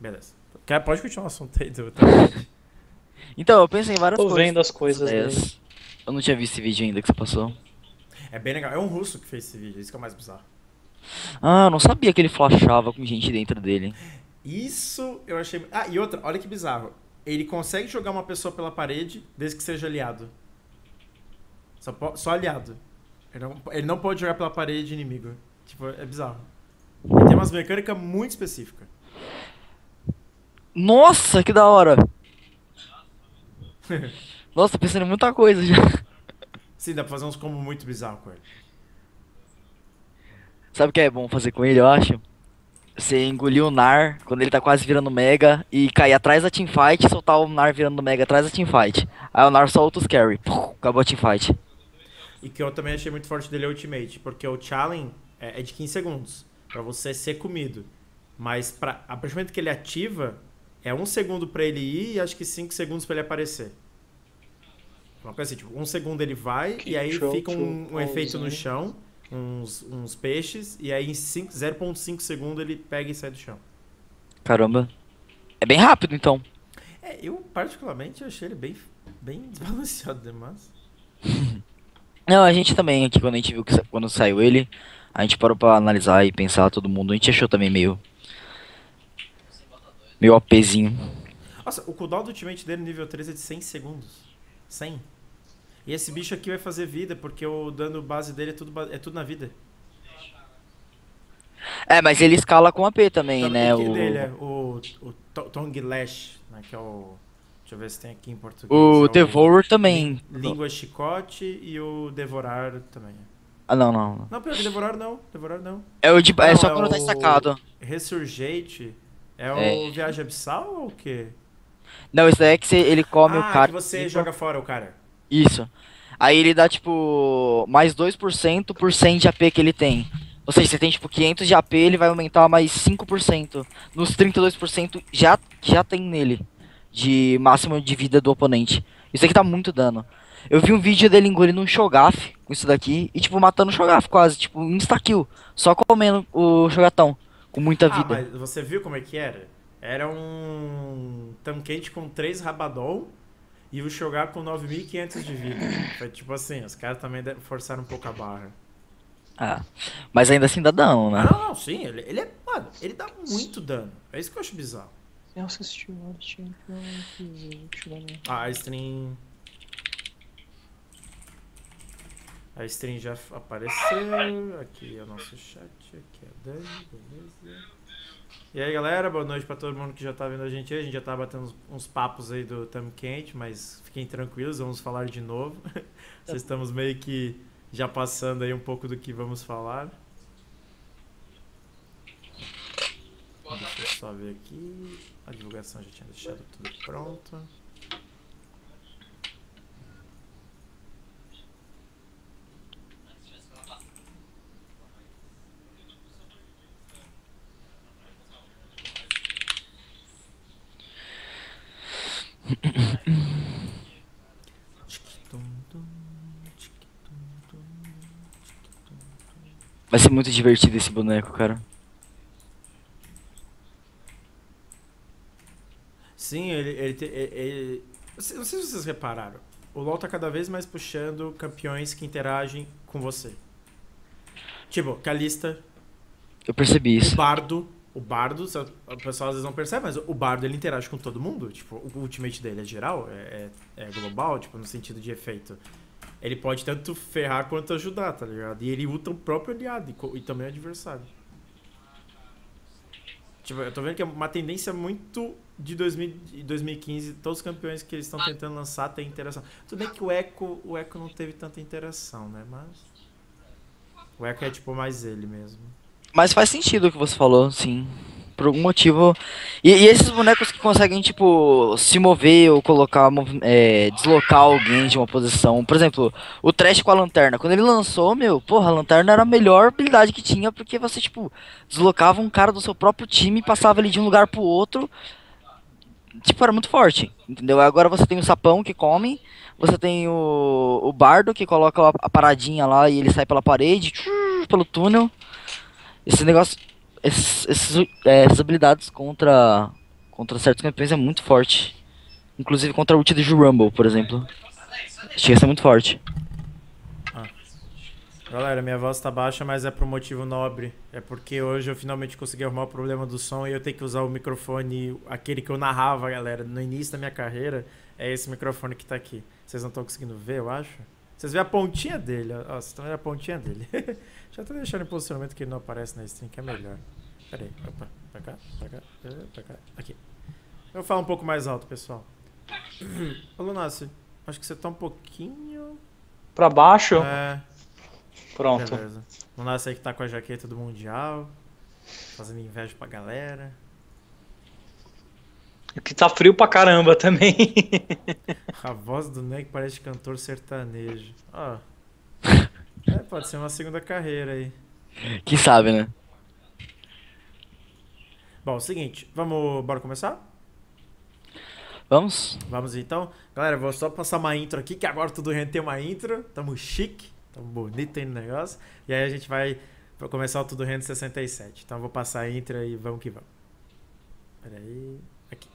Beleza. Quer, pode continuar o assunto aí do. Tá? então, eu pensei em várias Tô coisas. Tô vendo as coisas. Eu não tinha visto esse vídeo ainda que você passou. É bem legal. É um russo que fez esse vídeo, é isso que é o mais bizarro. Ah, eu não sabia que ele flashava com gente dentro dele. Isso eu achei. Ah, e outra, olha que bizarro. Ele consegue jogar uma pessoa pela parede desde que seja aliado. Só, po... Só aliado. Ele não... ele não pode jogar pela parede inimigo. Tipo, é bizarro. Ele tem umas mecânicas muito específicas. Nossa, que da hora! Nossa, tô pensando em muita coisa já. Sim, dá pra fazer uns combos muito bizarros com ele. Sabe o que é bom fazer com ele, eu acho? Você engolir o Nar quando ele tá quase virando Mega e cair atrás da teamfight e soltar o Nar virando Mega atrás da teamfight. Aí o Nar solta os carry. acabou a teamfight. E que eu também achei muito forte dele é Ultimate, porque o Challenge é, é de 15 segundos para você ser comido. Mas pra, a partir do momento que ele ativa, é um segundo para ele ir e acho que cinco segundos para ele aparecer. Uma coisa assim, tipo, um segundo ele vai que e aí show, fica um, um efeito no chão, uns, uns peixes, e aí em 0.5 segundo ele pega e sai do chão. Caramba. É bem rápido então. É, eu particularmente achei ele bem, bem desbalanceado demais. Não, a gente também aqui quando a gente viu que quando saiu ele, a gente parou pra analisar e pensar todo mundo, a gente achou também meio meu OPzinho. Nossa, o cooldown do ultimate dele nível 3 é de 100 segundos. 100. E esse bicho aqui vai fazer vida, porque o dano base dele é tudo, é tudo na vida. É, mas ele escala com AP também, então, né? O dele é o, o Tongue Lash, né, que é o... Deixa eu ver se tem aqui em português. O é Devour o, também. Língua Chicote e o Devorar também. Ah, não, não. Não, não pera, Devorar não. Devorar não. É, o de, é não, é só quando tá estacado. Ressurgente é o é... Viagem Abissal ou o quê? Não, isso daí é que você, ele come ah, o cara. Que você joga fora o cara. Isso. Aí ele dá, tipo, mais 2% por 100 de AP que ele tem. Ou seja, você tem, tipo, 500 de AP, ele vai aumentar mais 5%. Nos 32% já, já tem nele. De máximo de vida do oponente. Isso aqui dá tá muito dano. Eu vi um vídeo dele engolindo um Shogaf com isso daqui. E, tipo, matando o Shogaf quase. Tipo, insta-kill. Só comendo o Shogatão com muita ah, vida. Mas você viu como é que era? Era um tanquete com três rabadol e o jogar com 9.500 de vida. Foi tipo assim, os caras também forçaram um pouco a barra. Ah, mas ainda assim dá dano, né? Não, não, sim, ele, ele é. Mano, ele dá muito dano. É isso que eu acho bizarro. Nossa, esse o é né? Ah, a stream. A stream já apareceu. Aqui é o nosso chat aqui a Dani, beleza. E aí galera, boa noite pra todo mundo que já tá vendo a gente aí. A gente já tá batendo uns, uns papos aí do Tamo Quente, mas fiquem tranquilos, vamos falar de novo. Vocês estamos meio que já passando aí um pouco do que vamos falar. Deixa eu só ver aqui. A divulgação já tinha deixado tudo pronto. Vai ser muito divertido esse boneco, cara. Sim, ele, ele, ele, ele... Não sei se vocês repararam. O LoL tá cada vez mais puxando campeões que interagem com você. Tipo, Kalista. Eu percebi isso. O Bardo. O bardo, o pessoal às vezes não percebe, mas o bardo ele interage com todo mundo. Tipo, o ultimate dele é geral, é, é, é, global, tipo, no sentido de efeito. Ele pode tanto ferrar quanto ajudar, tá ligado? E ele luta o próprio aliado e, e também o adversário. Tipo, eu tô vendo que é uma tendência muito de 2000, 2015, todos os campeões que eles estão tentando lançar têm interação. Tudo bem que o Echo, o Echo não teve tanta interação, né? Mas. O Echo é tipo mais ele mesmo. Mas faz sentido o que você falou, sim. Por algum motivo. E, e esses bonecos que conseguem, tipo, se mover ou colocar. É, deslocar alguém de uma posição. Por exemplo, o Trash com a lanterna. Quando ele lançou, meu, porra, a lanterna era a melhor habilidade que tinha, porque você, tipo, deslocava um cara do seu próprio time e passava ele de um lugar pro outro. Tipo, era muito forte, entendeu? Agora você tem o sapão que come, você tem o, o bardo que coloca a paradinha lá e ele sai pela parede, pelo túnel. Esse negócio. Esses, esses, é, essas habilidades contra. Contra certos campeões é muito forte. Inclusive contra a ult de Rumble, por exemplo. Chega a ser muito forte. Ah. Galera, minha voz tá baixa, mas é por um motivo nobre. É porque hoje eu finalmente consegui arrumar o problema do som e eu tenho que usar o microfone, aquele que eu narrava, galera, no início da minha carreira. É esse microfone que tá aqui. Vocês não estão conseguindo ver, eu acho? Vocês vêem a pontinha dele, ó. Vocês estão vendo a pontinha dele. Já até deixando em posicionamento que ele não aparece na stream, que é melhor. Pera aí, opa, pra cá, pra cá, pra cá, aqui. Eu falo um pouco mais alto, pessoal. Ô, Lunassi, acho que você tá um pouquinho... Pra baixo? É. Pronto. Beleza. Lunassi aí que tá com a jaqueta do Mundial, fazendo inveja pra galera. Que tá frio pra caramba também. a voz do Neck parece cantor sertanejo. Ó. Oh. É, pode ser uma segunda carreira aí. Quem sabe, né? Bom, é seguinte, vamos, bora começar? Vamos? Vamos então. Galera, vou só passar uma intro aqui, que agora tudo tem uma intro. Tamo chique, tamo bonito aí no negócio. E aí a gente vai, começar o Tudo Rendo 67. Então vou passar a intro e vamos que vamos. Peraí. Aqui.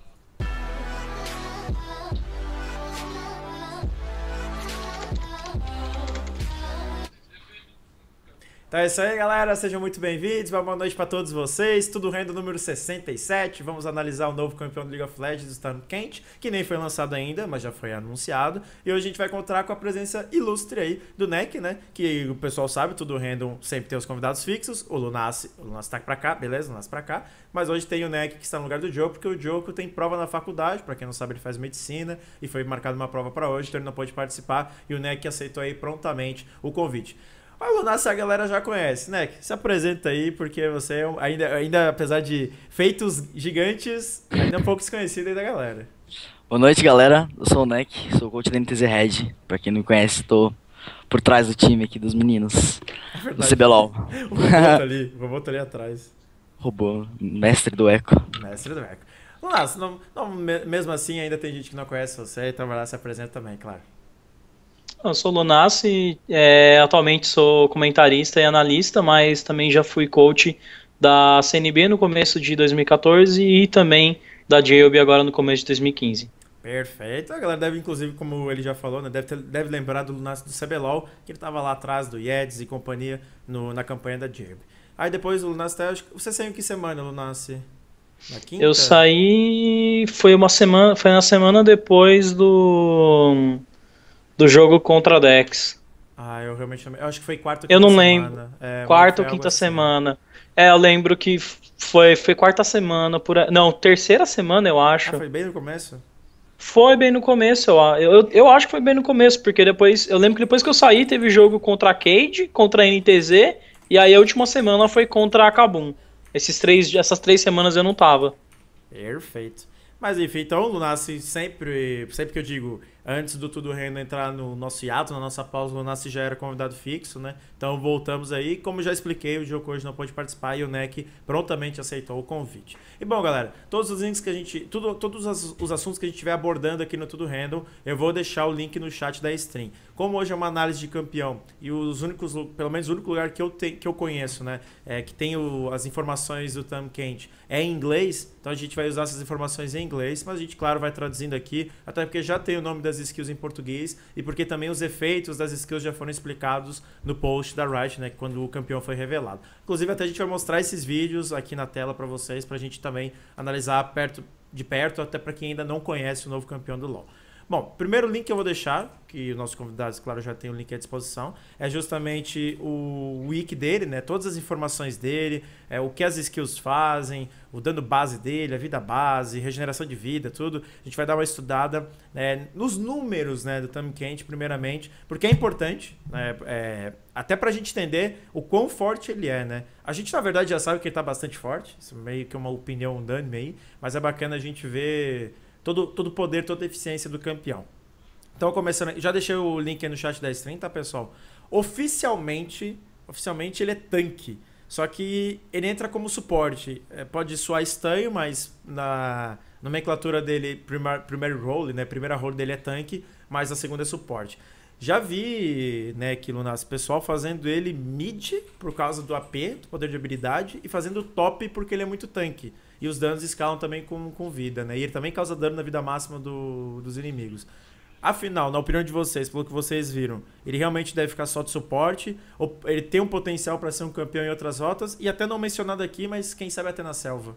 Então é isso aí, galera. Sejam muito bem-vindos. Uma boa noite para todos vocês. Tudo rendo número 67. Vamos analisar o novo campeão do League of Legends, Storm Kent, que nem foi lançado ainda, mas já foi anunciado. E hoje a gente vai contar com a presença ilustre aí do Nec, né? Que o pessoal sabe, tudo random sempre tem os convidados fixos. O Lunassi, o Lunassi tá pra cá, beleza? O Lunassi pra cá. Mas hoje tem o Nec que está no lugar do Joe, porque o Joe tem prova na faculdade. Para quem não sabe, ele faz medicina e foi marcado uma prova para hoje, então ele não pôde participar. E o Nec aceitou aí prontamente o convite. Mas Lunas, a galera já conhece. Né? Se apresenta aí, porque você é um, ainda, ainda, apesar de feitos gigantes, ainda é um pouco desconhecido aí da galera. Boa noite, galera. Eu sou o Neck, sou coach da NTZ Red. Pra quem não me conhece, tô por trás do time aqui dos meninos. É do CBLOL. o robô ali, o robô ali atrás. Robô, mestre do eco. Mestre do eco. Lunas, não, não, mesmo assim, ainda tem gente que não conhece você, então vai lá se apresenta também, claro. Eu sou Lunassi, é, atualmente sou comentarista e analista, mas também já fui coach da CNB no começo de 2014 e também da JOB agora no começo de 2015. Perfeito. A galera deve, inclusive, como ele já falou, né, deve, ter, deve lembrar do Lunassi do CBLOL, que ele estava lá atrás do Yedes e companhia no, na campanha da JOB. Aí depois o Lunassi, você saiu em que semana, Lunassi? Na quinta? Eu saí, foi uma semana, foi na semana depois do do jogo contra a Dex. Ah, eu realmente eu acho que foi quarta. Eu não lembro. É, quarta ou quinta assim. semana. É, eu lembro que foi foi quarta semana por não terceira semana eu ah, acho. Ah, foi bem no começo. Foi bem no começo, eu, eu, eu acho que foi bem no começo, porque depois. Eu lembro que depois que eu saí, teve jogo contra a Cade, contra a NTZ, e aí a última semana foi contra a Kabum. Esses três, essas três semanas eu não tava. Perfeito. Mas enfim, então o Lunassi sempre. Sempre que eu digo antes do Tudo Renda entrar no nosso hiato, na nossa pausa, o Nassi já era convidado fixo, né? Então voltamos aí. Como já expliquei, o Diogo hoje não pode participar e o NEC prontamente aceitou o convite. E bom, galera, todos os links que a gente. Tudo, todos os assuntos que a gente estiver abordando aqui no Tudo Random, eu vou deixar o link no chat da stream. Como hoje é uma análise de campeão e os únicos, pelo menos o único lugar que eu, te, que eu conheço, né, é, que tem o, as informações do Tam Kent é em inglês, então a gente vai usar essas informações em inglês, mas a gente, claro, vai traduzindo aqui, até porque já tem o nome das skills em português e porque também os efeitos das skills já foram explicados no post da Riot, né, quando o campeão foi revelado. Inclusive, até a gente vai mostrar esses vídeos aqui na tela para vocês, para a gente também analisar perto, de perto, até para quem ainda não conhece o novo campeão do LoL. Bom, primeiro link que eu vou deixar, que os nossos convidados, claro, já tem o link à disposição, é justamente o wiki dele, né? Todas as informações dele, é, o que as skills fazem, o dano base dele, a vida base, regeneração de vida, tudo. A gente vai dar uma estudada né, nos números né, do Tam Quente, primeiramente, porque é importante, né, é, até pra gente entender o quão forte ele é, né? A gente, na verdade, já sabe que ele tá bastante forte, isso meio que uma opinião unânime aí, mas é bacana a gente ver todo todo poder, toda eficiência do campeão. Então, começando, já deixei o link aí no chat da stream, tá, pessoal? Oficialmente, oficialmente ele é tanque. Só que ele entra como suporte. É, pode soar estranho, mas na nomenclatura dele, primar, primeiro role, né? Primeira role dele é tanque, mas a segunda é suporte. Já vi, né, que nas pessoal fazendo ele mid por causa do AP, do poder de habilidade, e fazendo top porque ele é muito tanque. E os danos escalam também com, com vida, né? E ele também causa dano na vida máxima do, dos inimigos. Afinal, na opinião de vocês, pelo que vocês viram, ele realmente deve ficar só de suporte? Ou ele tem um potencial para ser um campeão em outras rotas? E até não mencionado aqui, mas quem sabe até na selva.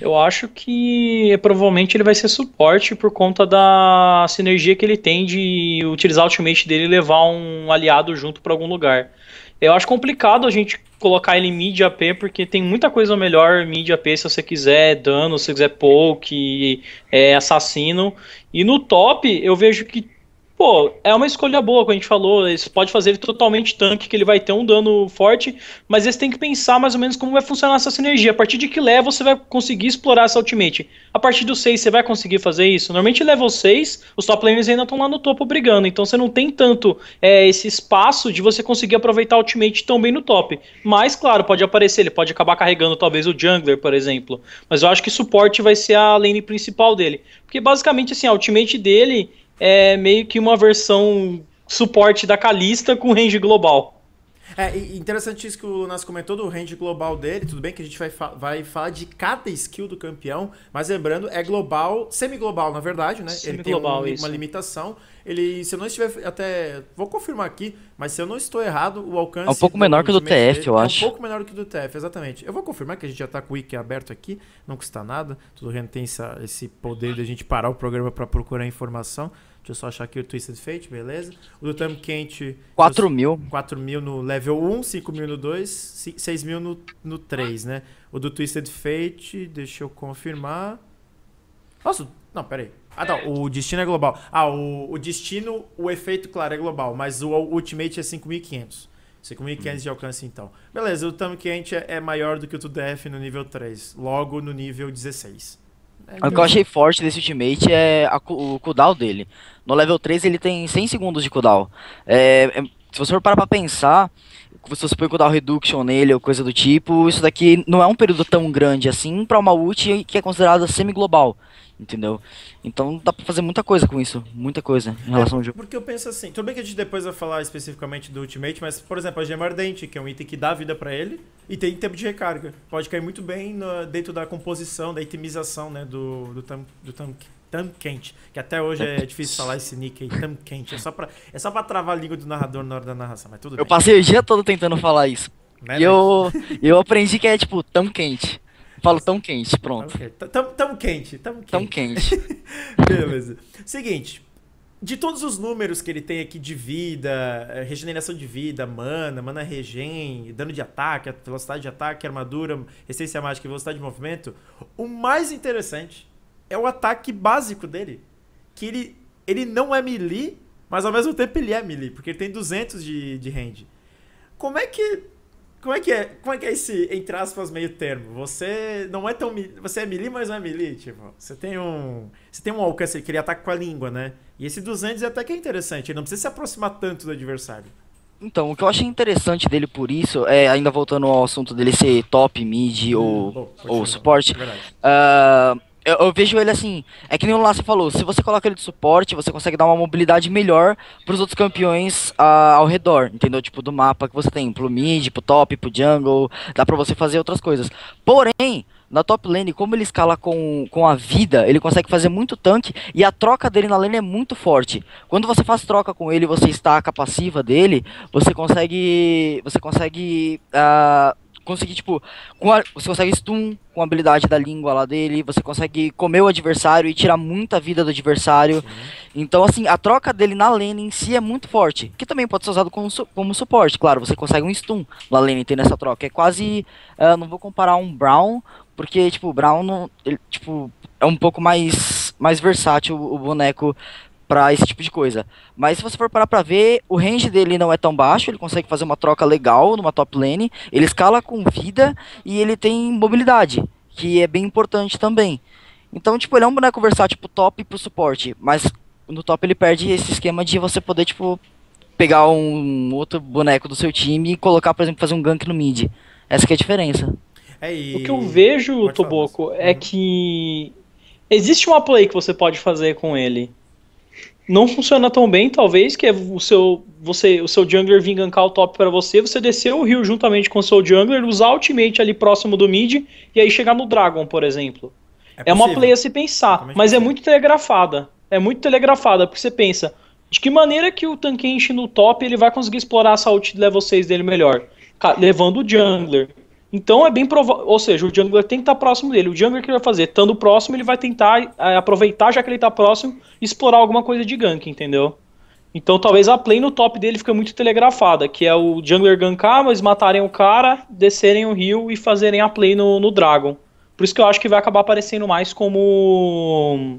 Eu acho que eh, provavelmente ele vai ser suporte por conta da sinergia que ele tem de utilizar o ultimate dele e levar um aliado junto para algum lugar. Eu acho complicado a gente colocar ele em mid AP, porque tem muita coisa melhor mid AP se você quiser dano, se você quiser poke, é, assassino. E no top, eu vejo que pô, é uma escolha boa, como a gente falou. Você pode fazer ele totalmente tanque, que ele vai ter um dano forte, mas você tem que pensar mais ou menos como vai funcionar essa sinergia. A partir de que level você vai conseguir explorar essa ultimate? A partir do 6 você vai conseguir fazer isso? Normalmente level 6, os top laners ainda estão lá no topo brigando, então você não tem tanto é, esse espaço de você conseguir aproveitar a ultimate tão bem no top. Mas, claro, pode aparecer, ele pode acabar carregando talvez o jungler, por exemplo. Mas eu acho que suporte vai ser a lane principal dele. Porque basicamente, assim, a ultimate dele é meio que uma versão suporte da Calista com range global. É interessante isso que o Nas comentou do range global dele. Tudo bem que a gente vai, vai falar de cada skill do campeão, mas lembrando, é global, semi-global na verdade, né? Ele tem um, uma limitação. Ele, se eu não estiver até. Vou confirmar aqui, mas se eu não estou errado, o alcance. É um pouco menor que o do TF, dele, eu acho. É um pouco menor que o do TF, exatamente. Eu vou confirmar que a gente já está com o Wiki aberto aqui, não custa nada. Tudo Ren tem essa, esse poder de a gente parar o programa para procurar informação. Deixa eu só achar aqui o Twisted Fate, beleza. O do Tam Quente. 4 mil. 4 mil no level 1, 5 mil no 2, 6 mil no, no 3, né? O do Twisted Fate, deixa eu confirmar. Nossa, não, peraí. Ah, tá. O destino é global. Ah, o, o destino, o efeito, claro, é global, mas o, ultimate é 5.500. 5.500 de alcance, então. Beleza, o Tam Quente é, é maior do que o do DF no nível 3, logo no nível 16. É o que eu achei forte desse ultimate é a, o cooldown dele. No level 3 ele tem 100 segundos de cooldown. É, é, se você for parar pra pensar, se você põe o cooldown reduction nele ou coisa do tipo, isso daqui não é um período tão grande assim pra uma ult que é considerada semi-global entendeu? Então dá pra fazer muita coisa com isso, muita coisa em é, relação é, ao jogo. Porque eu penso assim, tudo bem que a gente depois vai falar especificamente do Ultimate, mas, por exemplo, a Gema Ardente, que é um item que dá vida para ele, e tem tempo de recarga. Pode cair muito bem no, dentro da composição, da itemização, né, do, do, tam, do tanque. Tam quente, que até hoje é difícil falar esse nick aí, tam quente. É só, pra, é só pra travar a língua do narrador na hora da narração, mas tudo eu bem. Eu passei o dia todo tentando falar isso. Né, e né? eu, eu aprendi que é tipo, tam quente. Falo tão quente, pronto. Tão, tão quente, tão quente. Tão quente. Beleza. Seguinte, de todos os números que ele tem aqui de vida, eh, regeneração de vida, mana, mana regen, dano de ataque, velocidade de ataque, armadura, essência mágica e velocidade de movimento, o mais interessante é o ataque básico dele, que ele, ele não é melee, mas ao mesmo tempo ele é melee, porque ele tem 200 de, de range. Como é que como é que é, como é, que é esse, entre aspas, meio termo? Você não é tão. Você é melee, mas não é melee, tipo. Você tem um. Você tem um alcance que ele ataca com a língua, né? E esse 200 até que é interessante, ele não precisa se aproximar tanto do adversário. Então, o que eu achei interessante dele por isso, é ainda voltando ao assunto dele ser top, mid hum, ou, ou suporte, é uh, eu, eu, vejo ele assim, é que nem o Lácio falou, se você coloca ele de suporte, você consegue dar uma mobilidade melhor pros outros campeões ah, ao redor, entendeu? Tipo, do mapa que você tem, pro mid, pro top, pro jungle, dá pra você fazer outras coisas. Porém, na top lane, como ele escala com, com a vida, ele consegue fazer muito tanque e a troca dele na lane é muito forte. Quando você faz troca com ele, você estaca a passiva dele, você consegue. Você consegue. Uh, conseguir, tipo, a, você consegue stun com a habilidade da língua lá dele, você consegue comer o adversário e tirar muita vida do adversário. Sim. Então, assim, a troca dele na lane em si é muito forte, que também pode ser usado como, su como suporte, claro, você consegue um stun na lane tendo essa troca. É quase, uh, não vou comparar um Brown, porque, tipo, o Brown, não, ele, tipo, é um pouco mais mais versátil o boneco para esse tipo de coisa. Mas se você for parar para ver, o range dele não é tão baixo, ele consegue fazer uma troca legal numa top lane, ele escala com vida e ele tem mobilidade, que é bem importante também. Então, tipo, ele é um boneco versátil tipo, top pro suporte, mas no top ele perde esse esquema de você poder, tipo, pegar um outro boneco do seu time e colocar, por exemplo, fazer um gank no mid. Essa é a diferença. É, O que eu vejo, Toboco, é uhum. que existe uma play que você pode fazer com ele não funciona tão bem, talvez, que é o seu você o seu jungler vir gankar o top para você, você descer o rio juntamente com o seu jungler, usar ultimate ali próximo do mid e aí chegar no dragon, por exemplo. É, é uma play a se pensar, mas é, é muito telegrafada. É muito telegrafada, porque você pensa, de que maneira que o enche no top ele vai conseguir explorar a ult level 6 dele melhor? Levando o jungler. Então é bem provável. Ou seja, o jungler tem que estar tá próximo dele. O jungler que ele vai fazer? Estando próximo, ele vai tentar é, aproveitar, já que ele está próximo, explorar alguma coisa de gank, entendeu? Então talvez a play no top dele fica muito telegrafada, que é o jungler gankar, mas matarem o cara, descerem o rio e fazerem a play no, no Dragon. Por isso que eu acho que vai acabar aparecendo mais como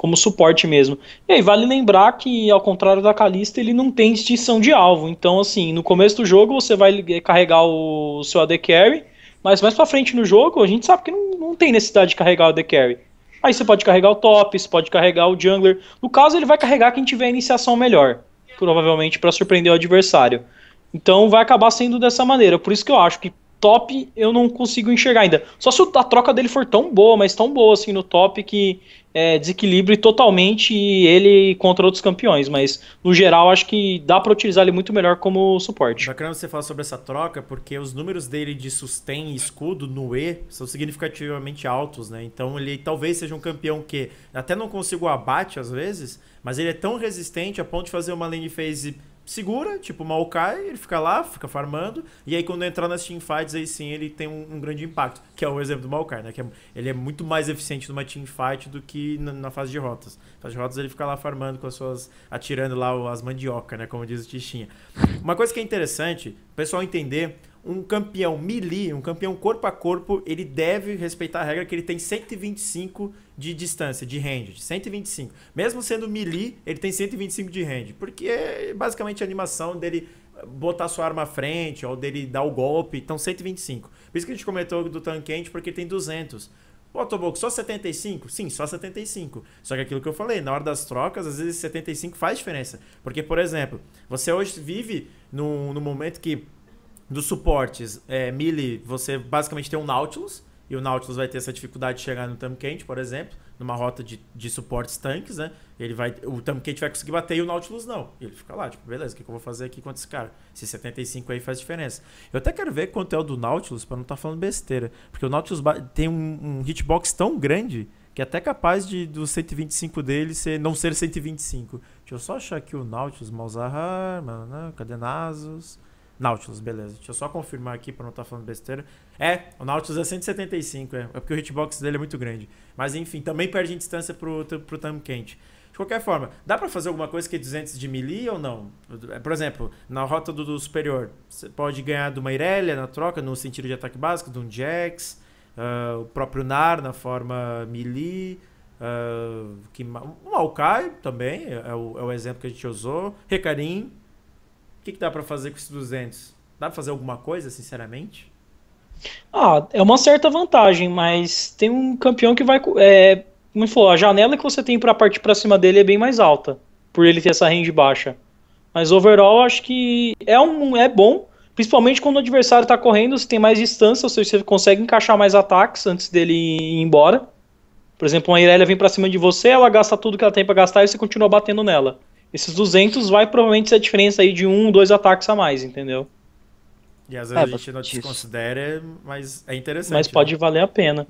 como suporte mesmo. E aí vale lembrar que, ao contrário da Kalista ele não tem extinção de alvo. Então, assim, no começo do jogo você vai carregar o seu AD Carry, mas mais pra frente no jogo a gente sabe que não, não tem necessidade de carregar o AD Carry. Aí você pode carregar o top, você pode carregar o jungler. No caso, ele vai carregar quem tiver a iniciação melhor, provavelmente para surpreender o adversário. Então vai acabar sendo dessa maneira. Por isso que eu acho que top eu não consigo enxergar ainda. Só se a troca dele for tão boa, mas tão boa assim no top que é, desequilibre totalmente ele contra outros campeões. Mas no geral acho que dá para utilizar ele muito melhor como suporte. Bacana você falar sobre essa troca, porque os números dele de sustain e escudo no E são significativamente altos, né? Então ele talvez seja um campeão que até não consigo abate às vezes, mas ele é tão resistente a ponto de fazer uma lane phase segura, tipo uma Maokai, ele fica lá, fica farmando, e aí quando entrar nas teamfights, aí sim ele tem um, um grande impacto, que é o exemplo do Maokai, né? Que é, ele é muito mais eficiente numa teamfight do que na, na, fase de rotas. Na fase de rotas ele fica lá farmando com as suas. atirando lá as mandioca, né? Como diz o Tichinha. Uma coisa que é interessante, o pessoal entender um campeão melee, um campeão corpo a corpo, ele deve respeitar a regra que ele tem 125 de distância, de range, de 125. Mesmo sendo melee, ele tem 125 de range, porque é basicamente a animação dele botar sua arma à frente ou dele dar o golpe, então 125. Por isso que a gente comentou do tanquente, porque ele tem 200. Pô, Toboco, só 75? Sim, só 75. Só que aquilo que eu falei, na hora das trocas, às vezes 75 faz diferença. Porque, por exemplo, você hoje vive num, momento que dos suportes é, melee, você basicamente tem um Nautilus, e o Nautilus vai ter essa dificuldade de chegar no Tam Quente, por exemplo, numa rota de, de suportes tanques, né? Ele vai, o Tam Quente vai conseguir bater e o Nautilus não. E ele fica lá, tipo, beleza, o que, que eu vou fazer aqui contra esse cara? Esse 75 aí faz diferença. Eu até quero ver quanto é o do Nautilus, para não estar tá falando besteira. Porque o Nautilus tem um, um hitbox tão grande que é até capaz de do 125 dele ser, não ser 125. Deixa eu só achar aqui o Nautilus, Malzahar, cadê Nasus? Nautilus, beleza. Deixa eu só confirmar aqui para não estar tá falando besteira. É, o Nautilus é 175, é. É porque o hitbox dele é muito grande. Mas enfim, também perde em distância pro, pro Tam Quente. De qualquer forma, dá para fazer alguma coisa que é 200 de melee ou não? Por exemplo, na rota do, do superior, você pode ganhar de uma Irelia na troca, no sentido de ataque básico, de um Jax, uh, o próprio Nar na forma melee, uh, ah, que, um Alkai também, é, é o, é o, exemplo que a gente usou, Recarim. O que, que dá para fazer com esses 200? Dá pra fazer alguma coisa, sinceramente? Ah, é uma certa vantagem, mas tem um campeão que vai. É, como falou, a janela que você tem para partir para cima dele é bem mais alta, por ele ter essa range baixa. Mas overall, acho que é, um, é bom, principalmente quando o adversário está correndo, você tem mais distância, ou seja, você consegue encaixar mais ataques antes dele ir embora. Por exemplo, uma Irelia vem para cima de você, ela gasta tudo que ela tem para gastar e você continua batendo nela. Esses 200 vai provavelmente ser a diferença aí de um, dois ataques a mais, entendeu? E às vezes é, a gente não desconsidera, mas é interessante. Mas pode né? valer a pena.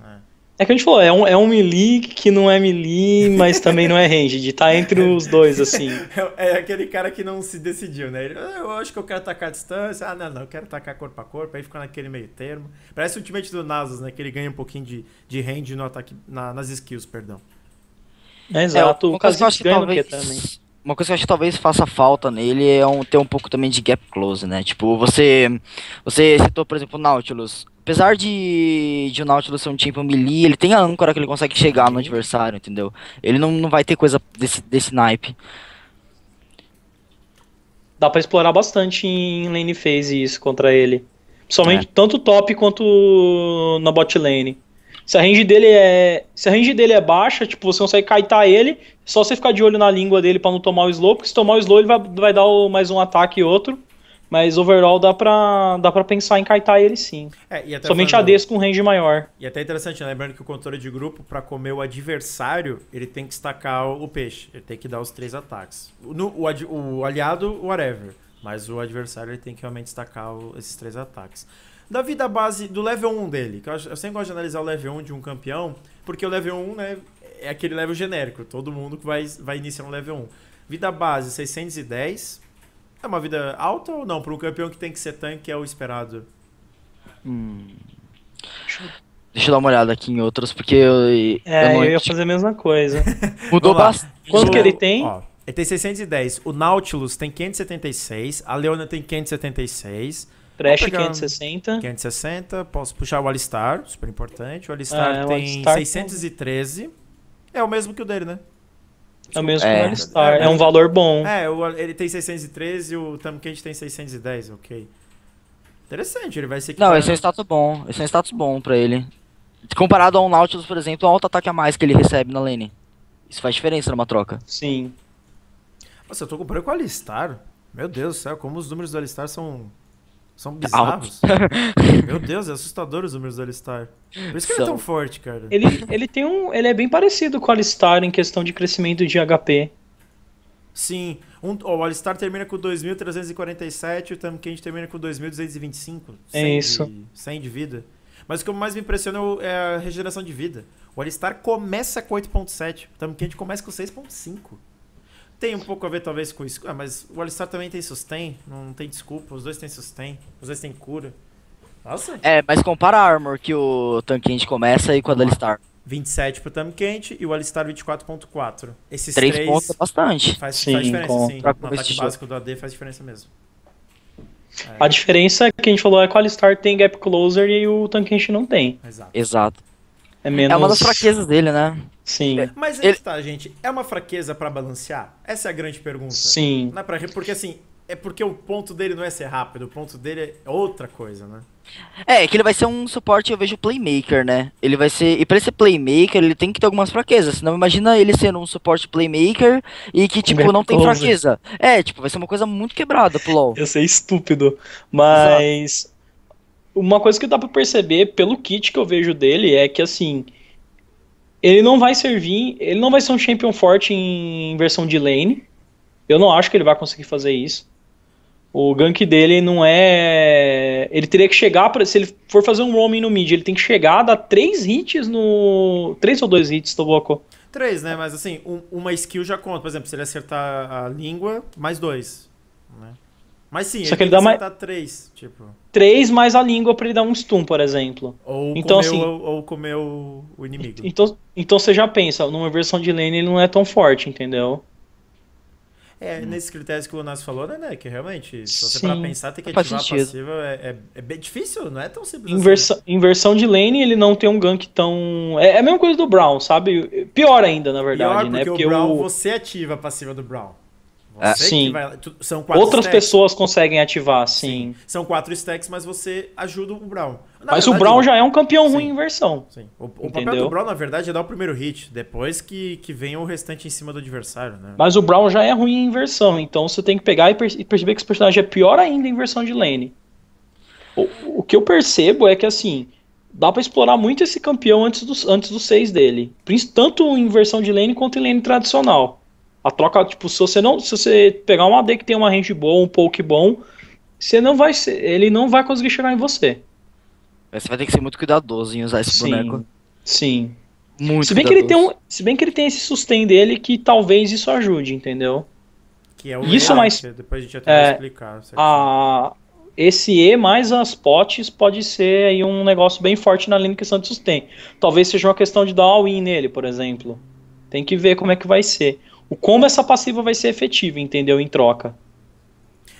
É. é. que a gente falou, é um, é um melee que não é melee, mas também não é ranged. Tá entre os dois, assim. É, é aquele cara que não se decidiu, né? Ele, ah, eu acho que eu quero atacar a distância. Ah, não, não, eu quero atacar corpo a corpo. Aí fica naquele meio termo. Parece o ultimate do Nasus, né? Que ele ganha um pouquinho de, de range no ataque, na, nas skills, perdão. É, exato. É, o, o Kazix ganha talvez... o quê também? uma coisa que eu acho que talvez faça falta nele é um, ter um pouco também de gap close, né? Tipo, você, você citou, por exemplo, o Nautilus. Apesar de, de o Nautilus ser um tipo melee, ele tem a âncora que ele consegue chegar no adversário, entendeu? Ele não, não vai ter coisa desse, desse naipe. Dá para explorar bastante em lane phase isso contra ele. Principalmente é. tanto top quanto na bot lane. Se a range dele é, se a range dele é baixa, tipo, você consegue kaitar ele, só você ficar de olho na língua dele para não tomar o slow, porque se tomar o slow ele vai, vai dar o, mais um ataque e outro. Mas overall dá pra, dá pra pensar em kaitar ele sim. É, Somente falando, ADs com range maior. E até interessante, né? lembrando que o controle de grupo, para comer o adversário, ele tem que destacar o peixe. Ele tem que dar os três ataques. No, o, o, o aliado, whatever. Mas o adversário ele tem que realmente destacar esses três ataques da vida base do level 1 dele. Que eu, eu sempre gosto de analisar o level 1 de um campeão, porque o level 1, né, é aquele level genérico, todo mundo que vai, vai iniciar um level 1. Vida base 610. É uma vida alta ou não? Para um campeão que tem que ser tanque é o esperado. Hum. Deixa eu dar uma olhada aqui em outros, porque eu. É, eu, não... eu ia fazer a mesma coisa. Mudou bastante. Quanto que ele tem? Ó, ele tem 610. O Nautilus tem 576. A Leona tem 576. Trash 560. 560, posso puxar o Alistar, super importante. O Alistar é, tem o Alistar 613. É o mesmo que o dele, né? É o mesmo é. que o Alistar, é, é um valor bom. É, ele tem 613 e o Tamkent tem 610, ok. Interessante, ele vai ser... Não, esse é um status bom, esse é um status bom pra ele. Comparado a um Nautilus, por exemplo, o é alto ataque a mais que ele recebe na lane. Isso faz diferença numa troca. Sim. Nossa, eu tô comprando com o Alistar. Meu Deus do céu, como os números do Alistar são são bizarros. Meu Deus, é assustador os números do Alistar. Por isso que São. ele é tão forte, cara. Ele, ele tem um. Ele é bem parecido com o Alistar em questão de crescimento de HP. Sim. Um, oh, o Alistar termina com 2.347 e o Kent termina com 2.225. É isso. De, 100 de vida. Mas o que mais me impressiona é, é a regeneração de vida. O Alistar começa com 8.7, o Kent começa com 6.5. Tem um pouco a ver, talvez, com isso. Ah, mas o Alistar também tem sustain. Não tem desculpa. Os dois têm sustain. Os dois têm cura. Nossa. É, mas compara a armor que o Tanquente começa e com a do Alistar. 27 pro Tanque Quente e o Alistar 24.4. Esses três, três pontos é bastante. Faz, sim, faz diferença, com... sim. No ataque básico do AD faz diferença mesmo. É. A diferença que a gente falou é que o Alistar tem gap closer e o Tanquente não tem. Exato. Exato. É, menos... é uma das fraquezas dele, né? Sim. É, mas aí Ele... está, gente. É uma fraqueza para balancear? Essa é a grande pergunta. Sim. Não é pra... Porque assim, é porque o ponto dele não é ser rápido, o ponto dele é outra coisa, né? É, é, que ele vai ser um suporte, eu vejo, playmaker, né? Ele vai ser. E pra ele ser playmaker, ele tem que ter algumas fraquezas. Senão, imagina ele sendo um suporte playmaker e que, tipo, Minha não tem fraqueza. É, tipo, vai ser uma coisa muito quebrada pro LoL. Eu sei, estúpido. Mas. Exato uma coisa que dá para perceber pelo kit que eu vejo dele é que assim ele não vai servir, ele não vai ser um champion forte em versão de lane. Eu não acho que ele vai conseguir fazer isso. O gank dele não é. Ele teria que chegar para se ele for fazer um roaming no mid, ele tem que chegar a dar três hits no três ou dois hits, Toboko. Três, né? Mas assim, um, uma skill já conta. Por exemplo, se ele acertar a língua, mais dois. Mas sim, Só ele, que ele dá mais. Três, tipo. Três mais a língua pra ele dar um stun, por exemplo. Ou então, comer, assim, ou, ou comer o, o, inimigo. Então, então você já pensa, numa versão de lane ele não é tão forte, entendeu? É, hum. nesses critérios que o Lunas falou, né, né? Que realmente, se você para pensar, tem que ativar sentido. passiva é, é, é, difícil, não é tão simples Inversa, assim. Inversão de lane, ele não tem um gank tão... É, é a mesma coisa do Brown, sabe? Pior ainda, na verdade, Pior, né? Porque, porque o Brown, o... você ativa a passiva do Brown. Ah, sim. Vai, são Outras stacks. pessoas conseguem ativar, sim. sim. São quatro stacks, mas você ajuda o Brown. Na mas verdade, o Brown já é um campeão sim. ruim em inversão. Sim. O, o papel do Brown, na verdade, é dar o primeiro hit, depois que, que vem o restante em cima do adversário. Né? Mas o Brown já é ruim em inversão, então você tem que pegar e, perceber que esse personagem é pior ainda em versão de lane. O, o que eu percebo é que, assim, dá para explorar muito esse campeão antes dos, antes dos seis dele. Tanto em versão de lane quanto em lane tradicional. A troca, tipo, se você não. Se você pegar um AD que tem uma range boa, um poke bom, você não vai ser, ele não vai conseguir chegar em você. É, você vai ter que ser muito cuidadoso em usar esse sim, boneco. Sim. Muito se bem cuidadoso. que ele tem um, Se bem que ele tem esse sustain dele que talvez isso ajude, entendeu? Que é o isso né, mais depois a gente até é, vai explicar. A, esse E mais as potes pode ser aí um negócio bem forte na linha de questão de tem Talvez seja uma questão de dar all-in nele, por exemplo. Tem que ver como é que vai ser o como essa passiva vai ser efetiva, entendeu? Em troca.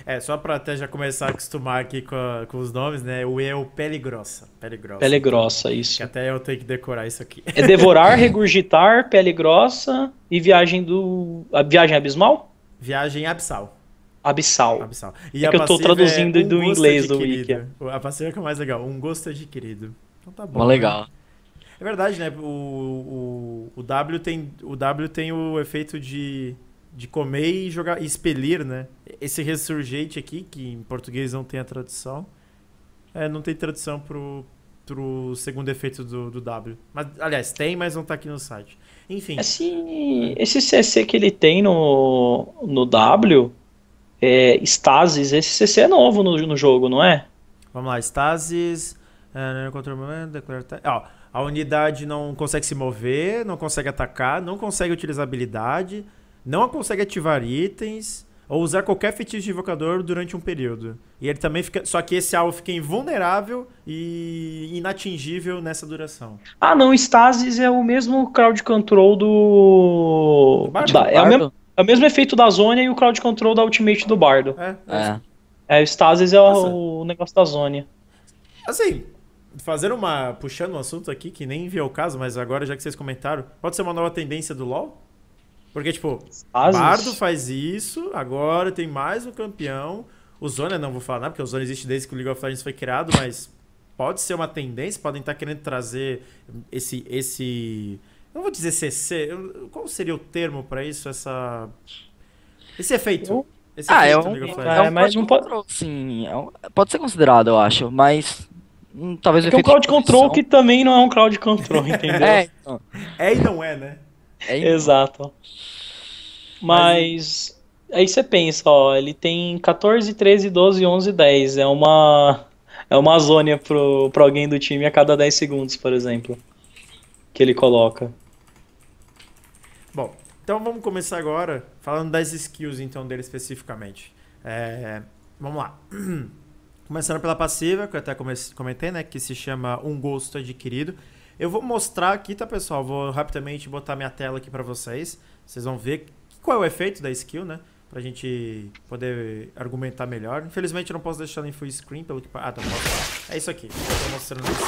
É, só para até já começar a acostumar aqui com, a, com os nomes, né? O é o pele grossa. Pele grossa. Pele grossa, isso. Que até eu tenho que decorar isso aqui. É devorar, regurgitar, pele grossa e viagem do. A viagem abismal? Viagem abissal. Abissal. abissal. E é que eu tô é traduzindo é um do inglês adquirido. do Wiki. A passiva é que é mais legal, um gosto adquirido. Então tá bom. Uma né? legal. Né? É verdade, né? O, o, o, W tem o W tem o efeito de, de comer e jogar e expelir, né? Esse resurgente aqui, que em português não tem a tradução, é, não tem tradução pro, pro segundo efeito do, do W. Mas, aliás, tem, mas não tá aqui no site. Enfim. Esse, esse CC que ele tem no, no W, é, Stasis, esse CC é novo no, no jogo, não é? Vamos lá, Stasis. É, o momento, declarar. Ó. A unidade não consegue se mover, não consegue atacar, não consegue utilizar habilidade, não consegue ativar itens ou usar qualquer feitiço de invocador durante um período. E ele também fica. Só que esse alvo fica invulnerável e inatingível nessa duração. Ah, não. Stasis é o mesmo crowd control do. do bardo. Da, é, O mesmo, é, o mesmo, efeito da zona e o crowd control da ultimate do bardo. É. É, é. é o Stasis é o, o negócio da zona. Assim, fazer uma. puxando um assunto aqui que nem via o caso, mas agora já que vocês comentaram, pode ser uma nova tendência do LoL? Porque, tipo, Asus. Bardo faz isso, agora tem mais um campeão. O Zona, não vou falar, porque o Zona existe desde que o League of Legends foi criado, mas pode ser uma tendência, podem estar tá querendo trazer esse. esse não vou dizer CC, qual seria o termo para isso? Essa, esse efeito. Esse ah, efeito é, um, é, é, mais um, pode, sim, é um, pode ser considerado, eu acho, mas Hum, talvez é um cloud control que também não é um crowd control, entendeu? é, então. é e não é, né? É e é. Exato. Mas, Mas aí você pensa, ó, ele tem 14, 13, 12, 11, 10. É uma é uma zônia pro pra alguém do time a cada 10 segundos, por exemplo, que ele coloca. Bom, então vamos começar agora falando das skills então dele especificamente. É, vamos lá. Começando pela passiva, que eu até comentei, né? Que se chama Um Gosto Adquirido. Eu vou mostrar aqui, tá, pessoal? Vou rapidamente botar minha tela aqui para vocês. Vocês vão ver qual é o efeito da skill, né? Pra gente poder argumentar melhor. Infelizmente eu não posso deixar em full screen, pelo que... Ah, tá, posso. É isso aqui. Eu tô mostrando isso.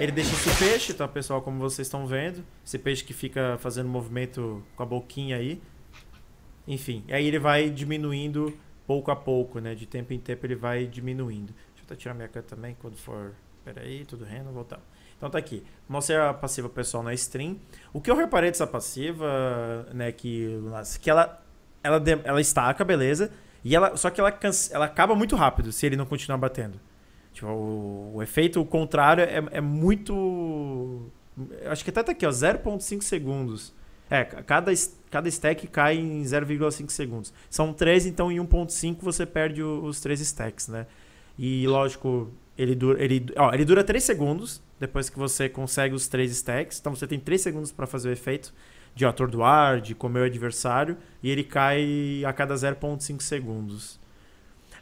Ele deixa esse peixe, tá, pessoal? Como vocês estão vendo. Esse peixe que fica fazendo movimento com a boquinha aí. Enfim, aí ele vai diminuindo pouco a pouco, né? De tempo em tempo ele vai diminuindo. Deixa eu até tirar minha câmera também quando for. Peraí, tudo rendo, voltamos. Então tá aqui. Mostrei a passiva pessoal na stream. O que eu reparei dessa passiva, né, que, que ela, ela, ela estaca, beleza. E ela, só que ela, ela acaba muito rápido se ele não continuar batendo. Tipo, o, o efeito contrário é, é muito. Acho que tá até tá aqui, ó, 0,5 segundos. É, cada, cada stack cai em 0,5 segundos. São 3, então em 1.5 você perde os 3 stacks, né? E lógico, ele dura, ele, ó, ele dura 3 segundos depois que você consegue os 3 stacks. Então você tem 3 segundos para fazer o efeito de atordoar, de comer o adversário. E ele cai a cada 0,5 segundos.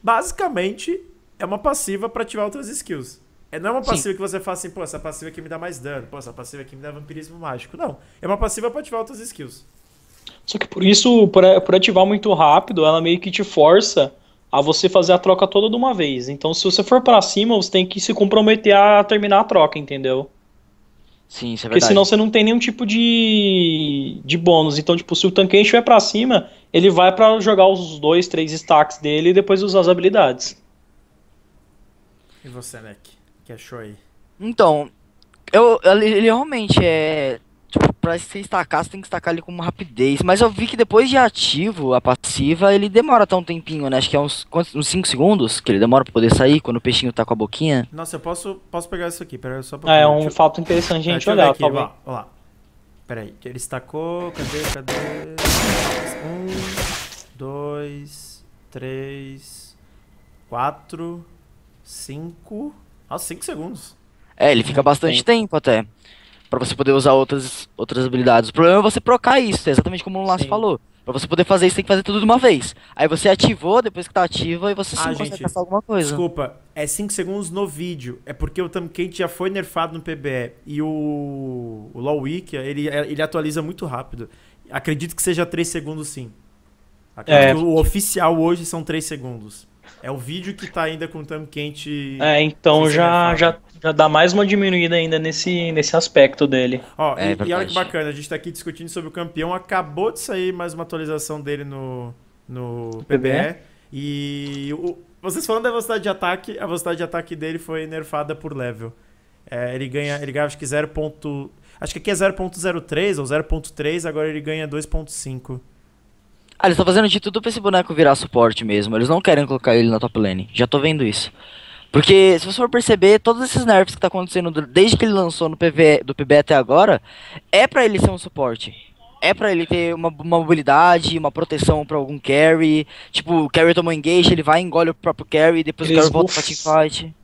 Basicamente, é uma passiva para ativar outras skills. É, não é uma passiva Sim. que você faça, assim, pô, essa passiva aqui me dá mais dano, pô, essa passiva aqui me dá vampirismo mágico. Não. É uma passiva pra ativar outras skills. Só que por isso, por, por ativar muito rápido, ela meio que te força a você fazer a troca toda de uma vez. Então, se você for para cima, você tem que se comprometer a terminar a troca, entendeu? Sim, isso é verdade. Porque senão você não tem nenhum tipo de, de bônus. Então, tipo, se o tanque estiver pra cima, ele vai para jogar os dois, três stacks dele e depois usar as habilidades. E você, Mac? que achou aí? Então, eu, ele realmente é. Tipo, pra se estacar, você tem que estacar ele com uma rapidez. Mas eu vi que depois de ativo a passiva, ele demora até um tempinho, né? Acho que é uns 5 segundos que ele demora pra poder sair quando o peixinho tá com a boquinha. Nossa, eu posso, posso pegar isso aqui, peraí, só pra. Ah, é um fato interessante a ah, gente olhar, aqui, tá ó, ó lá. Peraí, ele estacou, cadê, cadê? Um, dois, três, quatro, cinco. Ah, 5 segundos. É, ele fica bastante tempo, até. para você poder usar outras, outras habilidades. O problema é você procar isso, é exatamente como o Lasso falou. Pra você poder fazer isso, tem que fazer tudo de uma vez. Aí você ativou, depois que tá ativa, e você ah, sim gente, consegue alguma coisa. Desculpa, é 5 segundos no vídeo. É porque o Tamkent já foi nerfado no PBE. E o, o Law ele, ele atualiza muito rápido. Acredito que seja 3 segundos sim. É, o oficial hoje são 3 segundos. É o vídeo que tá ainda com o thumb quente. É, então já, já, já dá mais uma diminuída ainda nesse, nesse aspecto dele. Ó, é, e, e, olha que bacana, a gente tá aqui discutindo sobre o campeão. Acabou de sair mais uma atualização dele no, no PBE. E o, vocês falando da velocidade de ataque, a velocidade de ataque dele foi nerfada por level. É, ele ganha, ele ganha acho que 0. Acho que aqui é 0.03 ou 0.3, agora ele ganha 2.5. Ah, eles estão fazendo de tudo pra esse boneco virar suporte mesmo. Eles não querem colocar ele na top lane. Já tô vendo isso. Porque, se você for perceber, todos esses nerfs que tá acontecendo desde que ele lançou no PV, do PB até agora, é pra ele ser um suporte. É pra ele ter uma, uma mobilidade, uma proteção pra algum carry. Tipo, o carry tomou engage, ele vai, engole o próprio carry, depois eles o carry volta pra teamfight.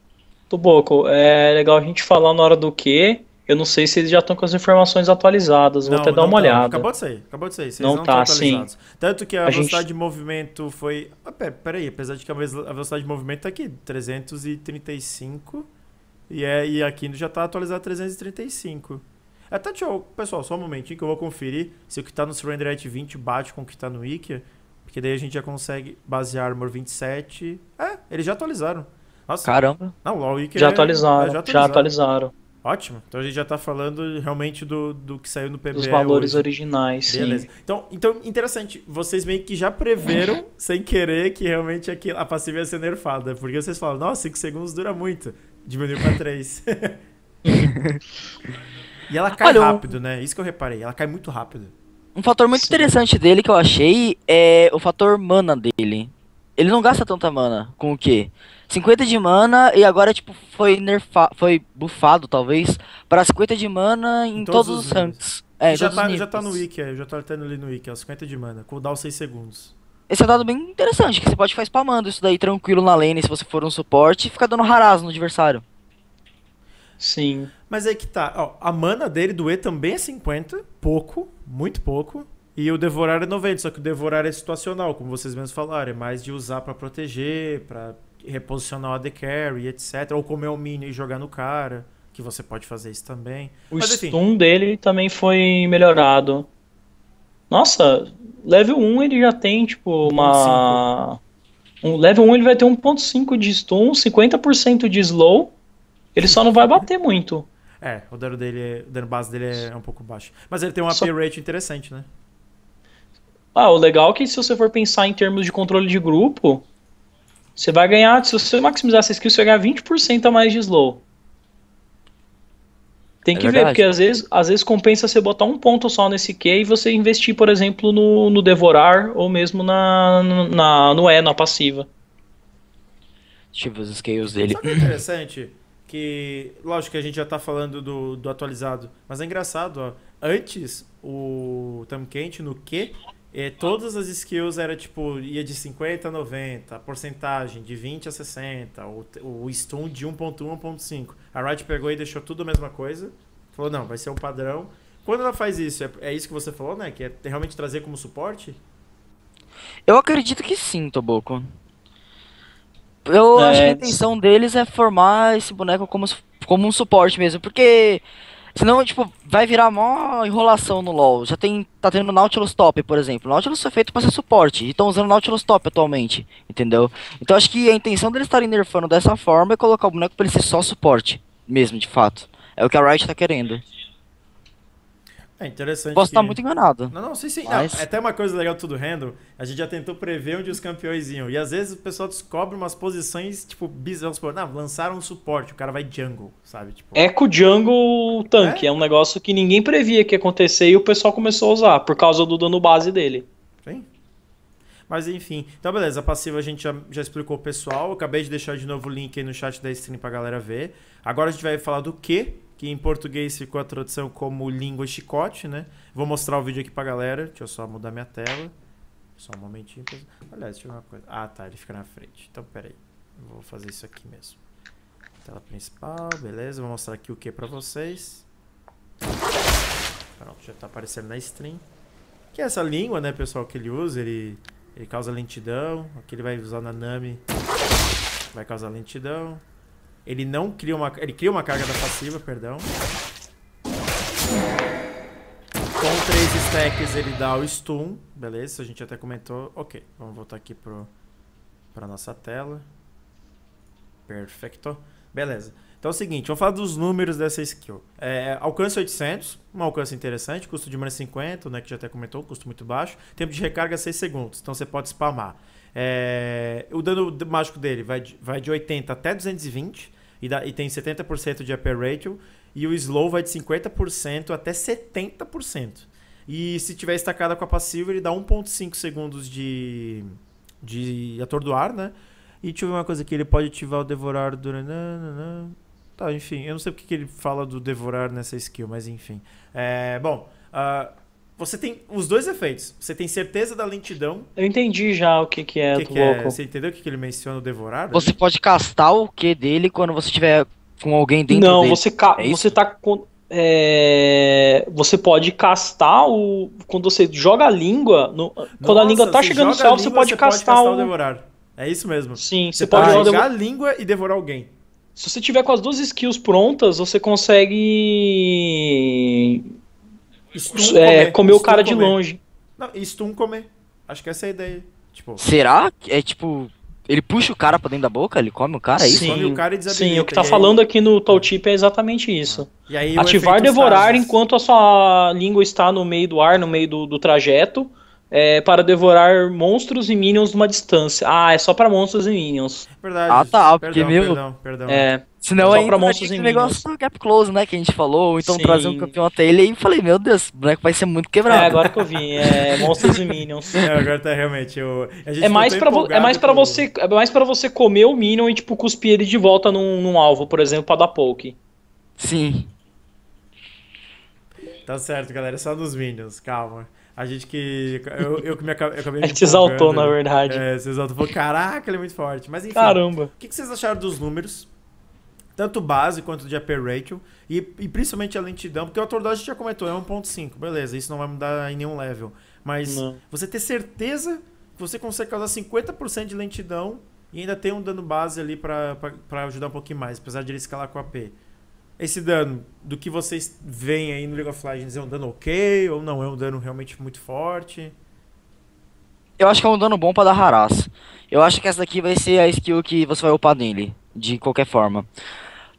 Tuboco, é legal a gente falar na hora do que eu não sei se eles já estão com as informações atualizadas, vou não, até dar uma olhada. Acabou de sair, acabou de sair. Vocês não, não tá, sim. Tanto que a, a velocidade gente... de movimento foi. Ah, peraí, apesar de que a velocidade de movimento tá aqui, 335. E, é, e aqui já tá atualizado 335. Até deixa eu, pessoal, só um momentinho que eu vou conferir se o que tá no Surrender at 20 bate com o que tá no Ikea. Porque daí a gente já consegue basear Armor 27. É, eles já atualizaram. Nossa. Caramba. Não, o Ikea já, é, atualizaram, é, já atualizaram. Já atualizaram. Ótimo. Então a gente já está falando realmente do, do que saiu no PBE. Dos valores hoje. originais, Beleza. Sim. Então, então, interessante. Vocês meio que já preveram, sem querer, que realmente aqui, a passiva ia ser nerfada. Porque vocês falam, nossa, 5 segundos dura muito. Diminuiu para 3. e ela cai Olha, rápido, né? Isso que eu reparei. Ela cai muito rápido. Um fator muito sim. interessante dele que eu achei é o fator mana dele. Ele não gasta tanta mana com o quê? 50 de mana e agora, tipo, foi nerfa foi bufado, talvez, para 50 de mana em, em todos, todos, os ranks. É, já, tá, já tá no wiki, é, já tá tendo ali no wiki, ó, 50 de mana, cooldown 6 segundos. Esse é um dado bem interessante, que você pode ficar spamando isso daí tranquilo na lane, se você for um suporte, e ficar dando haraz no adversário. Sim. Mas aí que tá, ó, a mana dele do E também é 50, pouco, muito pouco, e o Devorar é 90, só que o Devorar é situacional, como vocês mesmos falaram, é mais de usar para proteger, para reposicionar o AD Carry, etc. Ou comer o minion e jogar no cara, que você pode fazer isso também. O Mas, enfim. Assim, stun dele também foi melhorado. Nossa, level 1 ele já tem, tipo, uma... 1. Um level 1 ele vai ter 1.5 de stun, 50% de slow. Ele só não vai bater muito. É, o dano dele, o dano base dele é um pouco baixo. Mas ele tem um AP só... rate interessante, né? Ah, o legal é que se você for pensar em termos de controle de grupo, você vai ganhar, se você maximizar essa skill, você vai ganhar 20% a mais de slow. Tem é que ver, porque às vezes, às vezes compensa você botar um ponto só nesse Q e você investir, por exemplo, no, no Devorar ou mesmo na, na, no E, na passiva. Tipo, os scales dele. Sabe interessante? Que, lógico que a gente já tá falando do, do atualizado, mas é engraçado, ó. Antes, o Tam Quente no Q, e é, todas as skills era tipo, ia de 50 a 90, a porcentagem de 20 a 60, o, o stun de 1.1 a 1.5. A Riot pegou e deixou tudo a mesma coisa. Falou, não, vai ser o um padrão. Quando ela faz isso, é, é, isso que você falou, né? Que é realmente trazer como suporte? Eu acredito que sim, Toboco. Eu é, acho que a intenção deles é formar esse boneco como, como um suporte mesmo, porque Senão, tipo, vai virar mó enrolação no LoL. Já tem, tá tendo Nautilus Top, por exemplo. Nautilus foi é feito para ser suporte, e estão usando Nautilus Top atualmente, entendeu? Então acho que a intenção deles estarem nerfando dessa forma é colocar o boneco pra ele ser só suporte, mesmo, de fato. É o que a Riot tá querendo. É interessante. Posso que... estar muito enganado. Não, não, sim, sim. Mas... Não, é até uma coisa legal do Tudo Random. A gente já tentou prever onde os campeões iam. E às vezes o pessoal descobre umas posições, tipo, bizarras. Não, lançaram um suporte, o cara vai jungle, sabe? Tipo... Eco jungle tanque. É? é um negócio que ninguém previa que ia acontecer e o pessoal começou a usar por causa do dano base dele. Sim. Mas enfim. Então, beleza. A passiva a gente já, já explicou o pessoal. acabei de deixar de novo o link aí no chat da stream pra galera ver. Agora a gente vai falar do que que em português ficou a tradução como língua chicote, né? Vou mostrar o vídeo aqui pra galera. Deixa eu só mudar minha tela. Só um momentinho. Aliás, deixa eu ver uma coisa. Ah, tá, ele fica na frente. Então, peraí. Vou fazer isso aqui mesmo. Tela principal, beleza. Vou mostrar aqui o que pra vocês. Pronto, já tá aparecendo na stream. Que é essa língua, né, pessoal, que ele usa. Ele, ele causa lentidão. Aqui ele vai usar na Nami. Vai causar lentidão. Ele não cria uma... Ele cria uma carga da passiva, perdão. Com três stacks ele dá o stun. Beleza, a gente até comentou. Ok, vamos voltar aqui pro... Pra nossa tela. perfeito Beleza. Então é o seguinte, vamos falar dos números dessa skill. É, alcance 800, um alcance interessante, custo de mana 50, né, que já até comentou, custo muito baixo. Tempo de recarga 6 segundos, então você pode spamar. É, o dano mágico dele vai de, vai de 80 até 220 e, dá, e tem 70% de upper ratio, e o slow vai de 50% até 70%. E se tiver estacada com a passiva, ele dá 1.5 segundos de, de atordoar, né? E deixa eu ver uma coisa aqui, ele pode ativar o devorar durante... Tá, enfim, eu não sei porque que ele fala do devorar nessa skill, mas enfim. É, bom, uh, você tem os dois efeitos. Você tem certeza da lentidão. Eu entendi já o que, que é que do que é? louco. É? Você entendeu o que, que ele menciona o devorado? Você pode castar o que dele quando você tiver com alguém dentro Não, dele. você, ca é você tá com. É... Você pode castar o. Quando você joga a língua. No... Nossa, quando a língua tá chegando no céu, língua, você pode você castar, castar o... o devorar. É isso mesmo. Sim, você, você pode jogar devor... a língua e devorar alguém. Se você tiver com as duas skills prontas, você consegue Stun é, comer. comer o cara comer. de longe. Não, stun comer. Acho que essa é a ideia. Tipo... Será? É tipo. Ele puxa o cara pra dentro da boca? Ele come o cara? aí? É isso? Sim, o, cara sim, o que tá falando aqui no tooltip é exatamente isso. Aí, Ativar devorar enquanto a sua língua está no meio do ar, no meio do, do trajeto é, para devorar monstros e minions numa distância. Ah, é só para monstros e minions. Verdade. Ah, tá, porque perdão, meu. Perdão, perdão. É. Senão só pra monstros e negócio do gap close, né, que a gente falou, então Sim. trazer um campeão até ele e falei, meu Deus, o boneco vai ser muito quebrado. É, agora que eu vi, é monstros e minions. É, agora tá realmente, eu, é, é mais para é mais você, é mais para você comer o minion e tipo cuspir ele de volta num, num alvo, por exemplo, para dar poke. Sim. Tá certo, galera, só nos minions, calma. A gente que. Eu, eu que me acabei. a gente se exaltou, na verdade. É, se exaltou. Falou, caraca, ele é muito forte. Mas enfim. Caramba. O que, que vocês acharam dos números? Tanto base quanto de upper ratio. E, e principalmente a lentidão, porque o autor a gente já comentou, é 1.5. Beleza, isso não vai mudar em nenhum level. Mas não. você ter certeza que você consegue causar 50% de lentidão e ainda tem um dano base ali para ajudar um pouquinho mais, apesar de ele escalar com AP esse dano do que vocês veem aí no League of Legends é um dano ok ou não é um dano realmente muito forte? Eu acho que é um dano bom para dar harass. Eu acho que essa daqui vai ser a skill que você vai upar nele, de qualquer forma.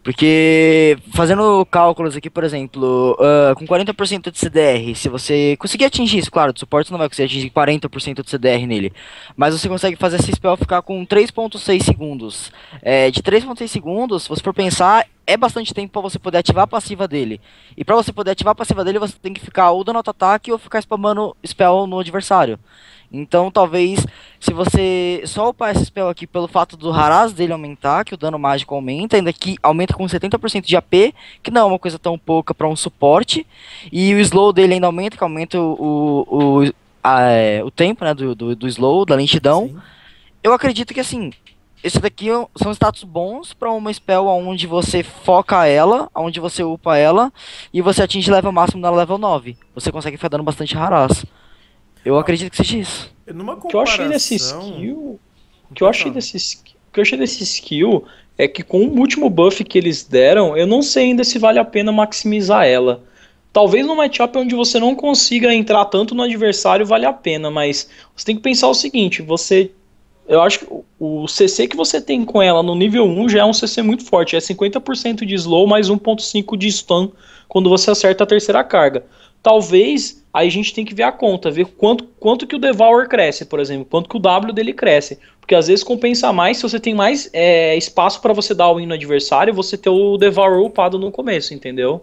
Porque fazendo cálculos aqui, por exemplo, uh, com 40% de CDR, se você conseguir atingir isso, claro, de suporte você não vai conseguir atingir 40% de CDR nele, mas você consegue fazer esse spell ficar com 3.6 segundos. É, de 3.6 segundos, se você for pensar, é bastante tempo para você poder ativar a passiva dele. E para você poder ativar a passiva dele, você tem que ficar ou dando auto-ataque ou ficar spamando spell no adversário. Então, talvez, se você só upar esse spell aqui pelo fato do Haraz dele aumentar, que o dano mágico aumenta, ainda que aumenta com 70% de AP, que não é uma coisa tão pouca para um suporte, e o slow dele ainda aumenta, que aumenta o, o, a, é, o tempo né, do, do, do slow, da lentidão. Sim. Eu acredito que, assim, esse daqui é são status bons para uma spell onde você foca ela, onde você upa ela, e você atinge level máximo na level 9. Você consegue ficar dando bastante Haraz. Eu acredito que seja isso. Numa comparação... O que eu achei desse skill. O que eu achei desse skill. O que eu achei desse skill é que com o último buff que eles deram, eu não sei ainda se vale a pena maximizar ela. Talvez no matchup onde você não consiga entrar tanto no adversário vale a pena, mas você tem que pensar o seguinte, você eu acho que o CC que você tem com ela no nível 1 já é um CC muito forte, é 50% de slow mais 1.5 de stun quando você acerta a terceira carga talvez aí a gente tem que ver a conta, ver quanto, quanto que o Devour cresce, por exemplo, quanto que o W dele cresce. Porque às vezes compensa mais se você tem mais é, espaço para você dar o win no adversário você ter o Devour upado no começo, entendeu?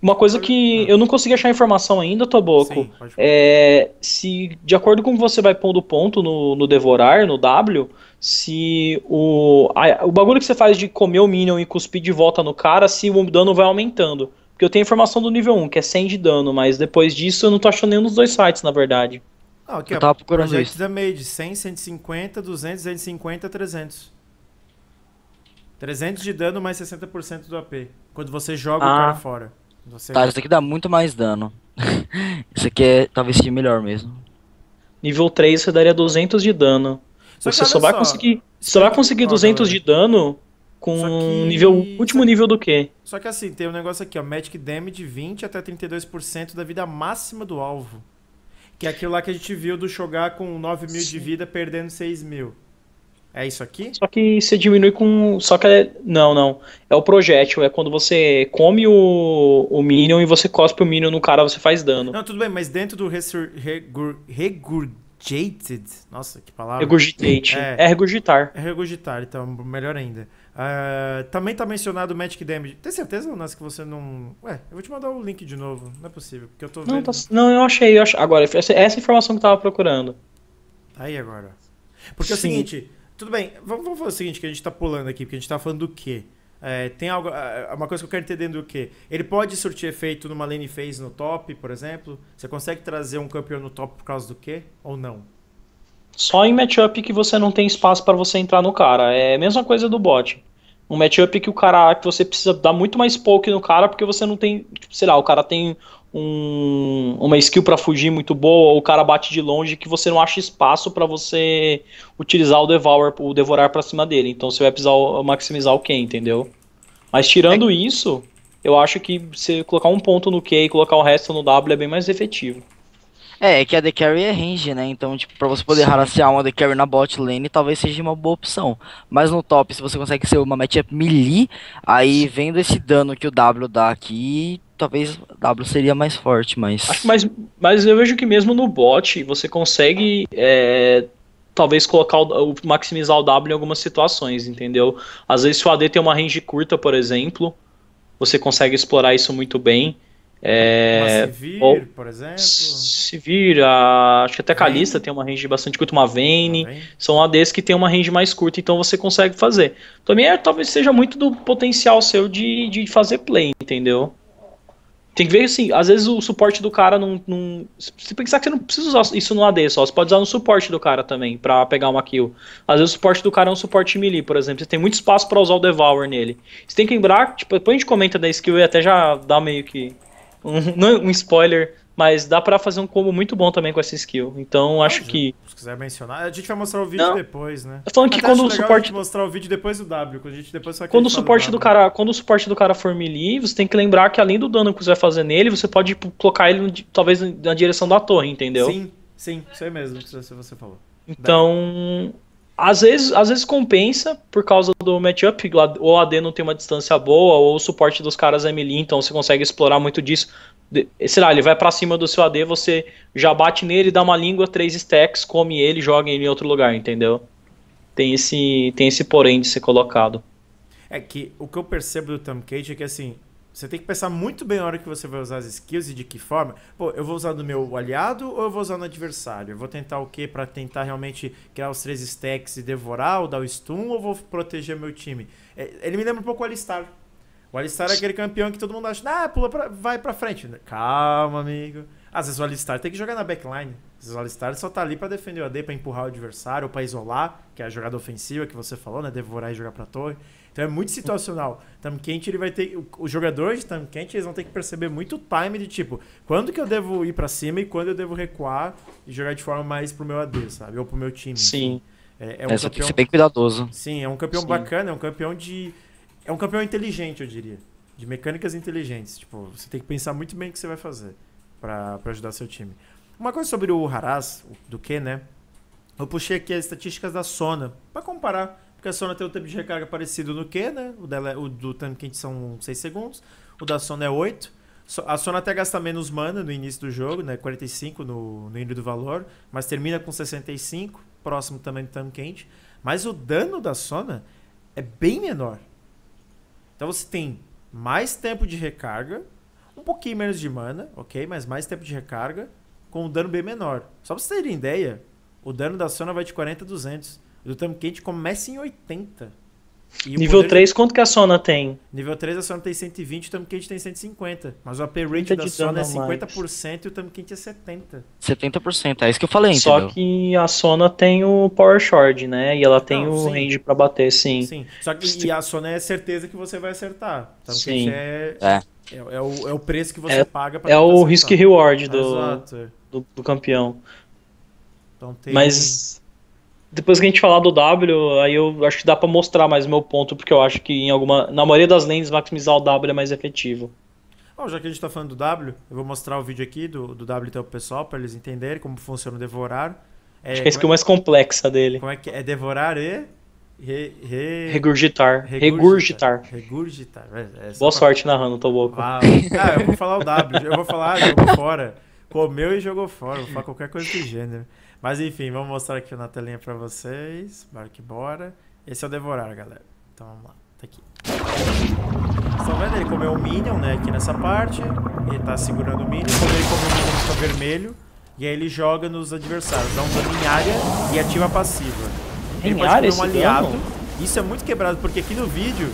Uma coisa que uhum. eu não consegui achar informação ainda, Toboco, Sim, é se, de acordo com você vai pondo ponto no, no Devorar, no W, se o, a, o bagulho que você faz de comer o Minion e cuspir de volta no cara, se o dano vai aumentando. Porque eu tenho informação do nível 1, que é 100 de dano, mas depois disso eu não tô achando nenhum dos dois sites, na verdade. Não, ah, aqui, eu tava procurando da Damage, 100, 150, 200, 250, 300. 300 de dano mais 60% do AP. Quando você joga ah. o cara fora. Você... Tá, isso aqui dá muito mais dano. isso aqui é talvez seja melhor mesmo. Nível 3 você daria 200 de dano. Só você só vai, só, conseguir, só vai conseguir 200 de dano com o nível é- último nível do quê? Só que assim, tem um negócio aqui, ó, Magic Damage 20 até 32% da vida máxima do alvo. Que é aquilo lá que a gente viu do jogar com 9 mil Sim. de vida perdendo 6 mil. É isso aqui? Só que você diminui com. Só que. É... Não, não. É o projétil. É quando você come o, o Minion e você cospe o Minion no cara, você faz dano. Não, tudo bem, mas dentro do resur... regur... regur... Jated. Nossa, que palavra. Regurgitate. É, é regurgitar. É regurgitar, então melhor ainda. Uh, também tá mencionado o Magic Damage. Tem certeza, Lunas, que você não. Ué, eu vou te mandar o link de novo. Não é possível, porque eu tô vendo. Não, tá... não eu achei, eu achei. Agora, essa, essa informação que eu tava procurando. Aí agora. Porque Sim. é o seguinte, tudo bem, vamos, vamos o seguinte, que a gente tá pulando aqui, porque a gente tá falando do quê? É, tem algo, é, é uma coisa que eu quero entender do que ele pode surtir efeito numa lane phase no top, por exemplo. Você consegue trazer um campeão no top por causa do quê? Ou não? Só em matchup que você não tem espaço para você entrar no cara. É a mesma coisa do bot. Um matchup que o cara que você precisa dar muito mais poke no cara porque você não tem, sei lá, o cara tem um, uma skill para fugir muito boa, ou o cara bate de longe que você não acha espaço para você utilizar o devour, o devorar para cima dele. Então você vai precisar maximizar o Q, entendeu? Mas tirando é. isso, eu acho que você colocar um ponto no Q e colocar o resto no W é bem mais efetivo. É, é que a The Carry é range, né? Então, tipo, pra você poder haracear uma The Carry na bot lane, talvez seja uma boa opção. Mas no top, se você consegue ser uma matchup melee, aí vendo esse dano que o W dá aqui, talvez W seria mais forte, mas... Mas, mas eu vejo que mesmo no bot, você consegue... É talvez colocar o, maximizar o W em algumas situações, entendeu? Às vezes se o AD tem uma range curta, por exemplo, você consegue explorar isso muito bem. É, Sivir, por exemplo. Sivir, acho que até Calista tem uma range bastante curta, uma Vayne. Tá são ADs que tem uma range mais curta, então você consegue fazer. Também é, talvez seja muito do potencial seu de, de fazer play, entendeu? Tem que ver assim, às vezes o suporte do cara não. não se pensar que você não precisa usar isso no AD só, você pode usar no suporte do cara também para pegar uma kill. Às vezes o suporte do cara é um suporte melee, por exemplo. Você tem muito espaço para usar o Devour nele. Você tem que lembrar, tipo, depois a gente comenta da skill e até já dá meio que um, é um spoiler, mas dá para fazer um combo muito bom também com essa skill. Então acho é. que. Se quiser mencionar, a gente vai mostrar o vídeo Não. depois, né? Eu falando que quando o suporte. mostrar o vídeo depois do W, quando a gente depois vai quando o suporte do, cara, quando o suporte do cara for melee, você tem que lembrar que além do dano que você vai fazer nele, você pode tipo, colocar ele talvez na direção da torre, entendeu? Sim, sim, isso aí mesmo que você falou. Então, às vezes, às vezes compensa por causa do matchup, ou a AD não tem uma distância boa, ou o suporte dos caras é melee, então você consegue explorar muito disso. Sei lá, ele vai para cima do seu AD, você já bate nele, dá uma língua, três stacks, come ele, joga ele em outro lugar, entendeu? Tem esse, tem esse porém de ser colocado. É que o que eu percebo do Tom Cage é que assim, você tem que pensar muito bem a hora que você vai usar as skills e de que forma. Pô, eu vou usar no meu aliado ou eu vou usar no adversário? Eu vou tentar o quê? para tentar realmente criar os três stacks e devorar ou dar o stun ou vou proteger meu time? É, ele me lembra um pouco o Alistar. O Alistar é aquele campeão que todo mundo acha, ah, pula pra, vai pra frente. Calma, amigo. Às vezes o Alistar tem que jogar na backline. Às vezes o Alistar só tá ali pra defender o AD, pra empurrar o adversário ou pra isolar, que é a jogada ofensiva que você falou, né? Devorar e jogar pra torre. Então é muito situacional. Thumb quente, ele vai ter. Os jogadores de thumb quente, eles vão ter que perceber muito o time de tipo, quando que eu devo ir para cima e quando eu devo recuar e jogar de forma mais pro meu AD, sabe? Ou pro meu time. Sim. É, é um Essa campeão... que ser bem cuidadoso. Sim, é um campeão Sim. bacana, é um campeão de. É um campeão inteligente, eu diria. De mecânicas inteligentes. Tipo, você tem que pensar muito bem o que você vai fazer para ajudar seu time. Uma coisa sobre o Haras, do que, né? Eu puxei aqui as estatísticas da Sona para comparar porque a Sona tem um tempo de recarga parecido no que, né? O, dela, é, o do Quente são 6 segundos, o da Sona é 8. A Sona até gasta menos mana no início do jogo, né? 45 no, no início do valor, mas termina com 65, próximo também do Quente. Mas o dano da Sona é bem menor. Então você tem mais tempo de recarga, um pouquinho menos de mana, ok? Mas mais tempo de recarga, com um dano bem menor. Só pra vocês terem ideia, o dano da Sona vai de 40 a 200 do Tam Quente começa em 80. Nível 3, de... quanto que a Sona tem? Nível 3, a Sona tem 120, o Tam Quente tem 150. Mas o AP rate da Sona é 50% mais. e o Tam Quente é 70%. 70%, é isso que eu falei, Só que a Sona tem o Power Short, né? E ela tem Não, o sim. range pra bater, sim. Sim, só que e a Sona é certeza que você vai acertar. Tam então, sim. É... É. É, é, o, é o preço que você é, paga pra É o risk reward do, do, do, campeão. Então tem... Mas depois que a gente falar do W, aí eu acho que dá para mostrar mais o meu ponto, porque eu acho que em alguma, na maioria das lanes maximizar o W é mais efetivo. Bom, já que a gente está falando do W, eu vou mostrar o vídeo aqui do, do W para o pessoal, para eles entenderem como funciona o devorar. É, acho que é a skill é, mais complexa dele. Como é que é? é devorar e Re, re... Regurgitar. Regurgitar. Regurgitar. É, é Boa sorte narrando, tô louco. Ah, eu vou falar o W. Eu vou falar, jogou fora. Comeu e jogou fora. Vou falar qualquer coisa do gênero. Mas enfim, vamos mostrar aqui na telinha para vocês. Bora que bora. Esse é o Devorar, galera. Então vamos lá. Tá aqui. Estão vendo? Ele comeu o Minion, né? Aqui nessa parte. Ele tá segurando o Minion. Quando ele comeu o Minion, fica vermelho. E aí ele joga nos adversários. Dá um dano em área e ativa a passiva. Ele em pode área, comer um aliado. Dano? Isso é muito quebrado, porque aqui no vídeo...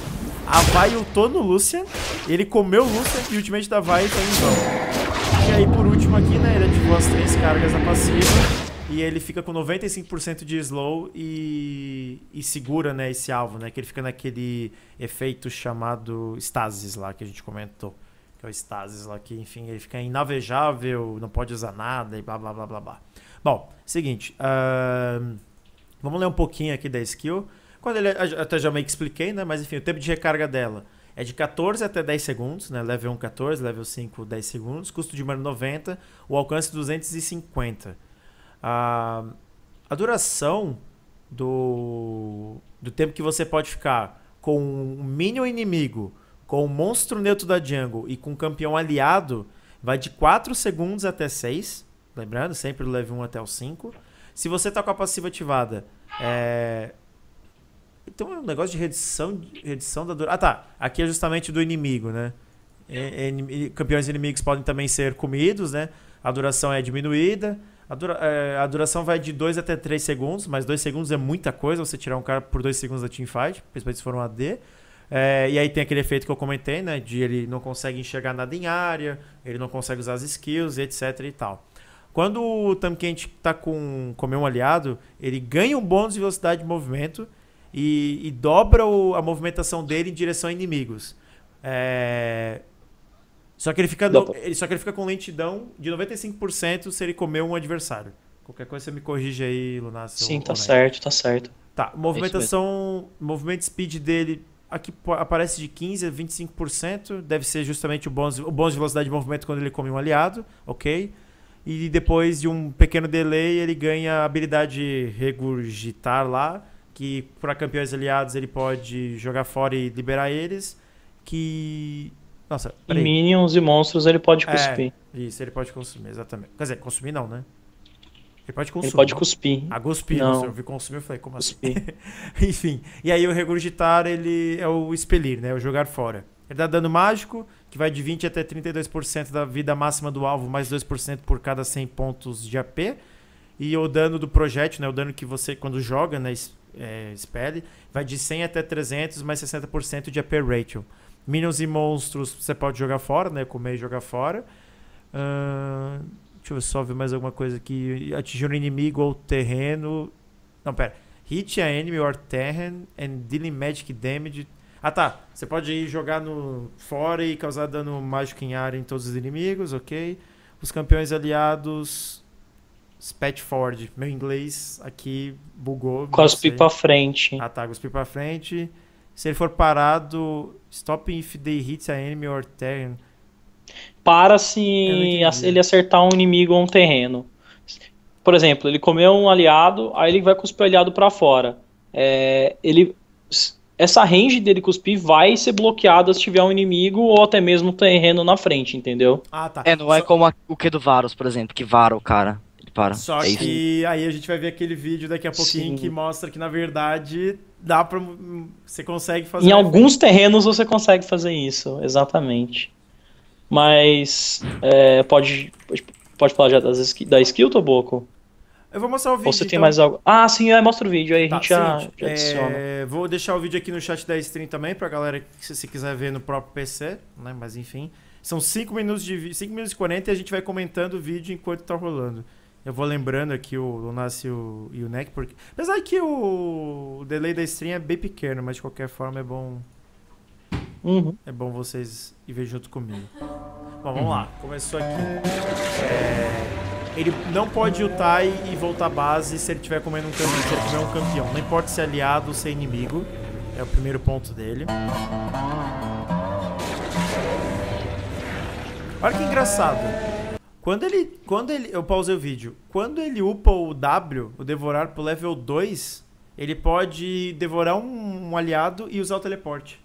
A Vai ultou no Lucian, ele comeu o Lucian e o ultimate da Vai tá em vão. E aí, por último aqui, né, ele ativou as três cargas da passiva e ele fica com 95% de slow e, e segura né, esse alvo, né? Que ele fica naquele efeito chamado stasis lá que a gente comentou. Que é o stasis lá que, enfim, ele fica inavejável, não pode usar nada e blá blá blá blá blá. Bom, seguinte. Uh, vamos ler um pouquinho aqui da skill. Quando ele. Até já meio que expliquei, né? Mas enfim, o tempo de recarga dela é de 14 até 10 segundos, né? Level 1, 14, level 5, 10 segundos, custo de mana 90, o alcance 250. A, a duração do, do tempo que você pode ficar com um mínimo inimigo, com um monstro neutro da jungle e com um campeão aliado vai de 4 segundos até 6. Lembrando, sempre do level 1 até o 5. Se você tá com a passiva ativada, é... Então é um negócio de redução, redução da duração. Ah, tá. Aqui é justamente do inimigo, né? É, é, e, e, campeões inimigos podem também ser comidos, né? A duração é diminuída. A, dura, é, a duração vai de 2 até 3 segundos, mas 2 segundos é muita coisa você tirar um cara por 2 segundos da teamfight, principalmente se for um AD. É, e aí tem aquele efeito que eu comentei, né? De ele não consegue enxergar nada em área, ele não consegue usar as skills, etc e tal. Quando o Tamkent tá com, com meu aliado, ele ganha um bônus de velocidade de movimento e, e dobra o, a movimentação dele em direção a inimigos. É, só que ele fica, no, ele, só que ele fica com lentidão de 95% se ele comer um adversário. Qualquer coisa você me corrige aí, Lunas. Sim, tá certo, tá certo. Tá, é movimentação, é movimento speed dele aqui aparece de 15 a 25%, deve ser justamente o bônus, o bônus de velocidade de movimento quando ele come um aliado, ok? E depois de um pequeno delay ele ganha a habilidade regurgitar lá, que para campeões aliados ele pode jogar fora e liberar eles, que nossa, E minions e monstros ele pode é, cuspir. É, isso, ele pode consumir, exatamente. Quer dizer, consumir não, né? Ele pode consumir. Ele pode cuspir. Ah, cuspir, não. eu vi consumir, eu falei, como assim? cuspir. assim? Enfim, e aí o regurgitar, ele é o expelir, né? O jogar fora. Ele dá dano mágico, que vai de 20 até 32% da vida máxima do alvo, mais 2% por cada 100 pontos de AP. E o dano do projétil, né? O dano que você, quando joga, né? É, vai de 100 até 300, mais 60% de AP ratio. Minions e monstros você pode jogar fora, né? Comer e jogar fora. Uh, deixa eu só ver mais alguma coisa aqui. Atingir um inimigo ou terreno. Não, pera. Hit a enemy or terrain and dealing magic damage. Ah, tá. Você pode ir jogar no fora e causar dano mágico em área em todos os inimigos, ok? Os campeões aliados. Spatford. Meu inglês aqui bugou. Cospe pra frente. Ah, tá. Cospe pra frente. Se ele for parado, stop if they hit a enemy or terrain. Para se ele acertar um inimigo ou um terreno. Por exemplo, ele comeu um aliado, aí ele vai cuspir o aliado para fora. É, ele, essa range dele cuspir vai ser bloqueada se tiver um inimigo ou até mesmo um terreno na frente, entendeu? Ah, tá. É, não é como a, o que é do Varus, por exemplo, que vara o cara para. Só é que aí a gente vai ver aquele vídeo daqui a pouquinho Sim. que mostra que, na verdade, dá para hum, Você consegue fazer. Em alguns terrenos você consegue fazer isso, exatamente. Mas. É, pode, pode falar já das, da skill, Toboco? Eu vou mostrar o vídeo. Ou você tem então. mais algo? Ah, sim, é, mostra o vídeo, aí tá, a gente já, já adiciona. É, vou deixar o vídeo aqui no chat da stream também, pra galera que se quiser ver no próprio PC, né? Mas enfim. São 5 minutos de 5 minutos e 40 e a gente vai comentando o vídeo enquanto tá rolando. Eu vou lembrando aqui o Lunas e o, e o Neck, porque. Apesar que o, o delay da stream é bem pequeno, mas de qualquer forma é bom. Uhum. É bom vocês irem junto comigo. Bom, vamos uhum. lá. Começou aqui. É... Ele não pode ultar e, e voltar à base se ele estiver comendo um campeão. Se ele tiver um campeão. Não importa se é aliado ou se é inimigo. É o primeiro ponto dele. Olha que engraçado. Quando ele. Quando ele. Eu pausei o vídeo. Quando ele upa o W, o devorar pro level 2, ele pode devorar um, um aliado e usar o teleporte.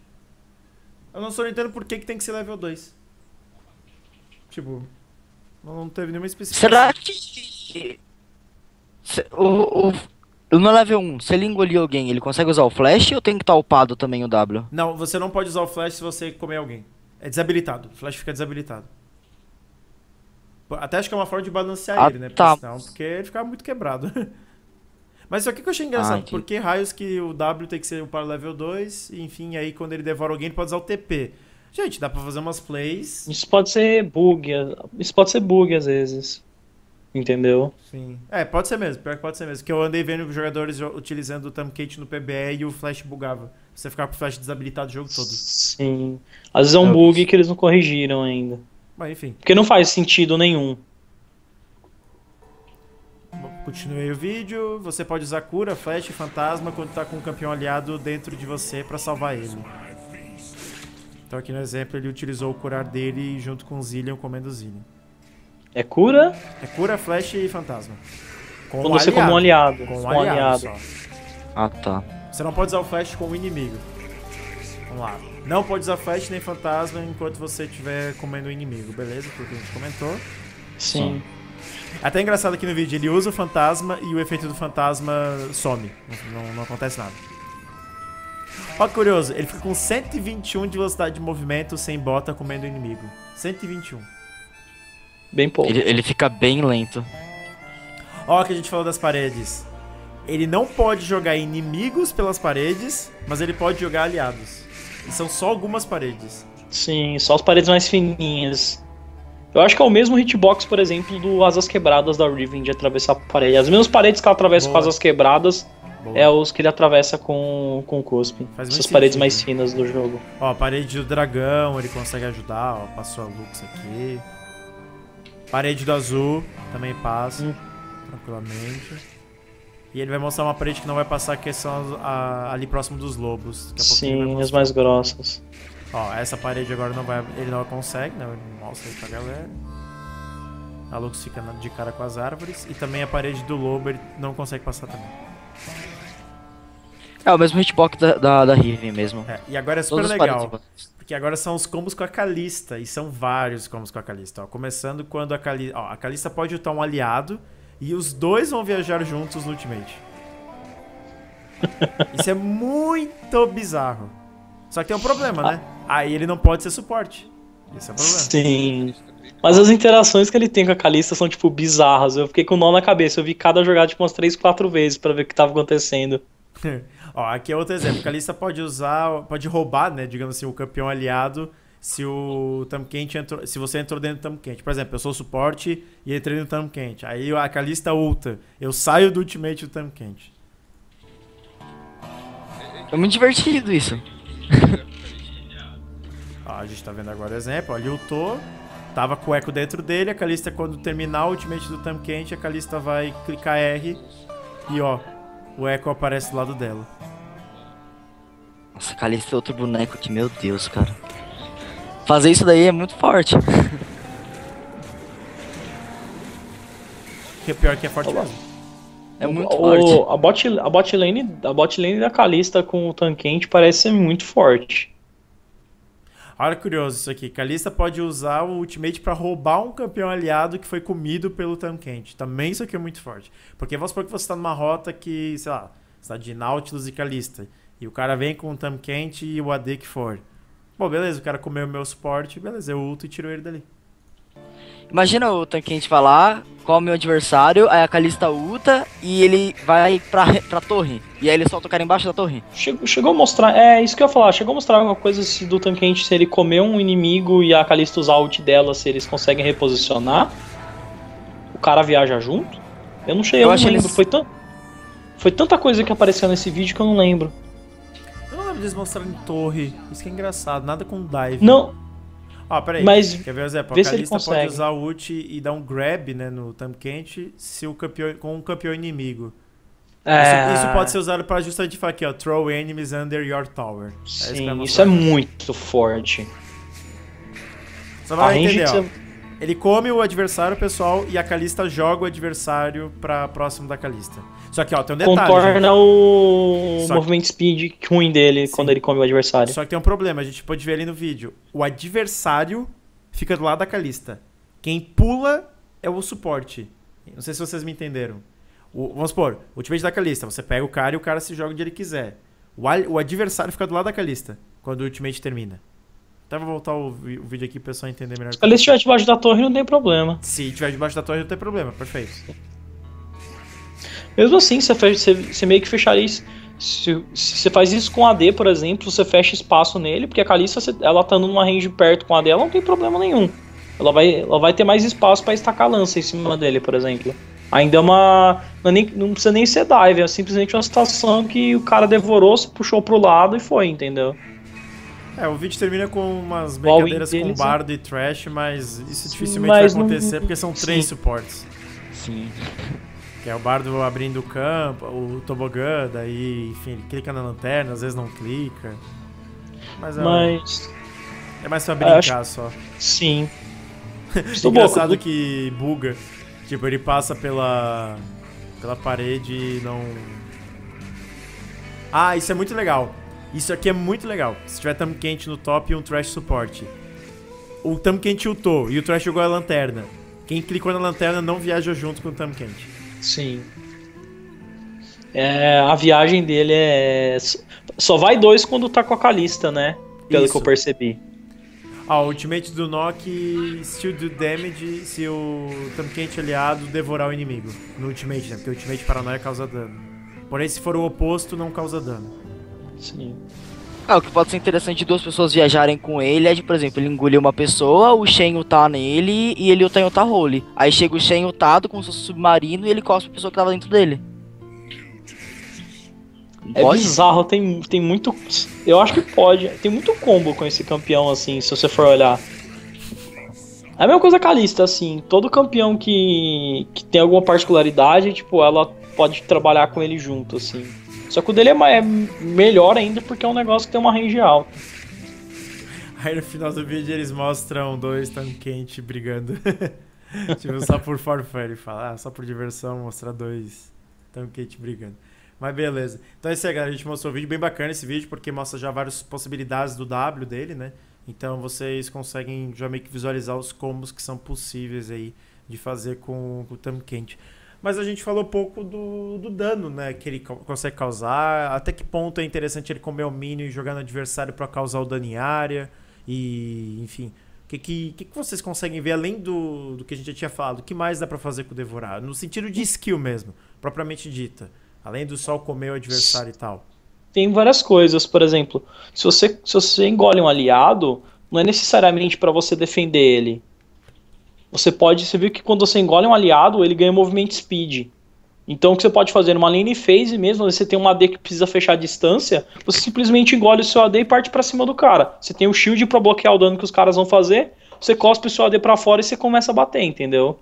Eu não estou entendendo por que, que tem que ser level 2. Tipo. Não teve nenhuma especificação. Será que. Se, o, o, no level 1, se ele engolir alguém, ele consegue usar o flash ou tem que estar tá upado também o W? Não, você não pode usar o flash se você comer alguém. É desabilitado. O flash fica desabilitado. Tipo, até acho que é uma forma de balancear ah, ele, né? Tá. Porque, senão, porque ele ficava muito quebrado. Mas só que eu achei engraçado, ah, porque raios que o W tem que ser para o level 2, enfim, aí quando ele devora alguém ele pode usar o TP. Gente, dá pra fazer umas plays. Isso pode ser bug, isso pode ser bug às vezes. Entendeu? Sim. É, pode ser mesmo, pior que pode ser mesmo. Porque eu andei vendo jogadores utilizando o Tamkate no PBE e o Flash bugava. Você ficava com o Flash desabilitado o jogo todo. Sim. Às vezes é um é, bug que eles não corrigiram ainda. Mas enfim. Porque não faz sentido nenhum. Continuei o vídeo. Você pode usar cura, flash e fantasma quando está com um campeão aliado dentro de você para salvar ele. Então aqui no exemplo ele utilizou o curar dele junto com o Zillion comendo o Zillion. É cura? É cura, flash e fantasma. Com, um você aliado. como um aliado. Com um, com aliado. aliado. Ah tá. Você não pode usar o flash com o inimigo. Vamos lá. Não pode usar flash nem fantasma enquanto você estiver comendo o inimigo, beleza? Porque a gente comentou. Sim. Até é engraçado aqui no vídeo, ele usa o fantasma e o efeito do fantasma some. Não, não acontece nada. Ó, curioso, ele fica com 121 de velocidade de movimento sem bota comendo o inimigo. 121. Bem pouco. Ele, ele fica bem lento. Ó, que a gente falou das paredes. Ele não pode jogar inimigos pelas paredes, mas ele pode jogar aliados. São só algumas paredes. Sim, só as paredes mais fininhas. Eu acho que é o mesmo hitbox, por exemplo, do Asas Quebradas da Riven de atravessar a parede. As mesmas paredes que ela atravessa Boa. com asas quebradas Boa. é os que ele atravessa com, com cuspe. Faz Essas paredes sentido. mais finas do jogo. Ó, a parede do dragão, ele consegue ajudar, ó, passou a Lux aqui. Parede do azul, também passa. Hum. Tranquilamente. E ele vai mostrar uma parede que não vai passar, que são a, a, ali próximo dos lobos. Sim, as mais grossas. Ó, essa parede agora não vai, ele não consegue, né? Ele mostra aí pra galera. A Lux fica de cara com as árvores. E também a parede do lobo ele não consegue passar também. É o mesmo hitbox da, da, da Riven mesmo. É, e agora é super Todos legal. Porque agora são os combos com a Kalista. E são vários combos com a Kalista. Ó, começando quando a Kalista. Ó, a Kalista pode ultar um aliado. E os dois vão viajar juntos no Ultimate. Isso é muito bizarro. Só que tem um problema, né? Ah. Aí ele não pode ser suporte. Esse é o problema. Sim. Mas as interações que ele tem com a Kalista são, tipo, bizarras. Eu fiquei com o nó na cabeça. Eu vi cada jogada, tipo, umas 3, 4 vezes para ver o que tava acontecendo. Ó, aqui é outro exemplo. Kalista pode usar, pode roubar, né, digamos assim, o campeão aliado se o Tamo Quente entrou, se você entrou dentro do Tamo Quente. Por exemplo, eu sou suporte e entrei no Tamo Quente. Aí a Kalista ultra eu saio do ultimate do Tamo Quente. É muito divertido isso. ah, a gente tá vendo agora o exemplo, ali tô tava com o eco dentro dele, a Kalista, quando terminar o ultimate do Tamo Quente, a Kalista vai clicar R e ó, o eco aparece do lado dela. Nossa, Kalista é outro boneco aqui, meu Deus, cara. Fazer isso daí é muito forte. Que é pior que é forte mesmo. É muito o, forte. A bot, a, bot lane, a bot lane da Kalista com o tanquente parece ser muito forte. Olha curioso isso aqui. Kalista pode usar o ultimate para roubar um campeão aliado que foi comido pelo tanquente. Também isso aqui é muito forte. Porque vamos supor que você está numa rota que, sei lá, está de Nautilus e Kalista. E o cara vem com o tanquente e o AD que for. Bom, beleza, o cara comeu o meu suporte, beleza, eu ulto e tiro ele dali. Imagina o Tanquente vai lá, come é o adversário, aí a Kalista ulta e ele vai pra, pra torre. E aí ele solta o cara embaixo da torre. Chegou, chegou a mostrar, é isso que eu ia falar, chegou a mostrar alguma coisa se do Tanquente, se ele comer um inimigo e a Kalista usar ult dela, se eles conseguem reposicionar. O cara viaja junto? Eu não cheguei, eu, eu não lembro, eles... foi, foi tanta coisa que apareceu nesse vídeo que eu não lembro eles em torre. Isso que é engraçado, nada com dive. Não. Ah, peraí. Mas Quer ver, Zé? Apocalista pode usar ult e dar um grab né, no Thumb Quente se o campeão, com um campeão inimigo. É... Isso, isso, pode ser usado para justamente falar aqui, ó. Throw enemies under your tower. Sim, é isso, isso é muito forte. Só vai entender, ó. Ele come o adversário, pessoal, e a Kalista joga o adversário para próximo da Kalista. Só que, ó, tem um detalhe. Contorna o movimento speed ruim dele Sim. quando ele come o adversário. Só que tem um problema, a gente pode ver ali no vídeo. O adversário fica do lado da Calista. Quem pula é o suporte. Não sei se vocês me entenderam. O, vamos supor, o ultimate da Calista. Você pega o cara e o cara se joga onde ele quiser. O, o adversário fica do lado da Calista quando o ultimate termina. Até vou voltar o, o vídeo aqui para o pessoal entender melhor. Se ele estiver debaixo da torre, não tem problema. Se estiver debaixo da torre, não tem problema. Perfeito. Mesmo assim, você, fecha, você, você meio que fecharia isso. Se, se, você faz isso com AD, por exemplo, você fecha espaço nele, porque a Kalista, ela estando numa range perto com AD, ela não tem problema nenhum. Ela vai, ela vai ter mais espaço para estacar lança em cima dele, por exemplo. Ainda é uma. Não, é nem, não precisa nem ser dive, é simplesmente uma situação que o cara devorou, se puxou pro lado e foi, entendeu? É, o vídeo termina com umas brincadeiras com bardo e trash, mas isso dificilmente mas vai acontecer não... porque são três Sim. suportes. Sim. Que é o bardo abrindo o campo, o tobogã, daí, enfim, ele clica na lanterna, às vezes não clica. Mas. É, Mas... é mais pra brincar acho... só. Sim. Estou Engraçado que buga. Tipo, ele passa pela. pela parede e não. Ah, isso é muito legal. Isso aqui é muito legal. Se tiver Tam Quente no top e um Trash suporte. O Tam Quente ultou e o Trash jogou a lanterna. Quem clicou na lanterna não viaja junto com o Tam Quente. Sim. É, a viagem dele é. Só vai dois quando tá com a Calista, né? Pelo Isso. que eu percebi. A ultimate do Nock still do damage se o Tamquente aliado devorar o inimigo. No ultimate, né? Porque o ultimate paranoia causa dano. Porém, se for o oposto, não causa dano. Sim. Ah, o que pode ser interessante de duas pessoas viajarem com ele é de, por exemplo, ele engoliu uma pessoa, o Shen tá nele e ele em o tá role. Aí chega o Shen utado com seu submarino e ele cospe a pessoa que tava dentro dele. É pode? bizarro, tem, tem muito. Eu acho que pode. Tem muito combo com esse campeão, assim, se você for olhar. É a mesma coisa com a lista, assim. Todo campeão que, que tem alguma particularidade, tipo, ela pode trabalhar com ele junto, assim. Só que o dele é, é melhor ainda porque é um negócio que tem uma range alta. Aí no final do vídeo eles mostram dois tanque quente brigando. tipo, só por farfare. Ele fala, ah, só por diversão mostrar dois tanque quente brigando. Mas beleza. Então é isso aí, galera. A gente mostrou o vídeo bem bacana esse vídeo, porque mostra já várias possibilidades do W dele, né? Então vocês conseguem já meio que visualizar os combos que são possíveis aí de fazer com, com o Tam Quente mas a gente falou pouco do, do dano, né? Que ele consegue causar. Até que ponto é interessante ele comer o minion e jogar no adversário para causar o dano em área. E, enfim. O que, que, que, que vocês conseguem ver além do, do que a gente já tinha falado? O que mais dá para fazer com o Devorar? No sentido de skill mesmo, propriamente dita. Além do sol comer o adversário e tal. Tem várias coisas, por exemplo, se você, se você engole um aliado, não é necessariamente para você defender ele você pode, você viu que quando você engole um aliado, ele ganha movimento speed. Então o que você pode fazer numa lane phase mesmo, você tem um AD que precisa fechar a distância, você simplesmente engole o seu AD e parte para cima do cara. Você tem o shield para bloquear o dano que os caras vão fazer, você cospe o seu AD para fora e você começa a bater, entendeu?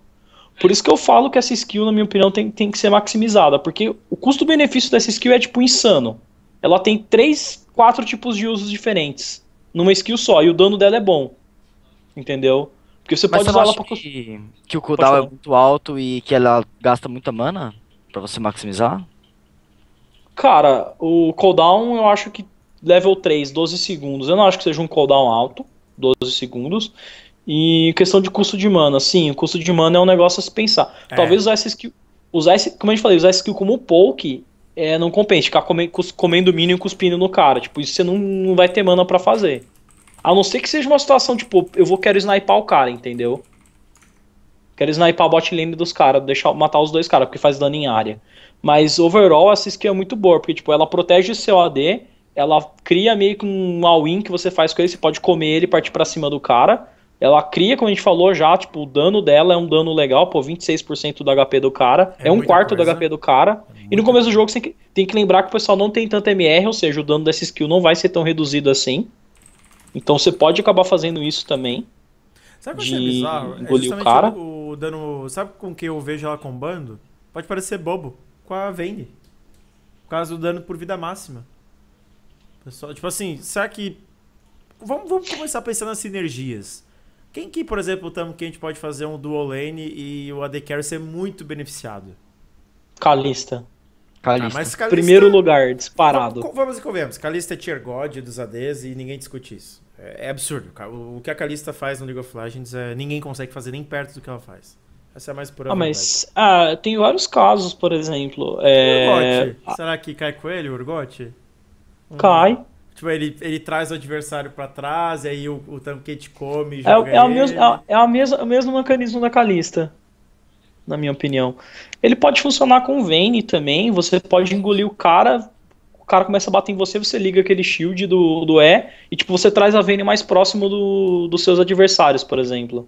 Por isso que eu falo que essa skill, na minha opinião, tem, tem que ser maximizada, porque o custo-benefício dessa skill é tipo insano. Ela tem três, quatro tipos de usos diferentes numa skill só, e o dano dela é bom. Entendeu? Porque você Mas pode usar ela pra... que, que o cooldown é muito alto e que ela gasta muita mana pra você maximizar? Cara, o cooldown eu acho que level 3, 12 segundos. Eu não acho que seja um cooldown alto, 12 segundos. E questão de custo de mana, sim, o custo de mana é um negócio a se pensar. É. Talvez usar essa skill. Usar esse, como a gente falei, usar esse skill como poke é, não compensa. Ficar comendo, comendo mínimo e cuspindo no cara. Tipo, isso você não, não vai ter mana para fazer. A não ser que seja uma situação, tipo, eu vou quero sniper o cara, entendeu? Quero sniper a bot lane dos caras, deixar matar os dois caras, porque faz dano em área. Mas overall essa skill é muito boa, porque tipo, ela protege o seu AD, ela cria meio que um all-in que você faz com ele, você pode comer ele e partir para cima do cara. Ela cria, como a gente falou já, tipo, o dano dela é um dano legal, pô, 26% do HP do cara, é, é um quarto coisa. do HP do cara. É e no começo do jogo você tem que, tem que lembrar que o pessoal não tem tanto MR, ou seja, o dano dessa skill não vai ser tão reduzido assim. Então você pode acabar fazendo isso também. Sabe o que é bizarro? é o cara. O dano, sabe com que eu vejo ela combando? Pode parecer bobo. Com a Vayne. Por causa do dano por vida máxima. Pessoal, tipo assim, será que. Vamos, vamos começar a pensar nas sinergias. Quem que, por exemplo, estamos que a gente pode fazer um dual lane e o AD Carry ser muito beneficiado? Calista. Calista. Ah, Calista... Primeiro lugar, disparado. Vamos, vamos e convenhamos. Calista é tier god dos ADs e ninguém discute isso. É, é absurdo. O que a Calista faz no League of Legends, é, ninguém consegue fazer nem perto do que ela faz. Essa é a mais pura ah, mas ah, tem vários casos, por exemplo. É... Urgote. Será que cai com ele, o Urgote? Hum. Cai. Hum. Tipo, ele, ele traz o adversário pra trás, e aí o, o Tankate come. É é, é, é, a mes, é, a mes, o mesmo mecanismo da Calista na minha opinião. Ele pode funcionar com o Vayne também, você pode engolir o cara, o cara começa a bater em você, você liga aquele shield do, do E, e tipo, você traz a Vayne mais próximo do, dos seus adversários, por exemplo.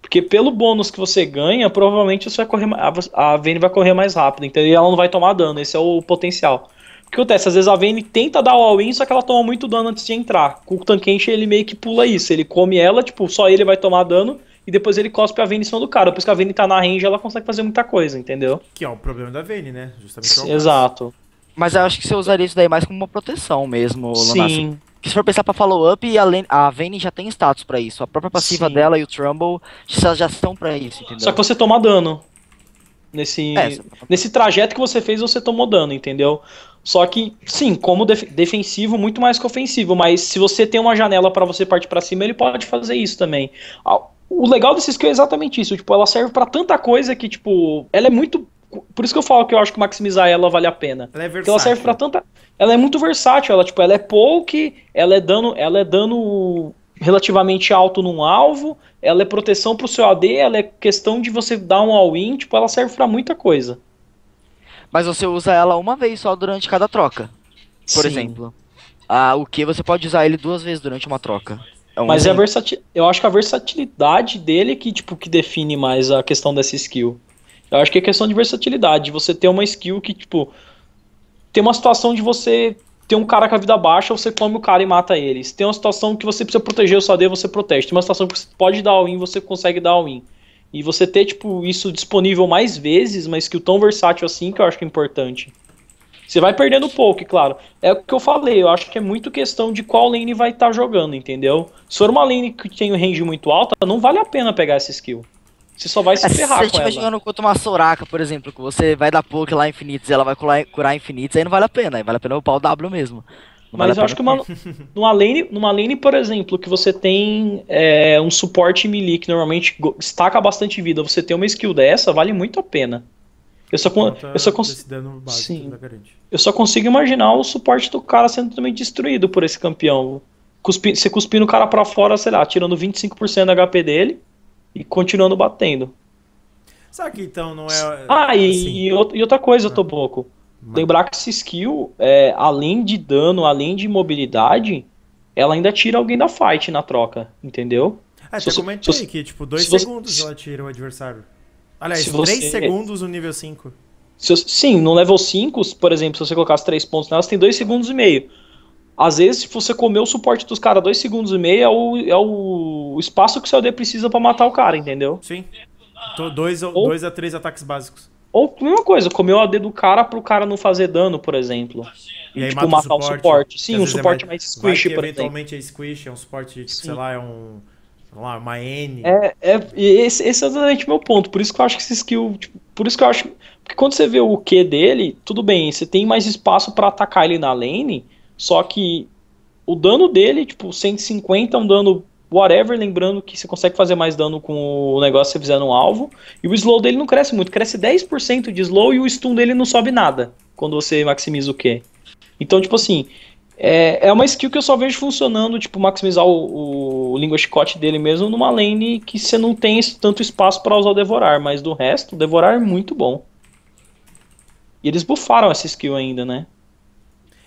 Porque pelo bônus que você ganha, provavelmente você vai correr, a Vayne vai correr mais rápido, então ela não vai tomar dano, esse é o potencial. O que acontece? Às vezes a Vayne tenta dar o all-in, só que ela toma muito dano antes de entrar. Com o Tankenshi ele meio que pula isso, ele come ela, tipo, só ele vai tomar dano, e depois ele cospe a Vayne em cima do cara. Depois que a Vayne tá na range, ela consegue fazer muita coisa, entendeu? Que é o problema da Vayne, né? Justamente é Exato. Mas eu acho que você usaria isso daí mais como uma proteção mesmo, Lanassi. Sim. Porque se for pensar pra follow-up, a, a Vayne já tem status para isso. A própria passiva Sim. dela e o Trumble já, já estão para isso, entendeu? Só que você toma dano. Nesse, é, nesse trajeto que você fez, você tomou dano, entendeu? Só que, sim, como def defensivo, muito mais que ofensivo. Mas se você tem uma janela para você partir para cima, ele pode fazer isso também o legal desse skill é exatamente isso. Tipo, ela serve para tanta coisa que, tipo, ela é muito. Por isso que eu falo que eu acho que maximizar ela vale a pena. Ela é versátil. Porque ela serve para tanta. Ela é muito versátil. Ela, tipo, ela é poke, ela é dano. Ela é dano relativamente alto num alvo, ela é proteção pro seu AD, ela é questão de você dar um all-in, tipo, ela serve para muita coisa. Mas você usa ela uma vez só durante cada troca. Por Sim. exemplo. Ah, o que você pode usar ele duas vezes durante uma troca. É um Mas é versati... eu acho que a versatilidade dele é que, tipo, que define mais a questão dessa skill. Eu acho que é questão de versatilidade. Você ter uma skill que, tipo, tem uma situação de você ter um cara com a vida baixa, você come o cara e mata ele. Se tem uma situação que você precisa proteger o seu AD, você protege. Tem uma situação que você pode dar all-in, você consegue dar all-in. E você ter, tipo, isso disponível mais vezes, mas skill tão versátil assim que eu acho que é importante. Você vai perdendo pouco, claro. É o que eu falei, eu acho que é muito questão de qual lane vai estar tá jogando, entendeu? Se for uma lane que tem um range muito alto, não vale a pena pegar essa skill. Você só vai se com ela. se você estiver jogando contra uma Soraka, por exemplo, que você vai dar poke lá infinitos e ela vai curar, curar infinitos, aí não vale a pena, aí vale a pena upar o W mesmo. Não Mas vale eu acho que uma, numa, lane, numa lane, por exemplo, que você tem é, um suporte melee que normalmente estaca bastante vida, você ter uma skill dessa, vale muito a pena. Eu só, eu só consigo. Sim. Eu só consigo imaginar o suporte do cara sendo também destruído por esse campeão. Cuspi, você cuspindo o cara pra fora, sei lá, tirando 25% do HP dele e continuando batendo. Só que então não é. Assim? Ah, e, assim. e, e outra coisa, ah. Toboco. Lembrar que esse skill, é, além de dano, além de mobilidade, ela ainda tira alguém da fight na troca, entendeu? Ah, você comentou que, tipo, dois segundos você... ela tira o adversário. Aliás, 3 você... segundos no nível 5. Eu, sim, no level 5, por exemplo, se você colocasse 3 pontos nelas, tem 2 segundos e meio. Às vezes, se você comer o suporte dos caras 2 segundos e meio, é o, é o espaço que o seu AD precisa para matar o cara, entendeu? Sim. 2 ou, dois a 3 ataques básicos. Ou mesma coisa, comer o AD do cara pro cara não fazer dano, por exemplo. E, e tipo, matar o suporte. O suporte. Sim, um é suporte é mais, mais squish, por eventualmente exemplo. Eventualmente é squish, é um suporte, tipo, sei lá, é um lá, uma N. É, é esse, esse, é exatamente meu ponto. Por isso que eu acho que esse skill. Tipo, por isso que eu acho. Porque quando você vê o Q dele, tudo bem, você tem mais espaço para atacar ele na lane, só que o dano dele, tipo, 150 é um dano whatever, lembrando que você consegue fazer mais dano com o negócio que você fizer no alvo. E o slow dele não cresce muito, cresce 10% de slow e o stun dele não sobe nada quando você maximiza o Q. Então, tipo assim, é, é uma skill que eu só vejo funcionando, tipo, maximizar o, o língua chicote dele mesmo numa lane que você não tem tanto espaço para usar o Devorar, mas do resto, o Devorar é muito bom. E eles bufaram essa skill ainda, né?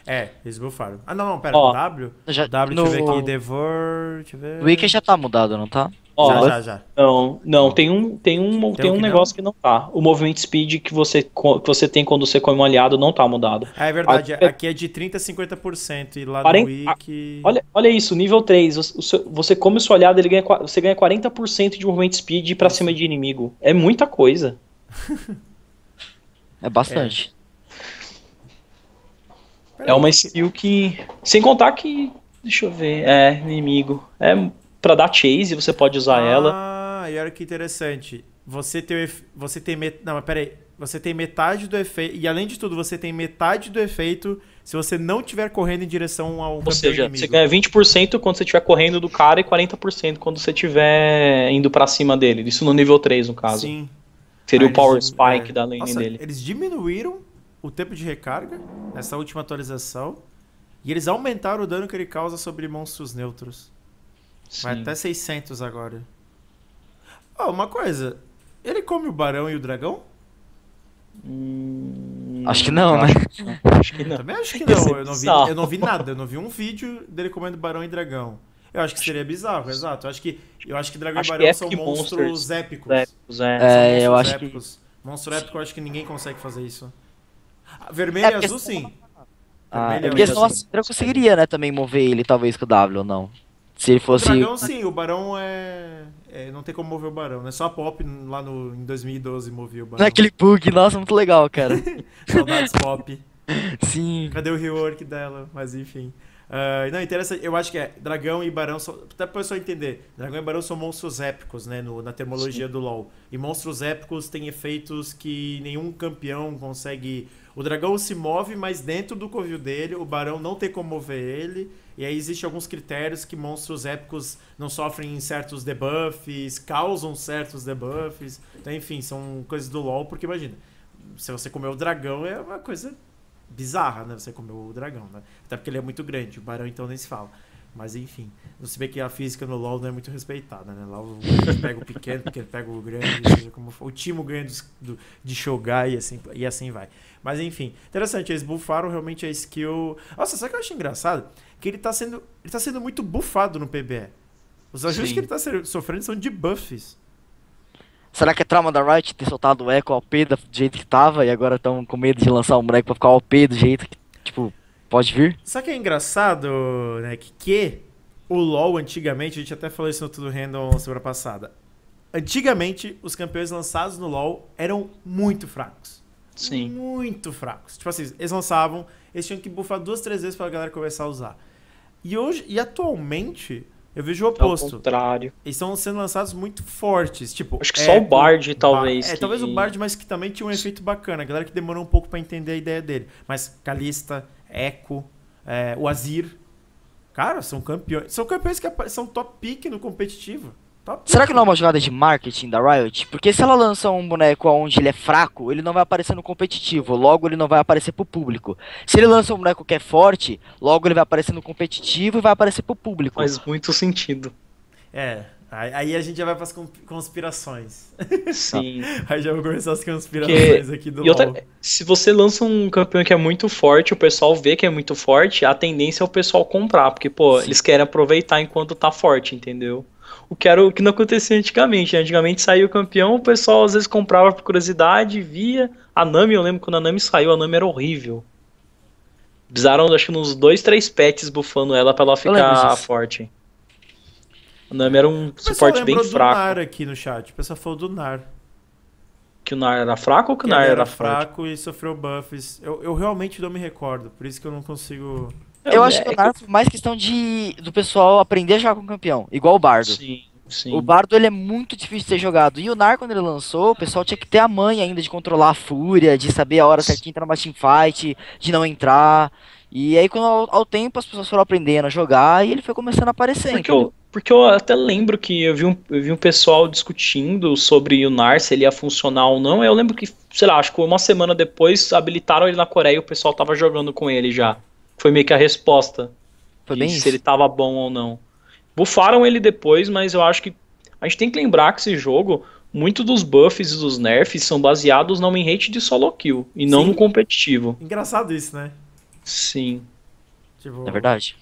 É, eles bufaram. Ah, não, não, pera, Ó, W? Já, w, no... deixa eu ver aqui, Devor, deixa eu ver... O Wiki já tá mudado, não tá? Ó, já, já, já. Não, não, tem um, tem um, tem, tem um que negócio não? que não tá. O movimento speed que você, que você tem quando você come um aliado não tá mudado. é verdade. Aqui, é aqui é de 30% a 50%. E lá 40, no Wiki. Olha, olha isso, nível 3. Você, você come o seu aliado, ele ganha, você ganha 40% de movimento speed pra cima de inimigo. É muita coisa. é bastante. É. é uma skill que. Sem contar que. Deixa eu ver. É, inimigo. É para dar chase, você pode usar ah, ela. Ah, e olha que interessante. Você tem você tem met... não, mas peraí. Você tem metade do efeito e além de tudo, você tem metade do efeito se você não estiver correndo em direção ao Ou seja, inimigo. você ganha 20% quando você estiver correndo do cara e 40% quando você estiver indo para cima dele. Isso no nível 3, no caso. Sim. Seria ah, o power eles, spike é... da lane Nossa, dele. Eles diminuíram o tempo de recarga nessa última atualização e eles aumentaram o dano que ele causa sobre monstros neutros. Sim. Vai até 600 agora. Oh, uma coisa. Ele come o barão e o dragão? Hum, acho que não, né? Acho que não. também acho que não. Eu não, vi, eu não vi nada. Eu não vi um vídeo dele comendo barão e dragão. Eu acho que seria bizarro, exato. Eu acho que, eu acho que Dragão acho e Barão são monstros épicos. épicos é. é. é eu acho épicos. que... Monstro épico, eu acho que ninguém consegue fazer isso. Vermelho é, ah, e azul, sim. Ah, vermelho é, é, nossa, eu conseguiria, né, também mover ele, talvez, com o W ou não. Se ele fosse. O barão sim, o Barão é... é. Não tem como mover o Barão, né? Só a Pop lá no... em 2012 movia o Barão. Naquele é bug, nossa, muito legal, cara. Saudades Pop. Sim. Cadê o rework dela? Mas enfim. Uh, não, interessa Eu acho que é dragão e barão. São, até pra pessoa entender. Dragão e barão são monstros épicos, né? No, na terminologia Sim. do LoL. E monstros épicos têm efeitos que nenhum campeão consegue. O dragão se move, mas dentro do covil dele, o barão não tem como mover ele. E aí existem alguns critérios que monstros épicos não sofrem certos debuffs, causam certos debuffs. Então, enfim, são coisas do LoL, porque imagina. Se você comer o dragão, é uma coisa bizarra, né? Você comeu o dragão, né? Até porque ele é muito grande, o barão então nem se fala. Mas enfim, você vê que a física no LoL não é muito respeitada, né? Lá o pega o pequeno, porque pega o grande, como o time grande do, de Shogai e assim, e assim vai. Mas enfim, interessante, eles bufaram realmente a skill. Nossa, sabe o que eu acho engraçado? Que ele tá sendo, ele tá sendo muito bufado no PBE. Os ajustes Sim. que ele tá sofrendo são de buffs. Será que é trauma da Riot ter soltado o Echo OP do jeito que tava e agora estão com medo de lançar o boneco pra ficar OP do jeito que, tipo, pode vir? Só que é engraçado, né? Que, o LoL antigamente, a gente até falou isso no Tudo Random semana passada. Antigamente, os campeões lançados no LoL eram muito fracos. Sim. Muito fracos. Tipo assim, eles lançavam, eles tinham que bufar duas, três vezes pra galera começar a usar. E hoje, e atualmente, eu vejo o oposto. Ao contrário. Eles estão sendo lançados muito fortes. Tipo, Acho que é, só o Bard, talvez. É, que... talvez o Bard, mas que também tinha um efeito bacana. A galera que demorou um pouco para entender a ideia dele. Mas Calista, Echo, é, o Azir. Cara, são campeões. São campeões que são top pick no competitivo. Será que não é uma jogada de marketing da Riot? Porque se ela lança um boneco onde ele é fraco, ele não vai aparecer no competitivo, logo ele não vai aparecer pro público. Se ele lança um boneco que é forte, logo ele vai aparecer no competitivo e vai aparecer pro público. Faz muito sentido. É, aí a gente já vai pras conspirações. Sim. aí já vou começar as conspirações aqui do lado. Outra... Se você lança um campeão que é muito forte, o pessoal vê que é muito forte, a tendência é o pessoal comprar, porque, pô, Sim. eles querem aproveitar enquanto tá forte, entendeu? o que era o que não acontecia antigamente. Né? Antigamente saiu campeão, o pessoal às vezes comprava por curiosidade, via. A Nami, eu lembro quando a Nami saiu, a Nami era horrível. Precisaram, acho que uns dois, três pets bufando ela pra ela ficar forte. A Nami era um suporte bem fraco. do Nar aqui no chat, o pessoal falou do Nar. Que o Nar era fraco ou que, que o Nar era, era fraco? fraco e sofreu buffs. Eu, eu realmente não me recordo, por isso que eu não consigo eu, acho é que o Narf é mais questão de do pessoal aprender a jogar com o campeão, igual o Bardo. Sim. Sim. O Bardo ele é muito difícil de ser jogado. E o Nar, quando ele lançou, o pessoal tinha que ter a mãe ainda de controlar a fúria, de saber a hora certinha de entrar numa teamfight, de não entrar. E aí, quando, ao, ao, tempo, as pessoas foram aprendendo a jogar e ele foi começando a aparecer. Porque eu, porque eu até lembro que eu vi, um, eu vi um pessoal discutindo sobre o NAR, se ele ia funcionar ou não. Eu lembro que, sei lá, acho que uma semana depois habilitaram ele na Coreia e o pessoal tava jogando com ele já foi meio que a resposta. Foi bem se ele tava bom ou não. Bufaram ele depois, mas eu acho que a gente tem que lembrar que esse jogo, muito dos buffs e dos nerfs são baseados na win rate de solo kill e Sim. não no competitivo. Engraçado isso, né? Sim. Tipo, é verdade.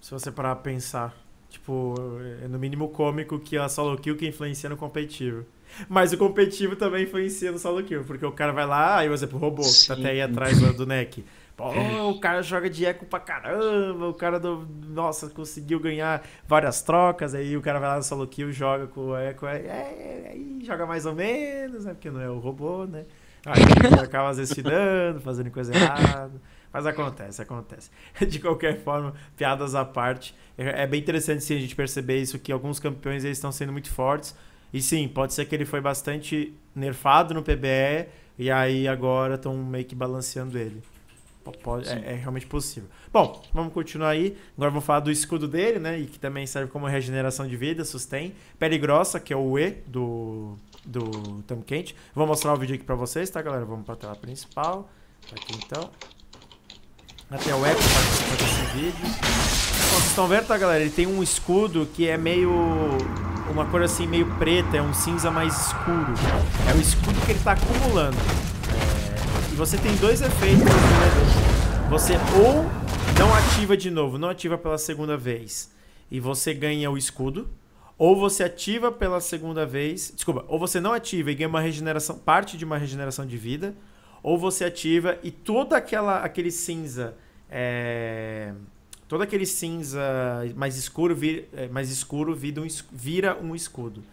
Se você parar a pensar, tipo, é no mínimo cômico que a solo kill que influencia no competitivo. Mas o competitivo também influencia no solo kill, porque o cara vai lá, aí, você pro robô, Sim. que tá até aí atrás do neck. Pô, o cara joga de eco pra caramba, o cara do. Nossa, conseguiu ganhar várias trocas, aí o cara vai lá no solo kill, joga com o eco, aí, é, é, aí joga mais ou menos, né? Porque não é o robô, né? Aí acaba às vezes se dando, fazendo coisa errada. Mas acontece, acontece. De qualquer forma, piadas à parte, é, é bem interessante sim a gente perceber isso, que alguns campeões eles estão sendo muito fortes. E sim, pode ser que ele foi bastante nerfado no PBE, e aí agora estão meio que balanceando ele. Pode, é, é, realmente possível. Bom, vamos continuar aí. Agora vou falar do escudo dele, né? E que também serve como regeneração de vida, sustém. Pele grossa, que é o E do, do Tamo Quente. Vou mostrar o vídeo aqui pra vocês, tá, galera? Vamos pra tela principal. Tá aqui então. Até o Epic participa desse vídeo. vocês estão vendo, tá, galera? Ele tem um escudo que é meio uma cor assim meio preta, é um cinza mais escuro. É o escudo que ele está acumulando você tem dois efeitos. Você ou não ativa de novo, não ativa pela segunda vez e você ganha o escudo, ou você ativa pela segunda vez, desculpa, ou você não ativa e ganha uma regeneração, parte de uma regeneração de vida, ou você ativa e toda aquela aquele cinza é, todo aquele cinza mais escuro vir, é, mais escuro vira um, vira um escudo.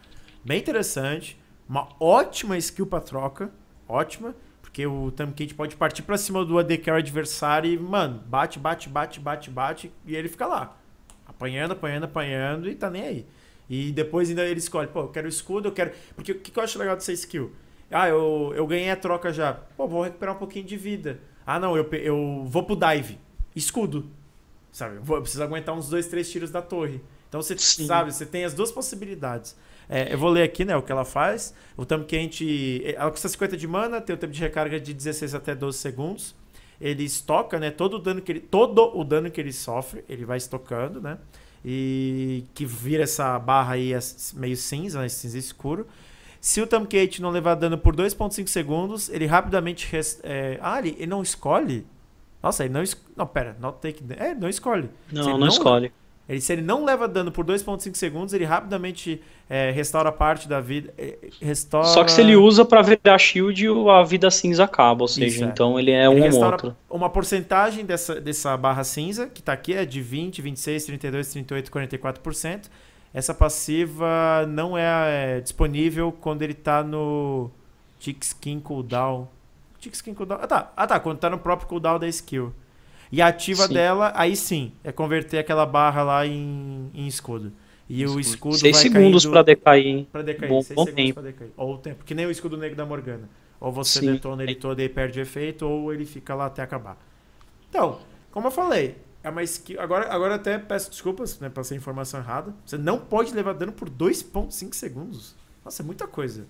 Bem interessante, uma ótima skill para troca, ótima. Porque o Tamkit pode partir pra cima do AD Carry adversário e, mano, bate, bate, bate, bate, bate. E ele fica lá. Apanhando, apanhando, apanhando e tá nem aí. E depois ainda ele escolhe, pô, eu quero escudo, eu quero. Porque o que, que eu acho legal dessa skill? Ah, eu, eu ganhei a troca já. Pô, vou recuperar um pouquinho de vida. Ah, não, eu, eu vou pro dive. Escudo. Sabe? Eu, vou, eu preciso aguentar uns dois, três tiros da torre. Então você Sim. sabe, você tem as duas possibilidades. É, eu vou ler aqui né, o que ela faz. O tempo quente. É, ela custa 50 de mana, tem o tempo de recarga de 16 até 12 segundos. Ele estoca, né? Todo o dano que ele, todo o dano que ele sofre, ele vai estocando, né? E que vira essa barra aí meio cinza, né, cinza escuro. Se o Tamkate não levar dano por 2.5 segundos, ele rapidamente. ali, É... Ah, ele, ele não escolhe? Nossa, ele não. escolhe? Não, pera, not take. É, não escolhe. Não, não, não, né? escolhe. Ele, se ele não leva dano por 2.5 segundos, ele rapidamente é, restaura parte da vida. É, restaura... Só que se ele usa para virar shield, a vida cinza acaba, ou seja, Isso, é. então ele é ele um ou outro. Uma porcentagem dessa, dessa barra cinza, que está aqui, é de 20, 26, 32, 38, 44%. Essa passiva não é, é disponível quando ele está no Tick Skin Cooldown. Tick Skin Cooldown. Ah tá, ah, tá quando está no próprio cooldown da skill. E a ativa sim. dela, aí sim, é converter aquela barra lá em, em escudo. E escudo. o escudo seis vai segundos caindo... para decair, hein? Pra decair, bom, seis bom segundos tempo. pra decair. Ou o tempo, que nem o escudo negro da Morgana. Ou você sim. detona ele todo e perde efeito, ou ele fica lá até acabar. Então, como eu falei, é uma skill. Agora, agora até peço desculpas, né? Passei informação errada. Você não pode levar dano por 2,5 segundos. Nossa, é muita coisa.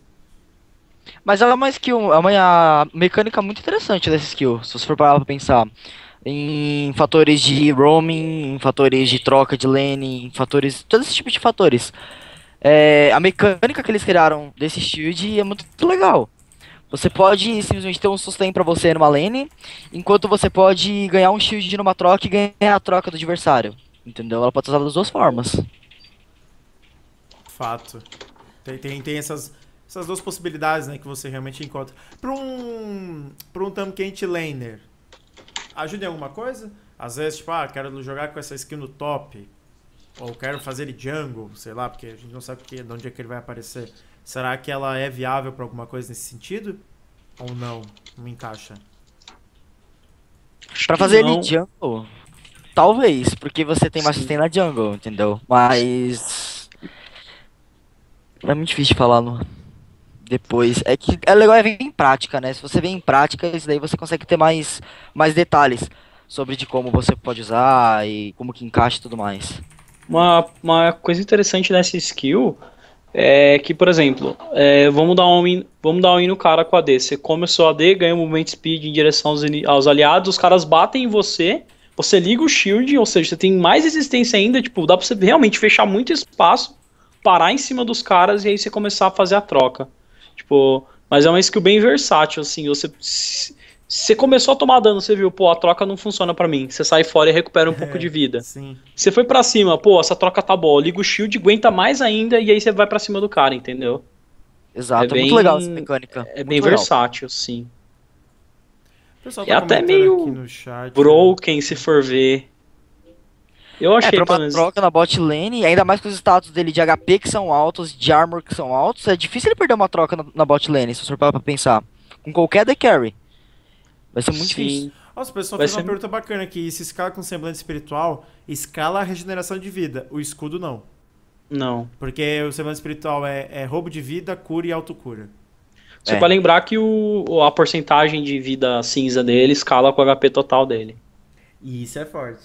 Mas ela é uma skill, é uma mecânica muito interessante dessa skill, se você for parar pra pensar em fatores de roaming, em fatores de troca de lane, em fatores. todo esse tipo de fatores. É, a mecânica que eles criaram desse shield é muito, legal. Você pode simplesmente ter um sustain para você numa lane, enquanto você pode ganhar um shield numa troca e ganhar a troca do adversário. Entendeu? Ela pode ser usada das duas formas. Fato. Tem, tem, tem essas, essas duas possibilidades né, que você realmente encontra. Para um, pra um Tam Quente Laner, ajuda em alguma coisa? Às vezes, tipo, ah, quero jogar com essa skill no top. Ou quero fazer ele jungle, sei lá, porque a gente não sabe que, de onde é que ele vai aparecer. Será que ela é viável para alguma coisa nesse sentido? Ou não? Não encaixa? Pra fazer não. ele jungle, talvez, porque você tem mais sustain na jungle, entendeu? Mas. É muito difícil de falar, Luan. No depois. É que é legal é ver em prática, né? Se você vê em prática, isso daí você consegue ter mais, mais detalhes sobre de como você pode usar e como que encaixa e tudo mais. Uma, uma coisa interessante nessa skill é que, por exemplo, é, vamos, dar um vamos dar um no cara com a D. Você o a D, ganha um movimento speed em direção aos, aos aliados, os caras batem em você, você liga o shield, ou seja, você tem mais resistência ainda, tipo, dá pra você realmente fechar muito espaço, parar em cima dos caras e aí você começar a fazer a troca. Tipo, mas é uma skill bem versátil, assim. Você, você começou a tomar dano, você viu, pô, a troca não funciona para mim. Você sai fora e recupera um é, pouco de vida. Sim. Você foi para cima, pô, essa troca tá boa. Liga o shield, aguenta mais ainda e aí você vai para cima do cara, entendeu? Exato, é, bem, muito legal essa mecânica. É muito bem legal. versátil, sim. Tá é até meio chat, né? broken né? se for ver. Eu é, achei, é, pra uma troca na bot lane, ainda mais com os status dele de HP que são altos, de armor que são altos, é difícil ele perder uma troca na, na bot lane, se for pra pensar. Com qualquer deck carry. Vai ser muito Sim. difícil. Nossa, o pessoal fez ser... uma pergunta bacana aqui. Se escala com semblante espiritual, escala a regeneração de vida. O escudo não. Não. Porque o semblante espiritual é, é roubo de vida, cura e autocura. Você é. vai lembrar que o, a porcentagem de vida cinza dele escala com o HP total dele. E isso é forte.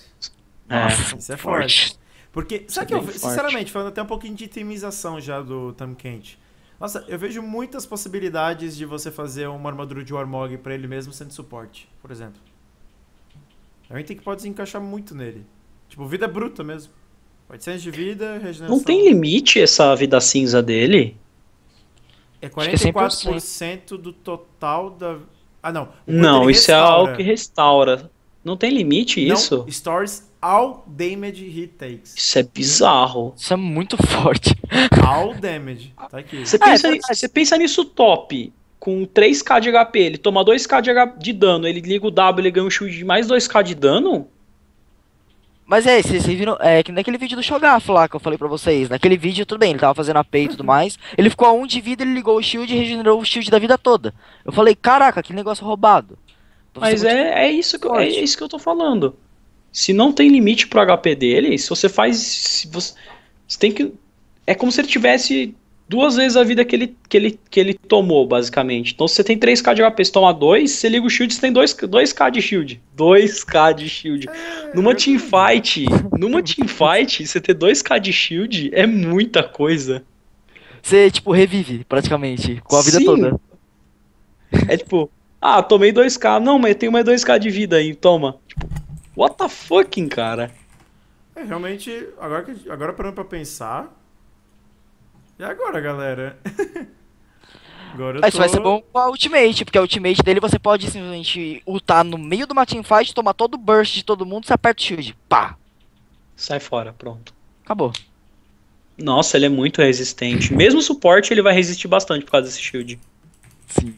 Nossa, é, isso é forte. forte. Porque, sabe é que eu, forte. sinceramente, falando até um pouquinho de itemização já do Tam Kent. Nossa, eu vejo muitas possibilidades de você fazer uma armadura de Warmog para ele mesmo sendo suporte, por exemplo. A gente que pode encaixar muito nele. Tipo, vida bruta mesmo. 800 de vida, regeneração. Não tem limite essa vida cinza dele? É 44% é assim. do total da. Ah, não. Não, isso é restaura. é algo que restaura. Não tem limite não, isso? Stores All damage he takes. Isso é bizarro. Isso é muito forte. All damage. Tá aqui. Você, ah, é pensa, você pensa nisso top. Com 3k de HP, ele toma 2k de, de dano, ele liga o W, ele ganha um shield de mais 2k de dano? Mas é, vocês viram, é que naquele vídeo do Shogaf lá que eu falei pra vocês, naquele vídeo, tudo bem, ele tava fazendo a e tudo mais, ele ficou a 1 de vida, ele ligou o shield e regenerou o shield da vida toda. Eu falei, caraca, que negócio roubado. Então, Mas é, é, isso que eu, é isso que eu tô falando. Se não tem limite pro HP dele, se você faz. Se você, você tem que. É como se ele tivesse duas vezes a vida que ele, que ele, que ele tomou, basicamente. Então, se você tem 3k de HP, você toma 2, você liga o shield, você tem 2, 2k de shield. 2k de shield. Numa teamfight, numa teamfight, você ter 2k de shield é muita coisa. Você, tipo, revive, praticamente, com a vida Sim. toda. É tipo, ah, tomei 2k. Não, mas tem mais 2k de vida aí, toma. What the fucking, cara? É, realmente, agora, que, agora parando pra pensar. E agora, galera? agora Isso tô... vai ser bom com a Ultimate, porque a Ultimate dele você pode simplesmente lutar no meio do uma Fight, tomar todo o burst de todo mundo, você aperta o shield. Pá! Sai fora, pronto. Acabou. Nossa, ele é muito resistente. Mesmo suporte, ele vai resistir bastante por causa desse shield. Sim.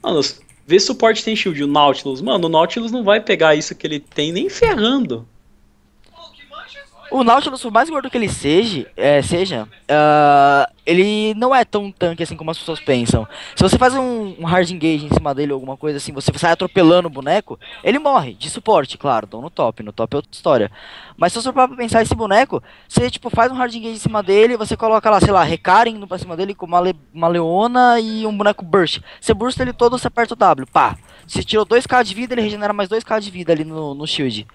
Mano, Vê suporte tem shield, o Nautilus. Mano, o Nautilus não vai pegar isso que ele tem nem ferrando. O Nautilus, por mais gordo que ele seja, é, seja uh, ele não é tão tanque assim como as pessoas pensam. Se você faz um, um hard engage em cima dele ou alguma coisa assim, você sai atropelando o boneco, ele morre, de suporte, claro, não no top, no top é outra história. Mas se você for pra pensar esse boneco, você tipo, faz um hard engage em cima dele, você coloca lá, sei lá, recarim indo pra cima dele com uma, le uma leona e um boneco burst. Você bursta ele todo, você aperta o W, pá. você tirou 2k de vida, ele regenera mais 2k de vida ali no, no shield.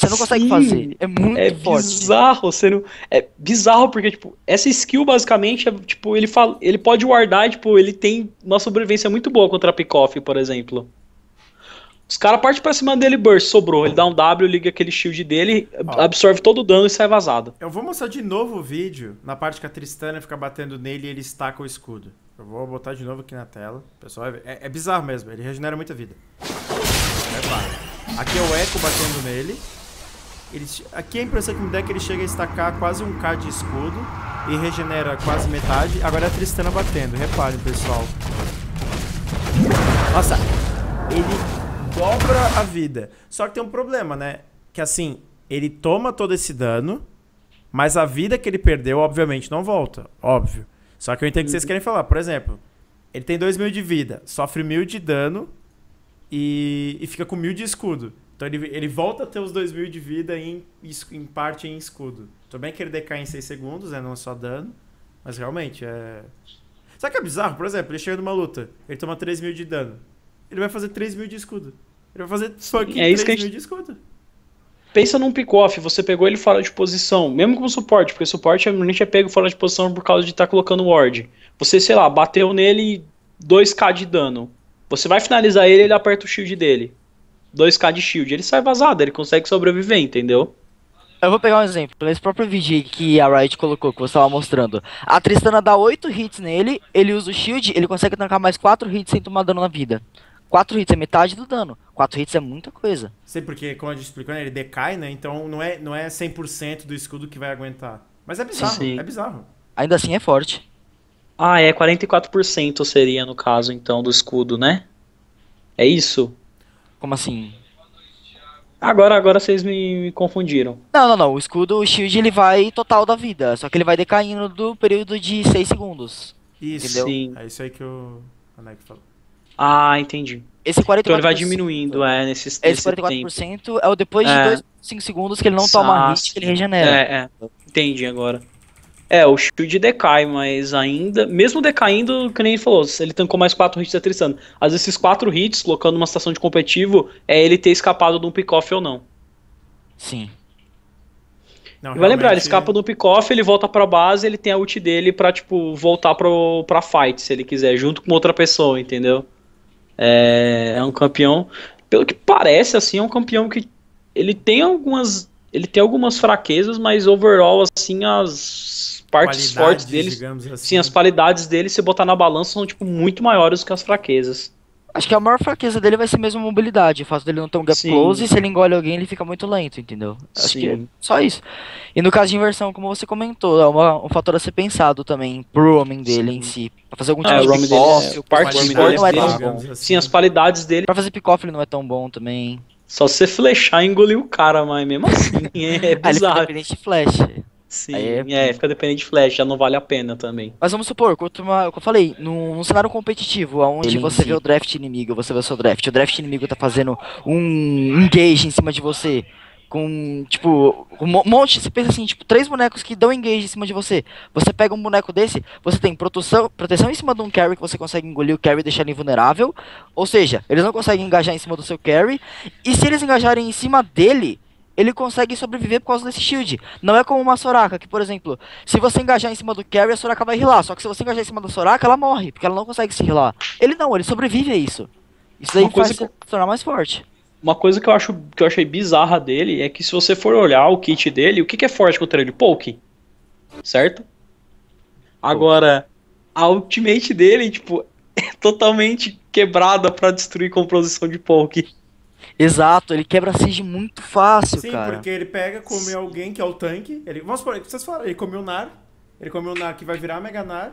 Você não consegue Sim, fazer. É muito é forte. Bizarro, você não, é bizarro porque, tipo, essa skill basicamente é, tipo, ele, fala, ele pode guardar, tipo, ele tem uma sobrevivência muito boa contra Pickoff, por exemplo. Os caras partem pra cima dele, Burst, sobrou. Ele dá um W, liga aquele shield dele, Ó, absorve todo o dano e sai vazado. Eu vou mostrar de novo o vídeo, na parte que a Tristana fica batendo nele e ele estaca o escudo. Eu vou botar de novo aqui na tela. Pessoal, é, é bizarro mesmo, ele regenera muita vida. Aqui é o Echo batendo nele. Ele, aqui é a impressão que me dá é que ele chega a estacar quase um K de escudo e regenera quase metade. Agora é a Tristana batendo, reparem, pessoal. Nossa, ele dobra a vida. Só que tem um problema, né? Que assim, ele toma todo esse dano, mas a vida que ele perdeu, obviamente, não volta. Óbvio. Só que eu entendo o que vocês querem falar. Por exemplo, ele tem 2 mil de vida, sofre mil de dano e, e fica com mil de escudo. Então ele, ele volta a ter os 2 mil de vida em, em parte em escudo. Tudo bem que ele decai em 6 segundos, né? Não é só dano. Mas realmente é. Sabe que é bizarro? Por exemplo, ele chega numa luta, ele toma 3 mil de dano. Ele vai fazer 3 mil de escudo. Ele vai fazer só é que é 3 que gente... mil de escudo. Pensa num pick-off, você pegou ele fora de posição, mesmo com suporte, porque suporte normalmente é pego fora de posição por causa de estar tá colocando ward. Você, sei lá, bateu nele 2k de dano. Você vai finalizar ele, ele aperta o shield dele. 2k de shield, ele sai vazado, ele consegue sobreviver, entendeu? Eu vou pegar um exemplo. Nesse próprio VG que a Riot colocou, que você estava mostrando. A Tristana dá 8 hits nele, ele usa o shield, ele consegue tancar mais 4 hits sem tomar dano na vida. 4 hits é metade do dano. 4 hits é muita coisa. Sei porque, como a gente explicou, né, ele decai, né? Então não é, não é 100% do escudo que vai aguentar. Mas é bizarro, Sim. é bizarro. Ainda assim é forte. Ah, é 44% seria no caso, então, do escudo, né? É isso? Como assim? Agora, agora vocês me, me, confundiram. Não, não, não. O escudo, o shield, ele vai total da vida. Só que ele vai decaindo do período de 6 segundos. Isso. Entendeu? Sim. É isso aí que o Anec falou. Ah, entendi. Esse 44%. Então ele vai diminuindo, é, nesses Esse 44% tempo. é o depois de 2, é. 5 segundos que ele não Nossa. toma ah, hit, que ele regenera. É, é. Entendi agora. É, o shield decai, mas ainda. Mesmo decaindo, que nem ele falou, ele tancou mais 4 hits da Tristana. Às vezes, esses 4 hits, colocando uma situação de competitivo, é ele ter escapado de um pick-off ou não. Sim. Não, vai lembrar, ele escapa do pick-off, ele volta pra base, ele tem a ult dele pra, tipo, voltar pro, pra fight, se ele quiser, junto com outra pessoa, entendeu? É, é um campeão. Pelo que parece, assim, é um campeão que. Ele tem algumas ele tem algumas fraquezas, mas overall, assim, as partes qualidades, fortes dele. Assim. Sim, as qualidades dele, se botar na balança, são, tipo, muito maiores que as fraquezas. Acho que a maior fraqueza dele vai ser mesmo a mobilidade. O fato dele não ter um gap Sim. close, e se ele engole alguém, ele fica muito lento, entendeu? Acho Sim. que é só isso. E no caso de inversão, como você comentou, é uma, um fator a ser pensado também pro homem dele Sim. em si. Pra fazer algum é, tipo de pick-off, é, o parte dele não é tão bom. Assim. Sim, as qualidades dele. Pra fazer pick-off ele não é tão bom também. Só você flechar e engolir o cara, mas mesmo assim é, bizarro. ele fica dependente de flash. Sim, é... é... fica dependente de flash, já não vale a pena também. Mas vamos supor, quanto uma, como eu falei, num, num cenário competitivo, onde ele você sim. vê o draft inimigo, você vê o seu draft, o draft inimigo tá fazendo um engage em cima de você, com, tipo, um monte, você pensa assim, tipo, três bonecos que dão engage em cima de você. Você pega um boneco desse, você tem proteção, proteção em cima de um carry que você consegue engolir o carry e deixar ele invulnerável. Ou seja, eles não conseguem engajar em cima do seu carry. E se eles engajarem em cima dele, ele consegue sobreviver por causa desse shield. Não é como uma Soraka, que por exemplo, se você engajar em cima do carry, a Soraka vai rilar. Só que se você engajar em cima da Soraka, ela morre, porque ela não consegue se rilar. Ele não, ele sobrevive a isso. Isso aí faz que... se tornar mais forte. Uma coisa que eu, acho, que eu achei bizarra dele é que se você for olhar o kit dele, o que, que é forte contra ele? Poke. Certo? Agora, a ultimate dele, tipo, é totalmente quebrada para destruir composição de Poke. Exato, ele quebra siege muito fácil, Sim, cara. Sim, porque ele pega, come alguém que é o tanque. Ele, vamos supor, vocês falaram, ele come o Nar. Ele come o Nar que vai virar Mega Nar.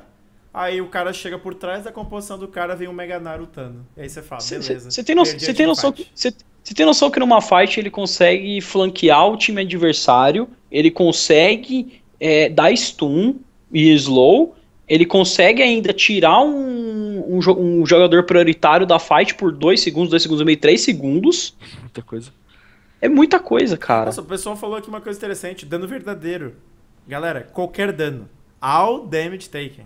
Aí o cara chega por trás da composição do cara, vem o Mega Nar lutando. E aí você fala, cê, beleza. Você tem, no, tem noção que. Cê, você tem noção que numa fight ele consegue flanquear o time adversário, ele consegue é, dar stun e slow, ele consegue ainda tirar um, um, um, jogador prioritário da fight por 2 segundos, 2 segundos e meio, 3 segundos. Muita coisa. É muita coisa, cara. Nossa, o pessoal falou aqui uma coisa interessante, dano verdadeiro. Galera, qualquer dano. All damage taken.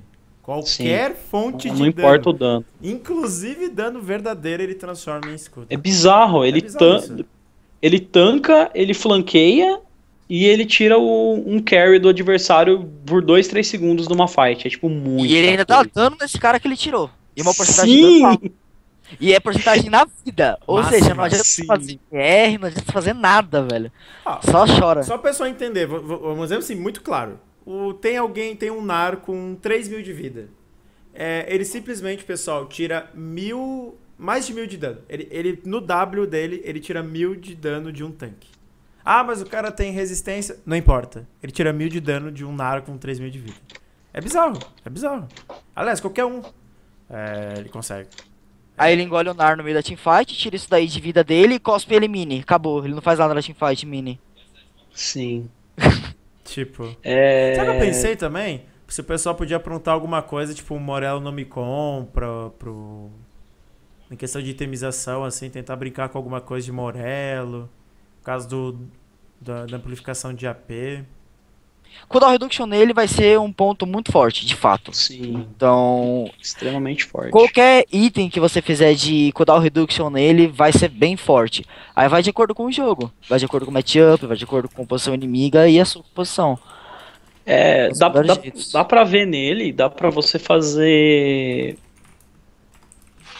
Qualquer Sim. fonte não de dano. Não importa o dano. Inclusive dano verdadeiro ele transforma em escudo. É bizarro, é ele, bizarro tan isso. ele tanca, ele flanqueia e ele tira o, um carry do adversário por 2, 3 segundos numa fight. É tipo muito. E ele ainda dá dano nesse cara que ele tirou. E uma porcentagem Sim. de Sim. e é porcentagem na vida. Ou seja, não adianta sim. fazer PR, não adianta fazer nada, velho. Ah, só chora. Só pra pessoa entender, vamos dizer assim, muito claro o, tem alguém, tem um Nar com 3 mil de vida. É, ele simplesmente, pessoal, tira mil. Mais de mil de dano. Ele, ele, no W dele, ele tira mil de dano de um tanque. Ah, mas o cara tem resistência. Não importa. Ele tira mil de dano de um Nar com 3 mil de vida. É bizarro, é bizarro. Aliás, qualquer um. É, ele consegue. Aí ele engole o Nar no meio da teamfight, tira isso daí de vida dele e cospe ele mini. Acabou. Ele não faz nada na teamfight mini. Sim. Tipo. É... Sabe o que eu pensei também? Se o pessoal podia aprontar alguma coisa, tipo, o Morel não me compra, pro. Em questão de itemização, assim, tentar brincar com alguma coisa de Morello. Por caso do, da, da amplificação de AP. Cooldown Reduction nele vai ser um ponto muito forte, de fato. Sim. Então. Extremamente forte. Qualquer item que você fizer de Cooldown Reduction nele vai ser bem forte. Aí vai de acordo com o jogo. Vai de acordo com o matchup, vai de acordo com a posição inimiga e a sua posição. É, dá, dá, dá pra ver nele, dá pra você fazer.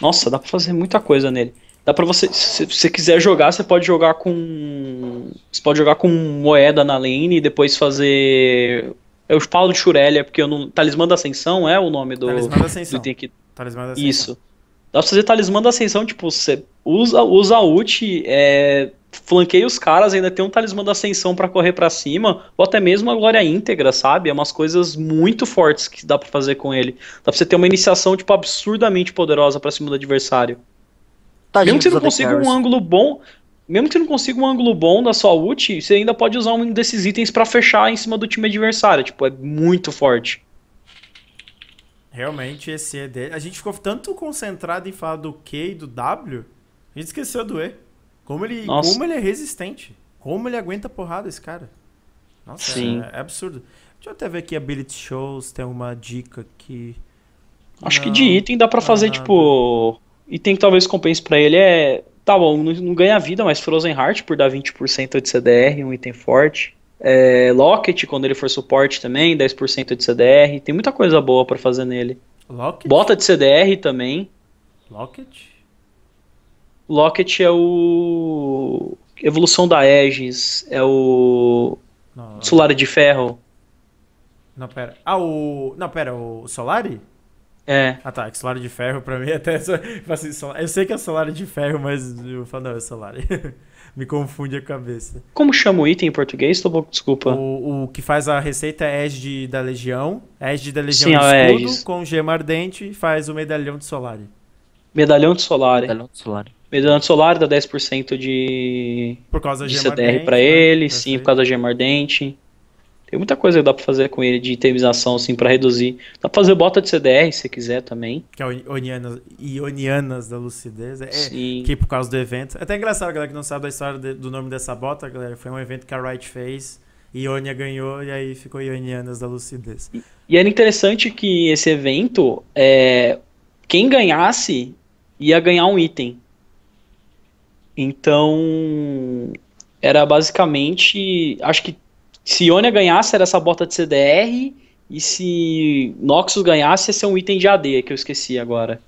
Nossa, dá pra fazer muita coisa nele. Dá pra você. Se você quiser jogar, você pode jogar com. Você pode jogar com moeda na lane e depois fazer. Eu falo de Shurelia, porque eu não. Talismã da Ascensão é o nome do. Talismã da Ascensão. Do que... Talismã da Ascensão. Isso. Dá pra fazer talismã da ascensão, tipo, você usa, usa a ult, é, flanqueia os caras, ainda tem um talismã da ascensão para correr para cima, ou até mesmo a glória íntegra, sabe? É umas coisas muito fortes que dá para fazer com ele. Dá pra você ter uma iniciação, tipo, absurdamente poderosa pra cima do adversário. Tá mesmo que você não consiga um ângulo bom, mesmo que você não consiga um ângulo bom da sua ult, você ainda pode usar um desses itens para fechar em cima do time adversário. Tipo, é muito forte. Realmente, esse E dele. A gente ficou tanto concentrado em falar do Q e do W, a gente esqueceu do E. Como ele, Nossa. como ele é resistente. Como ele aguenta porrada, esse cara. Nossa, é, é, absurdo. Deixa eu até ver aqui ability shows, tem uma dica aqui. Acho não, que de item dá pra fazer, nada. tipo, e tem que talvez compense para ele é. Tá bom, não, não ganha vida, mas Frozen Heart por dar 20% de CDR, um item forte. É, Locket, quando ele for suporte também, 10% de CDR. Tem muita coisa boa para fazer nele. Locket? Bota de CDR também. Locket? Locket é o. Evolução da Aegis. É o. Solar de Ferro. Não, pera. Ah, o. Não, pera, o Solari? É. Ah tá, que salário de ferro pra mim é até. Tipo assim, eu sei que é salário de ferro, mas eu falo, não, é salário. Me confunde a cabeça. Como chama o item em português, Tobo? Desculpa. O, o que faz a receita é Esde da Legião. Edge da Legião Sim, tudo é escudo, com gema ardente e faz o medalhão de Solari. Medalhão de Solari. Medalhão de Solari. Medalhão de Solari dá 10% de. Por causa da de gema CDR ardente, pra né? ele, sim, por causa da gema ardente. Tem muita coisa que dá para fazer com ele de itemização, assim, para reduzir. Dá pra fazer bota de CDR, se quiser também. Que é o Ionianas, Ionianas da Lucidez. É, Sim. que é por causa do evento. É até engraçado, galera, que não sabe da história de, do nome dessa bota, galera. Foi um evento que a Wright fez. Ionia ganhou e aí ficou Ionianas da Lucidez. E, e era interessante que esse evento, é, quem ganhasse ia ganhar um item. Então, era basicamente. Acho que se Ionia ganhasse, era essa bota de CDR. E se Noxus ganhasse, ia ser um item de AD, que eu esqueci agora.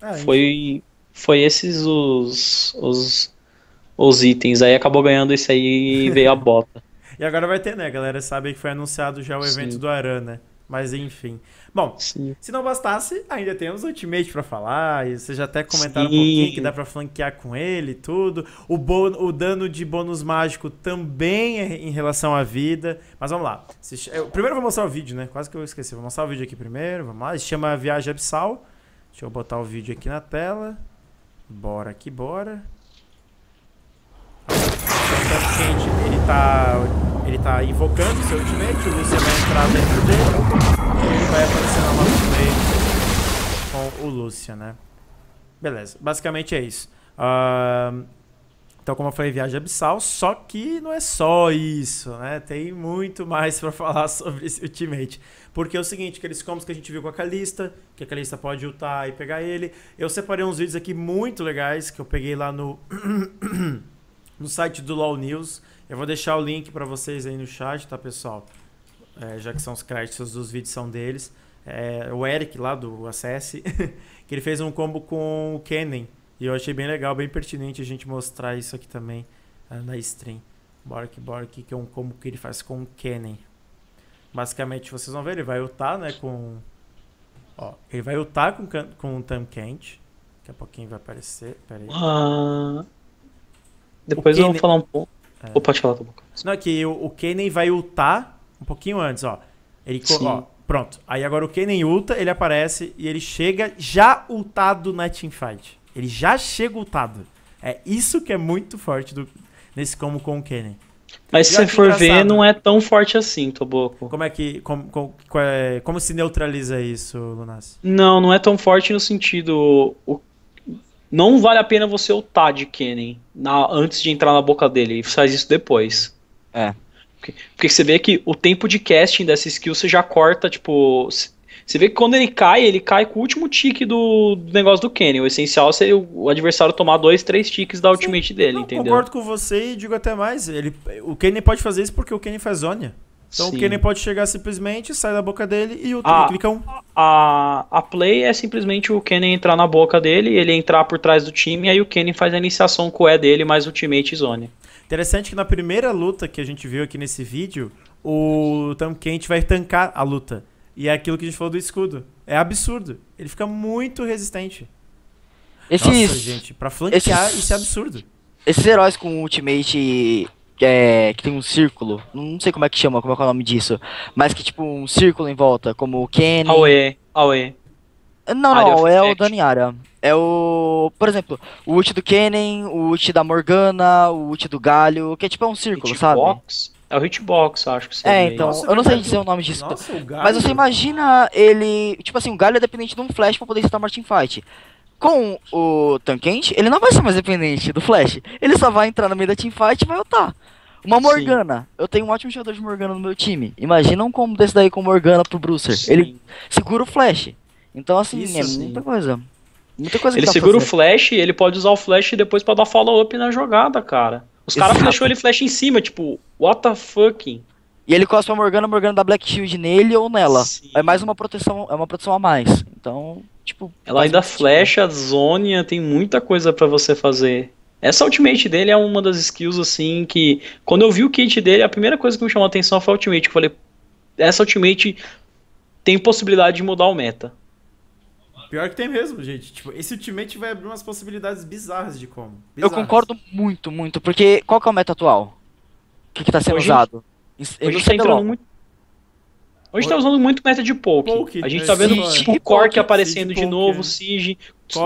Ah, foi, foi esses os, os, os itens. Aí acabou ganhando isso aí e veio a bota. e agora vai ter, né? galera sabe que foi anunciado já o evento Sim. do Aran, né? Mas enfim. Bom, Sim. se não bastasse, ainda temos o Ultimate para falar, e vocês já até comentaram Sim. um pouquinho que dá para flanquear com ele e tudo. O, bônus, o dano de bônus mágico também é em relação à vida. Mas vamos lá. primeiro eu vou mostrar o vídeo, né? Quase que eu esqueci. Vou mostrar o vídeo aqui primeiro, vamos lá. Se chama Viagem Abissal. Deixa eu botar o vídeo aqui na tela. Bora que bora. Tá ele tá ele tá invocando seu ultimate, o Lúcia vai entrar dentro dele e ele vai aparecer na mapa do com o Lúcia, né? Beleza, basicamente é isso. Uh, então, como eu falei, viagem abissal, só que não é só isso, né? Tem muito mais para falar sobre esse ultimate. Porque é o seguinte, aqueles combos que a gente viu com a Kalista, que a Kalista pode ultar e pegar ele. Eu separei uns vídeos aqui muito legais que eu peguei lá no, no site do LoL News. Eu vou deixar o link para vocês aí no chat, tá, pessoal? É, já que são os créditos dos vídeos são deles. É, o Eric lá do Acesse, que ele fez um combo com o Kennen. E eu achei bem legal, bem pertinente a gente mostrar isso aqui também uh, na stream. Bork Bork, que é um combo que ele faz com o Kennen. Basicamente, vocês vão ver, ele vai lutar né, com... Ó, ele vai lutar com, com um Tam Kent. Daqui a pouquinho vai aparecer, pera aí. Uh, depois Kennen... eu vou falar um pouco. É. Ou pode falar, tá Não, é que o, o vai ultar um pouquinho antes, ó. Ele, ó, pronto. Aí agora o Kenen ulta, ele aparece e ele chega já ultado na teamfight. Ele já chega ultado. É isso que é muito forte do, nesse combo com o Kenen. Mas se você for engraçado. ver, não é tão forte assim, Toboco. Como é que. Como, como, é, como, se neutraliza isso, Lunas? Não, não é tão forte no sentido. O não vale a pena você ultar de Kennen na, antes de entrar na boca dele. E faz isso depois. É. Porque, porque você vê que o tempo de casting dessa skill você já corta, tipo. Você vê que quando ele cai, ele cai com o último tique do, do negócio do Kennen. O essencial é seria o, adversário tomar dois, três tiques da Sim, ultimate dele, não, entendeu? Concordo com você e digo até mais. Ele, o Kennen pode fazer isso porque o Kennen faz zônia. Então Sim. o Kenny pode chegar simplesmente, sai da boca dele e o a, ah, clicam. A, a play é simplesmente o Kenny entrar na boca dele, ele entrar por trás do time, aí o Kenny faz a iniciação com o E dele mais ultimate zone. Interessante que na primeira luta que a gente viu aqui nesse vídeo, o Tom Kent vai tancar a luta. E é aquilo que a gente falou do escudo. É absurdo. Ele fica muito resistente. Esses, Nossa, gente, pra flanquear, esses, isso é absurdo. Esses heróis com ultimate é, que tem um círculo. Não sei como é que chama, como é, que é o nome disso. Mas que tipo um círculo em volta, como o Kenny. Aue, Aue. Não, não, é o Daniara. É o. Por exemplo, o ult do Kennen, o ult da Morgana, o ult do Galho, que é tipo é um círculo, hitbox? sabe? É o hitbox, acho que seria. É, então, Nossa, eu não sei dizer o nome disso. Nossa, o Mas você imagina ele. Tipo assim, o Galho é dependente de um flash pra poder estar Martin Fight com o Tanquente, ele não vai ser mais dependente do Flash. Ele só vai entrar no meio da teamfight e vai lutar. Uma Morgana. Sim. Eu tenho um ótimo jogador de Morgana no meu time. Imagina um combo desse daí com Morgana pro Brucer. Sim. Ele segura o Flash. Então, assim, Isso, é sim. muita coisa. Muita coisa Ele segura o Flash ele pode usar o Flash depois para dar follow-up na jogada, cara. Os caras flashou ele Flash em cima, tipo, what the fucking. E ele cospe a Morgana, a Morgana dá Black Shield nele ou nela. Sim. É mais uma proteção, é uma proteção a mais. Então, tipo. Ela ainda flecha, zônia, tem muita coisa para você fazer. Essa ultimate dele é uma das skills, assim, que. Quando eu vi o kit dele, a primeira coisa que me chamou a atenção foi a ultimate. Eu falei, essa ultimate tem possibilidade de mudar o meta. Pior que tem mesmo, gente. Tipo, esse ultimate vai abrir umas possibilidades bizarras de como. Bizarras. Eu concordo muito, muito, porque qual que é o meta atual? O que, que tá sendo hoje, usado? hoje tá entrando muito. Hoje tá usando muito meta de poke. poke a gente né? tá vendo Siege, tipo Cork aparecendo Siege, de novo, Siege,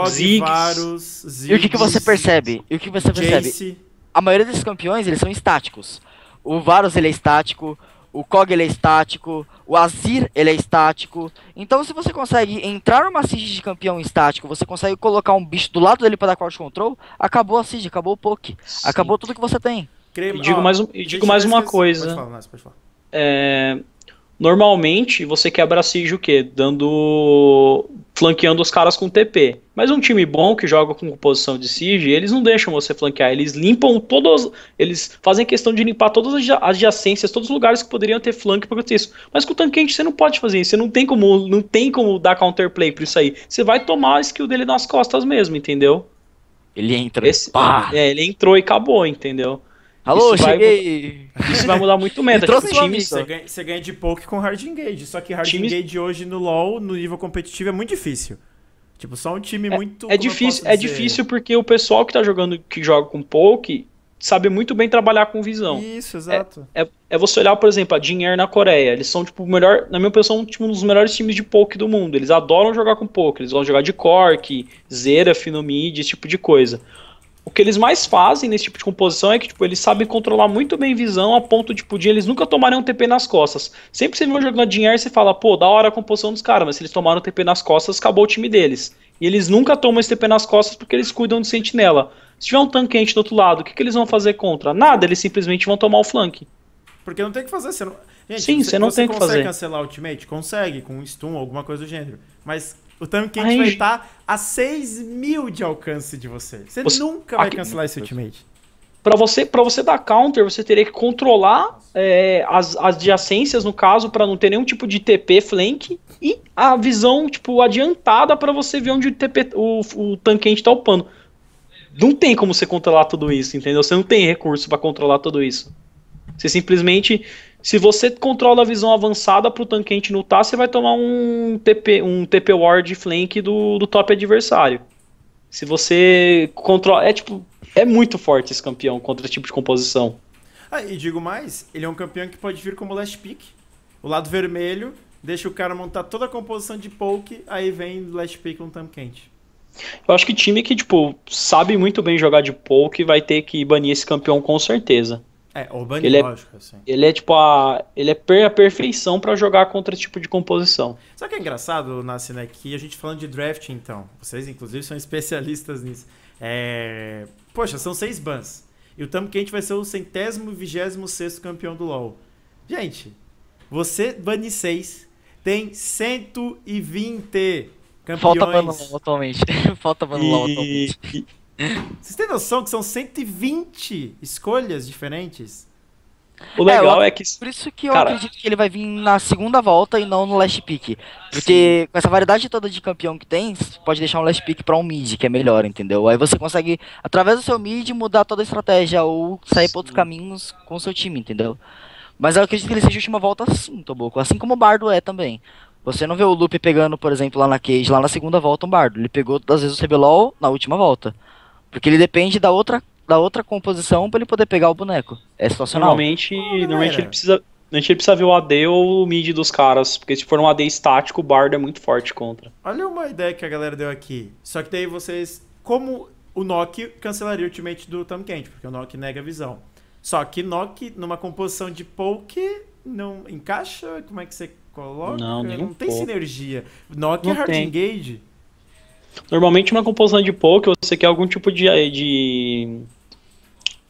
Ziggs. E o que, que você percebe? E o que você percebe? Jace. A maioria desses campeões, eles são estáticos. O Varus, ele é estático. O Kog, ele é estático. O Azir, ele é estático. Então, se você consegue entrar numa Siege de campeão estático, você consegue colocar um bicho do lado dele para dar crowd control, acabou a Siege, acabou o poke. Sim. Acabou tudo que você tem. E digo mais, um, e digo mais uma coisa. Pode falar, pode falar. É, normalmente você quebra siege o quê? Dando. flanqueando os caras com TP. Mas um time bom que joga com composição de siege, eles não deixam você flanquear, eles limpam todos, eles fazem questão de limpar todas as adjacências, todos os lugares que poderiam ter flanque para acontecer isso. Mas com o tanque você não pode fazer isso, você não tem como, não tem como dar counterplay para isso aí. Você vai tomar a skill dele nas costas mesmo, entendeu? Ele entra. Esse, pá. É, ele entrou e acabou, entendeu? Alô, isso cheguei! Vai, isso vai mudar muito meta. Tá tipo, time, você, ganha, você ganha de poke com hard engage, só que hard time... engage hoje no LoL, no nível competitivo, é muito difícil. Tipo, só um time é, muito. É difícil, é difícil porque o pessoal que tá jogando, que joga com poke, sabe muito bem trabalhar com visão. Isso, exato. É, é, é você olhar, por exemplo, a Jin na Coreia. Eles são, tipo, o melhor, na minha opinião, um, tipo, um dos melhores times de poke do mundo. Eles adoram jogar com poke. Eles vão jogar de Cork, Zera, Finomid, esse tipo de coisa o que eles mais fazem nesse tipo de composição é que tipo, eles sabem controlar muito bem visão a ponto de tipo, eles nunca tomarem um TP nas costas. Sempre que você vê um jogando de air, você fala, pô, da hora a composição dos caras, mas se eles tomaram um TP nas costas, acabou o time deles. E eles nunca tomam esse TP nas costas porque eles cuidam de sentinela. Se tiver um tanque do outro lado, o que, que eles vão fazer contra? Nada, eles simplesmente vão tomar o flank. Porque não tem o que fazer. Você não... Gente, Sim, você, você não tem tem que fazer. Você consegue cancelar o ultimate? Consegue, com stun, alguma coisa do gênero. Mas o tanque Ai, vai estar a 6 mil de alcance de você. Você, você nunca vai aqui, cancelar esse ultimate. Para você, pra você dar counter, você teria que controlar é, as, as adjacências, no caso, para não ter nenhum tipo de TP flank. E a visão, tipo, adiantada para você ver onde o, TP, o, o Thumbkink tá upando. Não tem como você controlar tudo isso, entendeu? Você não tem recurso para controlar tudo isso. Você simplesmente se você controla a visão avançada pro tanque não lutar, você vai tomar um TP, um TP ward flank do, do top adversário. Se você controla. É tipo. É muito forte esse campeão contra esse tipo de composição. Ah, e digo mais, ele é um campeão que pode vir como last pick. O lado vermelho deixa o cara montar toda a composição de poke, aí vem last pick um tam quente. Eu acho que time que, tipo, sabe muito bem jogar de poke vai ter que banir esse campeão com certeza. É, Urbani ele é lógico, é, assim. Ele é tipo a. Ele é per, a perfeição para jogar contra esse tipo de composição. Sabe o que é engraçado, Nascina, é que a gente falando de draft, então. Vocês, inclusive, são especialistas nisso. É... Poxa, são seis bans. E o Tamo Quente vai ser o centésimo vigésimo sexto campeão do LoL. Gente, você bane seis, tem 120 campeões. Falta ban atualmente. Falta ban LoL atualmente. Vocês têm noção que são 120 escolhas diferentes? O legal é, eu, é que. Por isso que eu cara... acredito que ele vai vir na segunda volta e não no last pick. Porque Sim. com essa variedade toda de campeão que tem, pode deixar um last pick pra um mid, que é melhor, entendeu? Aí você consegue, através do seu mid, mudar toda a estratégia ou sair por outros caminhos com o seu time, entendeu? Mas eu acredito que ele seja a última volta assim, Toboco. Assim como o Bardo é também. Você não vê o Lupe pegando, por exemplo, lá na Cage, lá na segunda volta, um Bardo. Ele pegou, às vezes, o CBLOL na última volta. Porque ele depende da outra, da outra composição para ele poder pegar o boneco. É situacional. Normalmente, ah, normalmente ele precisa. a gente precisa ver o AD ou o mid dos caras, porque se for um AD estático, o Bard é muito forte contra. Olha uma ideia que a galera deu aqui. Só que daí vocês. Como o Nock cancelaria o ultimate do tam quente porque o Nock nega a visão. Só que Nock, numa composição de poke, não encaixa? Como é que você coloca? Não, não tem pouco. sinergia. Nock é hard engage. Normalmente uma composição de poke, você quer algum tipo de, eh, de,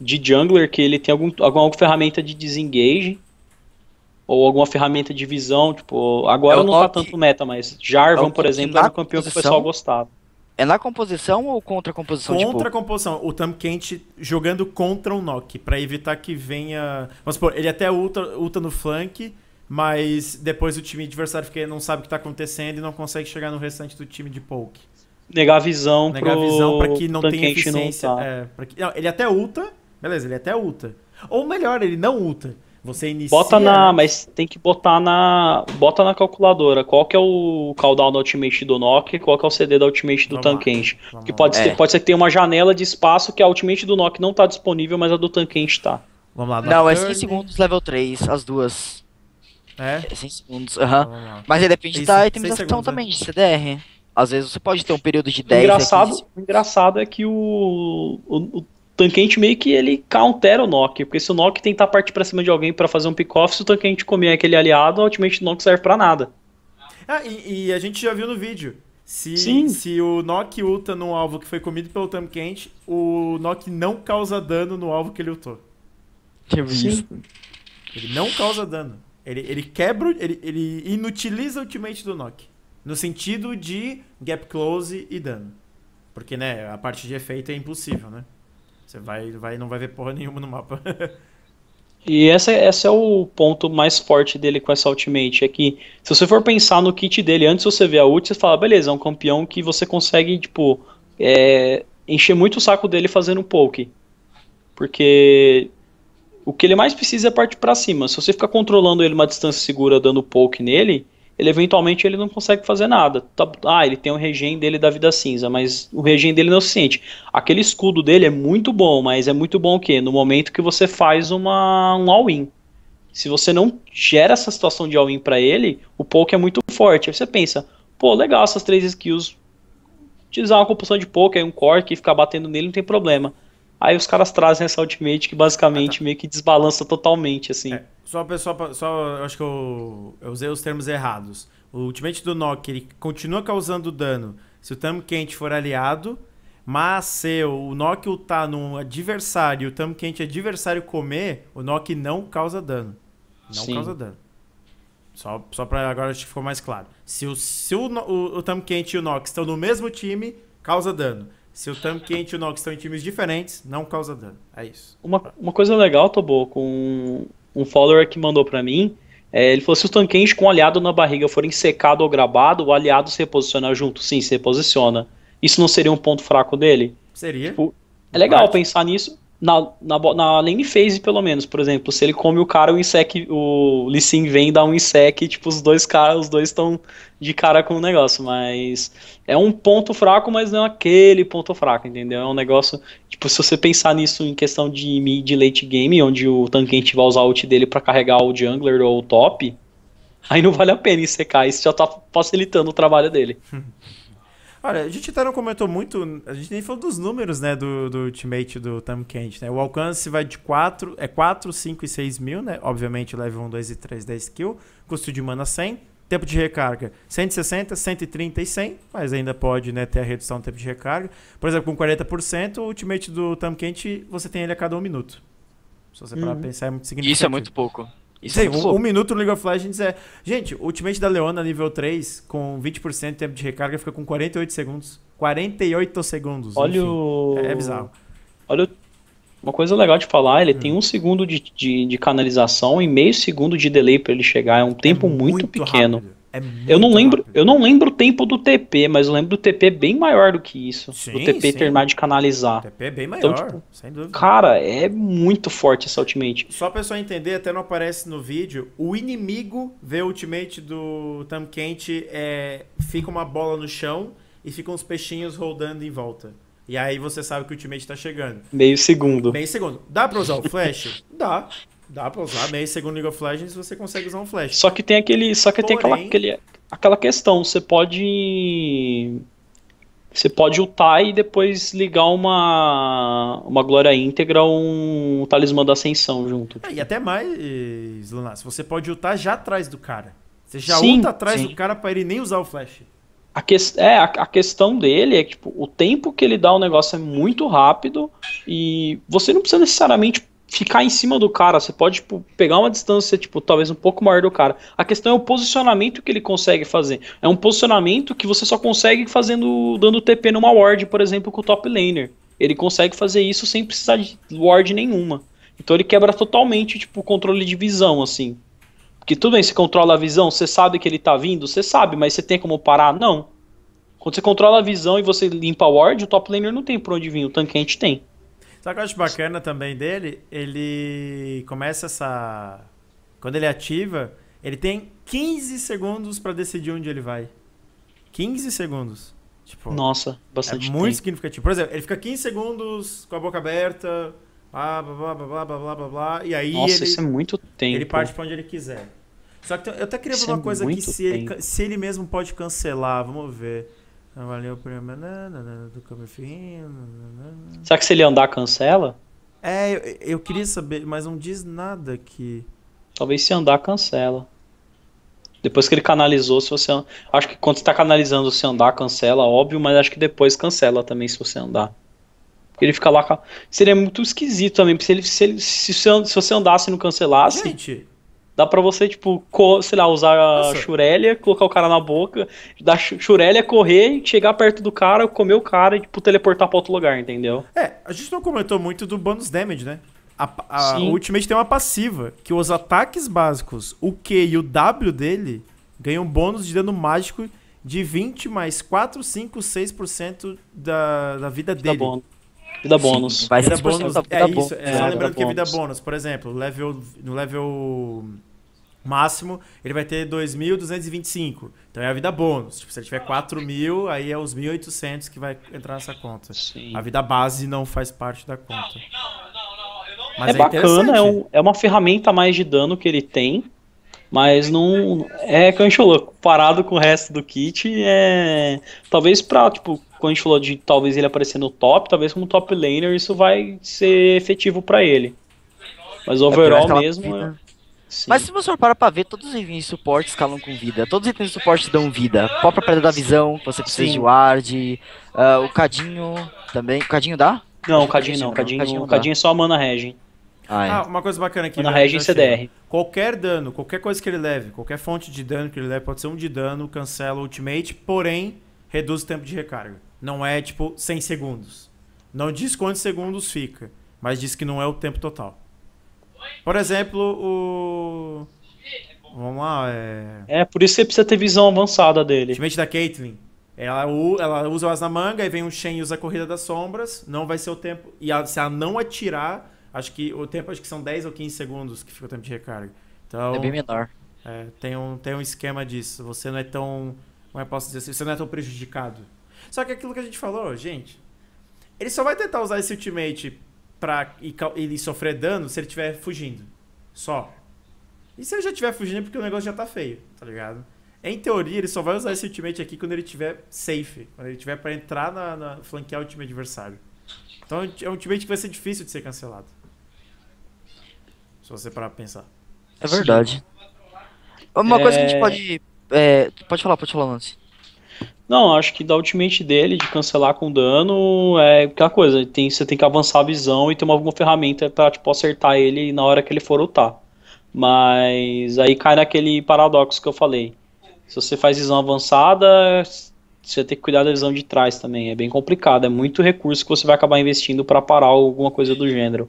de jungler que ele tem algum, alguma ferramenta de desengage ou alguma ferramenta de visão, tipo, agora é não tá tanto meta, mas Jarvan, é por exemplo, era um campeão que o pessoal gostava. É na composição ou contra a composição? Contra a composição. O Tam kent jogando contra o Nock, para evitar que venha. Mas, pô, ele até ulta, ulta no flank, mas depois o time adversário fica, não sabe o que tá acontecendo e não consegue chegar no restante do time de poke negar a visão negar pro... visão pra que não tenha eficiência. Não tá. é, que... não, ele até é ulta, beleza, ele até é ulta. Ou melhor, ele não ulta. Você inicia... Bota na... Mas tem que botar na... Bota na calculadora. Qual que é o caudal da Ultimate do Nock qual que é o CD da Ultimate do Tanquente. Que pode, é. ser, pode ser que tenha uma janela de espaço que a Ultimate do Nock não tá disponível, mas a do Tanquente tá. Vamos lá. Não, é 100 segundos, level 3, as duas. É? 100 é, segundos, aham. Mas aí depende da itemização segundos, né? também, né? de CDR. Às vezes você pode ter um período de 10 né, engraçado, a 15... O engraçado é que o, o, o tanquente meio que ele countera o Nock, porque se o Nock tentar partir para cima de alguém para fazer um pick-off, se o tanquente comer aquele aliado, o Ultimate Nock serve para nada. Ah, e, e, a gente já viu no vídeo. Se, Sim. se o Nock ulta num alvo que foi comido pelo tanquente, o Nock não causa dano no alvo que ele ultou. Que isso. Ele não causa dano. Ele, ele quebra, ele, ele inutiliza o ultimate do Nock. No sentido de gap close e dano. Porque, né, a parte de efeito é impossível, né? Você vai, vai não vai ver porra nenhuma no mapa. e esse, essa é o ponto mais forte dele com essa ultimate. É que se você for pensar no kit dele, antes você vê a ult, você fala, beleza, é um campeão que você consegue, tipo, é, encher muito o saco dele fazendo poke. Porque o que ele mais precisa é a parte para cima. Se você ficar controlando ele uma distância segura, dando poke nele, ele eventualmente ele não consegue fazer nada. Tá, ah, ele tem o um regen dele da vida cinza, mas o regen dele não é suficiente. Aquele escudo dele é muito bom, mas é muito bom o quê? No momento que você faz uma, um all-in. Se você não gera essa situação de all-in pra ele, o poke é muito forte. Aí você pensa, pô, legal essas três skills. Utilizar uma compulsão de poke, aí um core que ficar batendo nele não tem problema. Aí os caras trazem essa Ultimate que basicamente ah, tá. meio que desbalança totalmente, assim. É, só, só, só acho que eu, eu usei os termos errados. O Ultimate do Nock, ele continua causando dano se o Tam Quente for aliado, mas se o Nock está num adversário e o Tam Quente adversário comer, o Nock não causa dano. Não Sim. causa dano. Só, só pra agora acho que ficou mais claro. Se o, se o, o, o Quente e o Nock estão no mesmo time, causa dano. Se o quente e o Nox estão em times diferentes, não causa dano. É isso. Uma, uma coisa legal, Tobo, com um follower que mandou para mim, é, ele falou: se os quente com o aliado na barriga forem secado ou grabado, o aliado se reposicionar junto. Sim, se reposiciona. Isso não seria um ponto fraco dele? Seria. Tipo, é legal Mas... pensar nisso na, na, na lane phase, pelo menos, por exemplo, se ele come o cara, o insec, o Lee Sin vem dar um insec, tipo, os dois caras, os dois estão de cara com o negócio, mas é um ponto fraco, mas não é aquele ponto fraco, entendeu? É um negócio, tipo, se você pensar nisso em questão de mid late game, onde o tanquente vai usar o ult dele para carregar o jungler ou o top, aí não vale a pena insecar, isso já tá facilitando o trabalho dele. Olha, a gente até não comentou muito, a gente nem falou dos números, né, do, do teammate do Tam Kent, né? O alcance vai de 4, é 4, 5 e 6 mil, né? Obviamente, level 1, 2 e 3, 10 skill. Custo de mana 100. Tempo de recarga 160, 130 e 100, mas ainda pode né, ter a redução do tempo de recarga. Por exemplo, com 40%, o ultimate do Tam Kent, você tem ele a cada 1 minuto. Se você uhum. parar pensar, é muito significativo. Isso é muito pouco. Isso aí é um, um, minuto no League of Legends é. Gente, o ultimate da Leona nível 3, com 20% de tempo de recarga, fica com 48 segundos. 48 segundos. Olha enfim. o. É, é bizarro. Olha o uma coisa legal de falar, ele hum. tem um segundo de, de, de, canalização e meio segundo de delay para ele chegar. É um tempo é muito, muito, pequeno. Rápido. É eu não lembro, rápido. eu não lembro o tempo do TP, mas eu lembro do TP bem maior do que isso. Sim, do TP sim. terminar de canalizar. O TP é bem então, maior, então, tipo, sem dúvida. Cara, é muito forte essa ultimate. Só pra pessoa entender, até não aparece no vídeo, o inimigo vê o ultimate do Tam Quente, é, fica uma bola no chão e ficam uns peixinhos rodando em volta. E aí você sabe que o ultimate tá chegando. Meio segundo. Meio segundo. Dá pra usar o flash? Dá. Dá pra usar, mas aí segundo League of Legends você consegue usar um flash. Só que tem aquele. Só que Porém... tem aquela, aquele, aquela questão, você pode. Você pode ultar e depois ligar uma, uma glória íntegra ou um talismã da ascensão junto. É, e até mais, Lunas, você pode ultar já atrás do cara. Você já sim, ulta atrás sim. do cara para ele nem usar o flash. A que, é, a, a, questão dele é que tipo, o tempo que ele dá o negócio é muito rápido e você não precisa necessariamente ficar em cima do cara, você pode tipo, pegar uma distância tipo talvez um pouco maior do cara. A questão é o posicionamento que ele consegue fazer. É um posicionamento que você só consegue fazendo dando TP numa ward, por exemplo, com o top laner. Ele consegue fazer isso sem precisar de ward nenhuma. Então ele quebra totalmente tipo o controle de visão assim. Porque tudo bem, você controla a visão, você sabe que ele tá vindo, você sabe, mas você tem como parar? Não. Quando você controla a visão e você limpa a ward, o top laner não tem pra onde vir, o tanque a gente tem. Sabe o que eu acho bacana também dele? Ele começa essa. Quando ele ativa, ele tem 15 segundos para decidir onde ele vai. 15 segundos. Tipo, Nossa, bastante. É muito tempo. significativo. Por exemplo, ele fica 15 segundos com a boca aberta, blá, blá, blá, blá, blá, blá, blá, blá e aí. Nossa, ele, isso é muito tempo. Ele parte pra onde ele quiser. Só que eu até queria ver uma é coisa aqui, se ele, se ele mesmo pode cancelar, vamos ver. Valeu por do câmbio Será que se ele andar cancela? É, eu, eu, queria saber, mas não diz nada aqui. Talvez se andar cancela. Depois que ele canalizou, se você acho que quando está canalizando se andar cancela, óbvio, mas acho que depois cancela também se você andar. Porque ele fica lá, seria muito esquisito também, porque se ele se, ele, se, se você andasse e não cancelasse. Gente, Dá pra você, tipo, sei lá, usar a Shurelia, colocar o cara na boca, da Shurelia correr, chegar perto do cara, comer o cara e, tipo, teleportar pra outro lugar, entendeu? É, a gente não comentou muito do bônus damage, né? A, a Ultimate tem uma passiva, que os ataques básicos, o Q e o W dele, ganham bônus de dano mágico de 20 mais 4, 5, 6% da, da vida dele. Tá bom. Vida bônus. vai ser tipo é bônus. É, é isso. É, é, só lembrando que é vida bônus. Por exemplo, level, no level máximo, ele vai ter 2.225. Então é a vida bônus. Tipo, se ele tiver 4 mil, aí é os 1.800 que vai entrar nessa conta. Sim. A vida base não faz parte da conta. Mas é, é bacana, é, um, é, uma ferramenta mais de dano que ele tem, mas não. É que a gente falou, com o resto do kit, é. Talvez pra, tipo, quando a gente falou de talvez ele aparecer no top, talvez como top laner isso vai ser efetivo para ele. Mas é é overall é mesmo. Sim. Mas se você for para pra ver, todos os itens de suporte escalam com vida. Todos os itens de suporte dão vida. A própria pedra da visão, você precisa Sim. de ward. Uh, o cadinho também. O cadinho dá? Não, o cadinho não. O cadinho, cadinho, cadinho é só a mana regen. Ah, é. ah, uma coisa bacana aqui. Mana né, regen CDR. Qualquer dano, qualquer coisa que ele leve, qualquer fonte de dano que ele leve, pode ser um de dano, cancela o ultimate, porém, reduz o tempo de recarga. Não é, tipo, 100 segundos. Não diz quantos segundos fica, mas diz que não é o tempo total. Por exemplo, o. Vamos lá, é. É, por isso você precisa ter visão avançada dele. Ultimate da Caitlyn. Ela, ela usa o as na manga e vem o Shen e usa a corrida das sombras. Não vai ser o tempo. E ela, se ela não atirar, acho que o tempo acho que são 10 ou 15 segundos que fica o tempo de recarga. Então, é bem menor. É, tem, um, tem um esquema disso. Você não é tão. Como é posso dizer assim? Você não é tão prejudicado. Só que aquilo que a gente falou, gente. Ele só vai tentar usar esse ultimate pra ele sofrer dano se ele estiver fugindo. Só. E se ele já estiver fugindo é porque o negócio já tá feio, tá ligado? Em teoria, ele só vai usar esse ultimate aqui quando ele tiver safe. Quando ele tiver para entrar na, na. flanquear o time adversário. Então é um ultimate que vai ser difícil de ser cancelado. Se você parar pra pensar. É verdade. Uma é... coisa que a gente é. pode. É, pode falar, pode falar, Lance. Não, acho que da ultimate dele, de cancelar com dano, é aquela coisa, tem, você tem que avançar a visão e ter uma, alguma ferramenta pra, tipo, acertar ele na hora que ele for lutar. Mas aí cai naquele paradoxo que eu falei. Se você faz visão avançada, você tem que cuidar da visão de trás também. É bem complicado, é muito recurso que você vai acabar investindo para parar alguma coisa do gênero.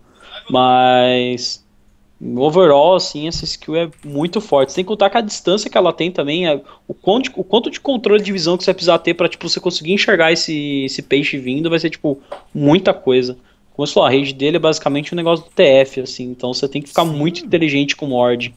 Mas overall, assim, essa skill é muito forte. tem que contar com a distância que ela tem também, é o, quanto, o quanto de controle de visão que você precisar ter pra, tipo, você conseguir enxergar esse, esse peixe vindo, vai ser, tipo, muita coisa. Como eu falou, a rede dele é basicamente um negócio do TF, assim, então você tem que ficar Sim. muito inteligente com o Mord.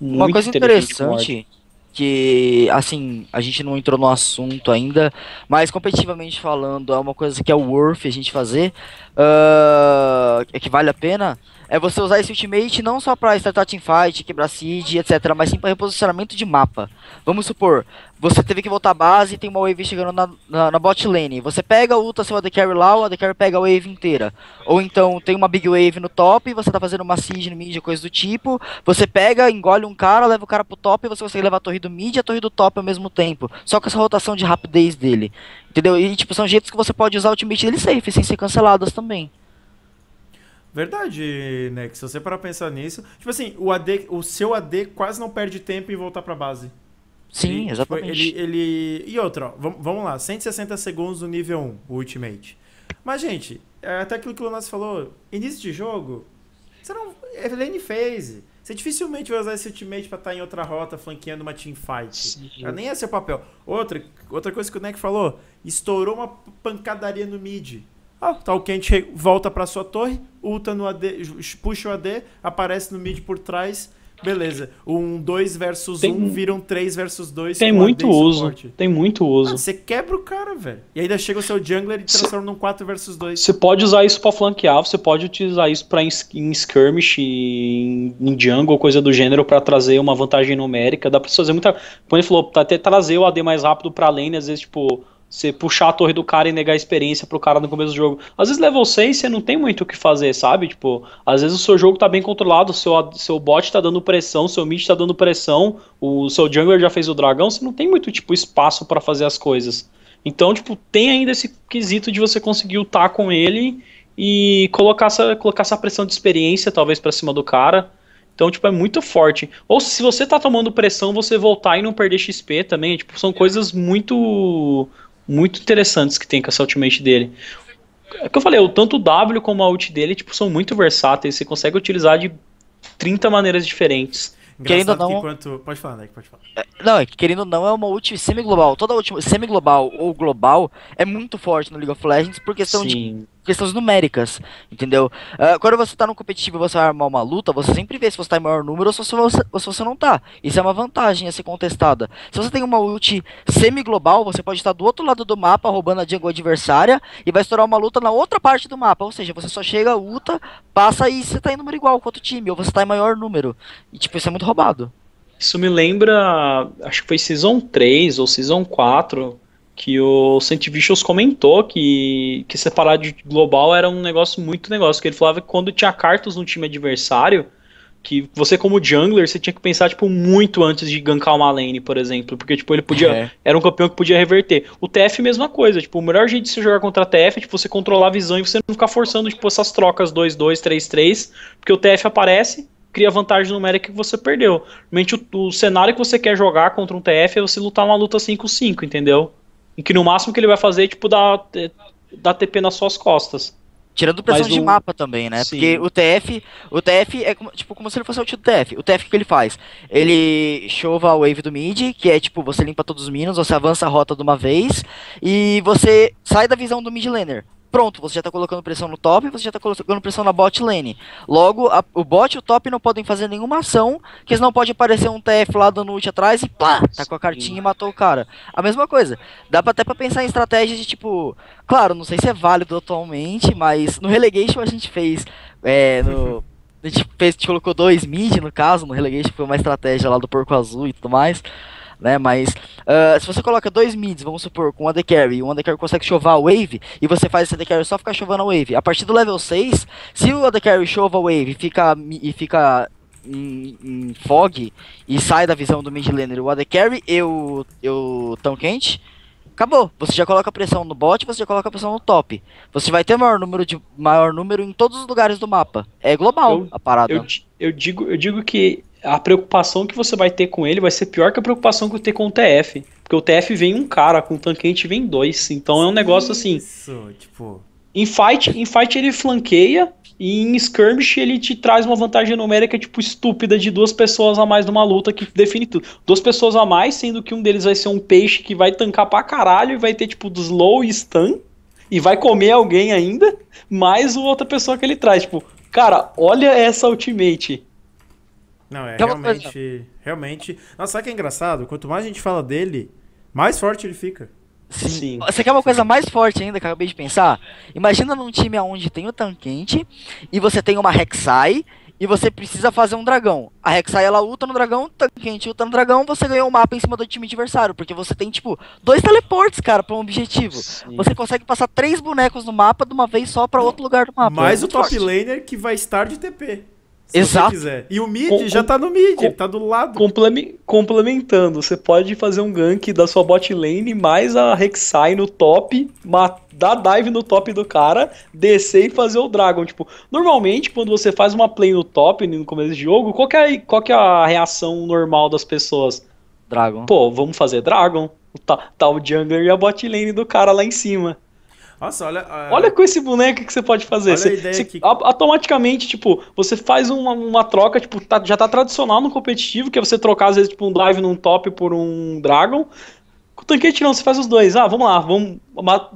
Muito Uma coisa interessante que, assim, a gente não entrou no assunto ainda, mas competitivamente falando, é uma coisa que é worth a gente fazer, uh, é que vale a pena, é você usar esse ultimate não só para startar teamfight, quebrar seed, etc, mas sim para reposicionamento de mapa. Vamos supor, você teve que voltar à base e tem uma wave chegando na, na, na bot lane. Você pega, ulta seu AD Carry lá, o AD Carry pega a wave inteira. Ou então tem uma big wave no top, você tá fazendo uma seed no mid, coisa do tipo, você pega, engole um cara, leva o cara pro top e você consegue levar a torre do mid e a torre do top ao mesmo tempo. Só com essa rotação de rapidez dele. Entendeu? E tipo, são jeitos que você pode usar o ultimate dele safe, sem ser canceladas também. Verdade, Nex. Se você parar pra pensar nisso. Tipo assim, o, AD, o seu AD quase não perde tempo em voltar pra base. Sim, ele, tipo, exatamente. Tipo, ele, ele, E outra, ó, vamos lá, 160 segundos no nível 1, o Ultimate. Mas, gente, é até aquilo que o Lunas falou, início de jogo, você não. É lane phase. Você dificilmente vai usar esse ultimate pra estar tá em outra rota, flanqueando uma teamfight. Sim. Nem é seu papel. Outra, outra coisa que o Neck falou, estourou uma pancadaria no mid. Ah, tá o quente volta para sua torre, ulta no AD, puxa o AD, aparece no mid por trás. Beleza. Um 2 versus 1 um, vira um 3 versus 2. Tem muito uso. Tem muito uso. você quebra o cara, velho. E ainda chega o seu jungler e transforma num 4 versus 2. Você pode usar isso para flanquear, você pode utilizar isso para em, skirmish, em, em jungle, coisa do gênero, para trazer uma vantagem numérica. Dá pra fazer muita. Como ele falou, tá até trazer o AD mais rápido pra lane, às vezes, tipo você puxar a torre do cara e negar a experiência pro cara no começo do jogo. Às vezes level 6 você não tem muito o que fazer, sabe? Tipo, às vezes o seu jogo tá bem controlado, seu, seu bot tá dando pressão, seu mid tá dando pressão, o seu jungler já fez o dragão, você não tem muito, tipo, espaço para fazer as coisas. Então, tipo, tem ainda esse quesito de você conseguir lutar com ele e colocar essa, colocar essa pressão de experiência, talvez, pra cima do cara. Então, tipo, é muito forte. Ou se você tá tomando pressão, você voltar e não perder XP também. É, tipo, são é. coisas muito muito interessantes que tem com essa ultimate dele. É que eu falei, tanto o W como a ult dele tipo, são muito versáteis, você consegue utilizar de 30 maneiras diferentes. querendo ou não. Que enquanto... Pode falar, né? Pode falar. É, não, é querendo ou não, é uma ult semi-global. Toda ult semi-global ou global é muito forte no League of Legends por questão Sim. de questões numéricas, entendeu? Uh, quando você tá no competitivo e você vai armar uma luta, você sempre vê se você tá em maior número ou se você, ou se você não tá. Isso é uma vantagem a ser contestada. Se você tem uma ult semi-global, você pode estar do outro lado do mapa roubando a jungle adversária e vai estourar uma luta na outra parte do mapa. Ou seja, você só chega, luta, passa e você tá em número igual com outro time, ou você tá em maior número. E tipo, isso é muito roubado. Isso me lembra, acho que foi Season 3 ou Season 4, que o Saint Vicious comentou que, que separar de global era um negócio muito negócio, que ele falava que quando tinha cartas no time adversário, que você como jungler, você tinha que pensar tipo muito antes de gankar uma lane, por exemplo, porque tipo ele podia, é. era um campeão que podia reverter. O TF mesma coisa, tipo, o melhor jeito de se jogar contra a TF é tipo, você controlar a visão e você não ficar forçando tipo essas trocas 2 2 3 3, porque o TF aparece cria vantagem numérica que você perdeu. Realmente o, o cenário que você quer jogar contra um TF é você lutar uma luta 5 5, entendeu? que no máximo que ele vai fazer é tipo dar, é, dar TP nas suas costas. Tirando pressão Mas de o... mapa também, né? Sim. Porque o TF, o TF é como, tipo como se ele fosse o tio do TF. O TF que ele faz? Ele chova a wave do mid, que é tipo, você limpa todos os minions, você avança a rota de uma vez e você sai da visão do mid laner pronto, você já está colocando pressão no top, você já está colocando pressão na bot lane. Logo, a, o bot e o top não podem fazer nenhuma ação, que eles não podem aparecer um TF lá dando ult atrás e pá, tá com a cartinha e matou o cara. A mesma coisa, dá pra, até pra pensar em estratégias de tipo, claro, não sei se é válido atualmente, mas no Relegation a gente fez, é, no... A gente, fez, a gente colocou dois mid, no caso, no Relegation foi uma estratégia lá do Porco Azul e tudo mais né? Mas uh, se você coloca dois mids, vamos supor, com um carry e um undercarry consegue chovar a wave, e você faz esse undercarry só ficar chovando a wave. A partir do level 6, se o undercarry chova a wave fica, e fica em, em, fog, e sai da visão do mid laner o undercarry e o, o tão quente, acabou. Você já coloca pressão no bot, você já coloca pressão no top. Você vai ter maior número de maior número em todos os lugares do mapa. É global eu, a parada. Eu, eu, digo, eu digo que a preocupação que você vai ter com ele vai ser pior que a preocupação que eu ter com o TF. Porque o TF vem um cara, com o gente vem dois. Então é um negócio assim. Isso, tipo. Em fight, em fight ele flanqueia e em skirmish ele te traz uma vantagem numérica tipo estúpida de duas pessoas a mais numa luta que define tudo. Duas pessoas a mais, sendo que um deles vai ser um peixe que vai tancar pra caralho e vai ter tipo do slow e stun e vai comer alguém ainda, mais outra pessoa que ele traz, tipo, cara, olha essa ultimate. Não, é, é realmente. Realmente. Nossa, sabe que é engraçado? Quanto mais a gente fala dele, mais forte ele fica. Sim. Sim. Você quer uma coisa mais forte ainda que eu acabei de pensar? Imagina num time onde tem o tanquente e você tem uma Rek'Sai e você precisa fazer um dragão. A Rek'Sai ela luta no dragão, o tanquente luta no dragão, você ganhou um mapa em cima do time adversário, porque você tem tipo dois teleportes, cara, para um objetivo. Sim. Você consegue passar três bonecos no mapa de uma vez só para outro lugar do mapa. Mais é o top forte. laner que vai estar de TP. Se Exato. quiser. E o mid com, já tá no mid, com, ele tá do lado. complementando, você pode fazer um gank da sua bot lane, mais a Rek'Sai no top, dar dive no top do cara, descer e fazer o Dragon. Tipo, normalmente quando você faz uma play no top, no começo de jogo, qual que é, qual que é a reação normal das pessoas? Dragon. Pô, vamos fazer Dragon. Tá, tá o jungler e a bot lane do cara lá em cima. Nossa, olha. Ah, olha com esse boneco que você pode fazer. Olha você, a ideia você, que... Automaticamente, tipo, você faz uma, uma troca, tipo, tá, já tá tradicional no competitivo, que é você trocar, às vezes, tipo, um dive num top por um Dragon. Com o tanquete não, você faz os dois. Ah, vamos lá, vamos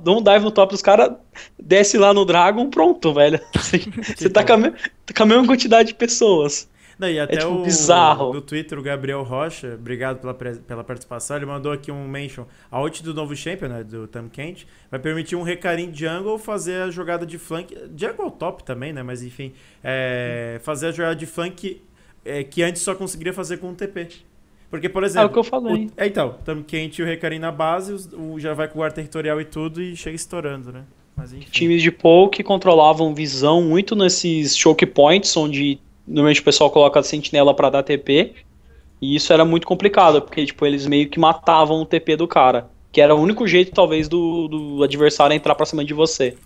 dar um dive no top dos caras, desce lá no Dragon, pronto, velho. Você, você tá, com a, tá com a mesma quantidade de pessoas. Não, e é, até é, tipo, o, bizarro. No Twitter, o Gabriel Rocha, obrigado pela, pela participação, ele mandou aqui um mention. A ult do novo champion, né, do Tam Kent, vai permitir um recarim jungle fazer a jogada de flank. Jungle top também, né? Mas enfim, é, fazer a jogada de flank é, que antes só conseguiria fazer com o um TP. Porque, por exemplo. É o que eu falei. O, é, então, Tam Kent e o recarim na base, o, o, já vai com o ar territorial e tudo e chega estourando, né? Mas, Times de poke controlavam visão muito nesses choke points, onde normalmente o pessoal coloca a sentinela para dar TP. E isso era muito complicado, porque tipo, eles meio que matavam o TP do cara. Que era o único jeito, talvez, do, do adversário entrar pra cima de você.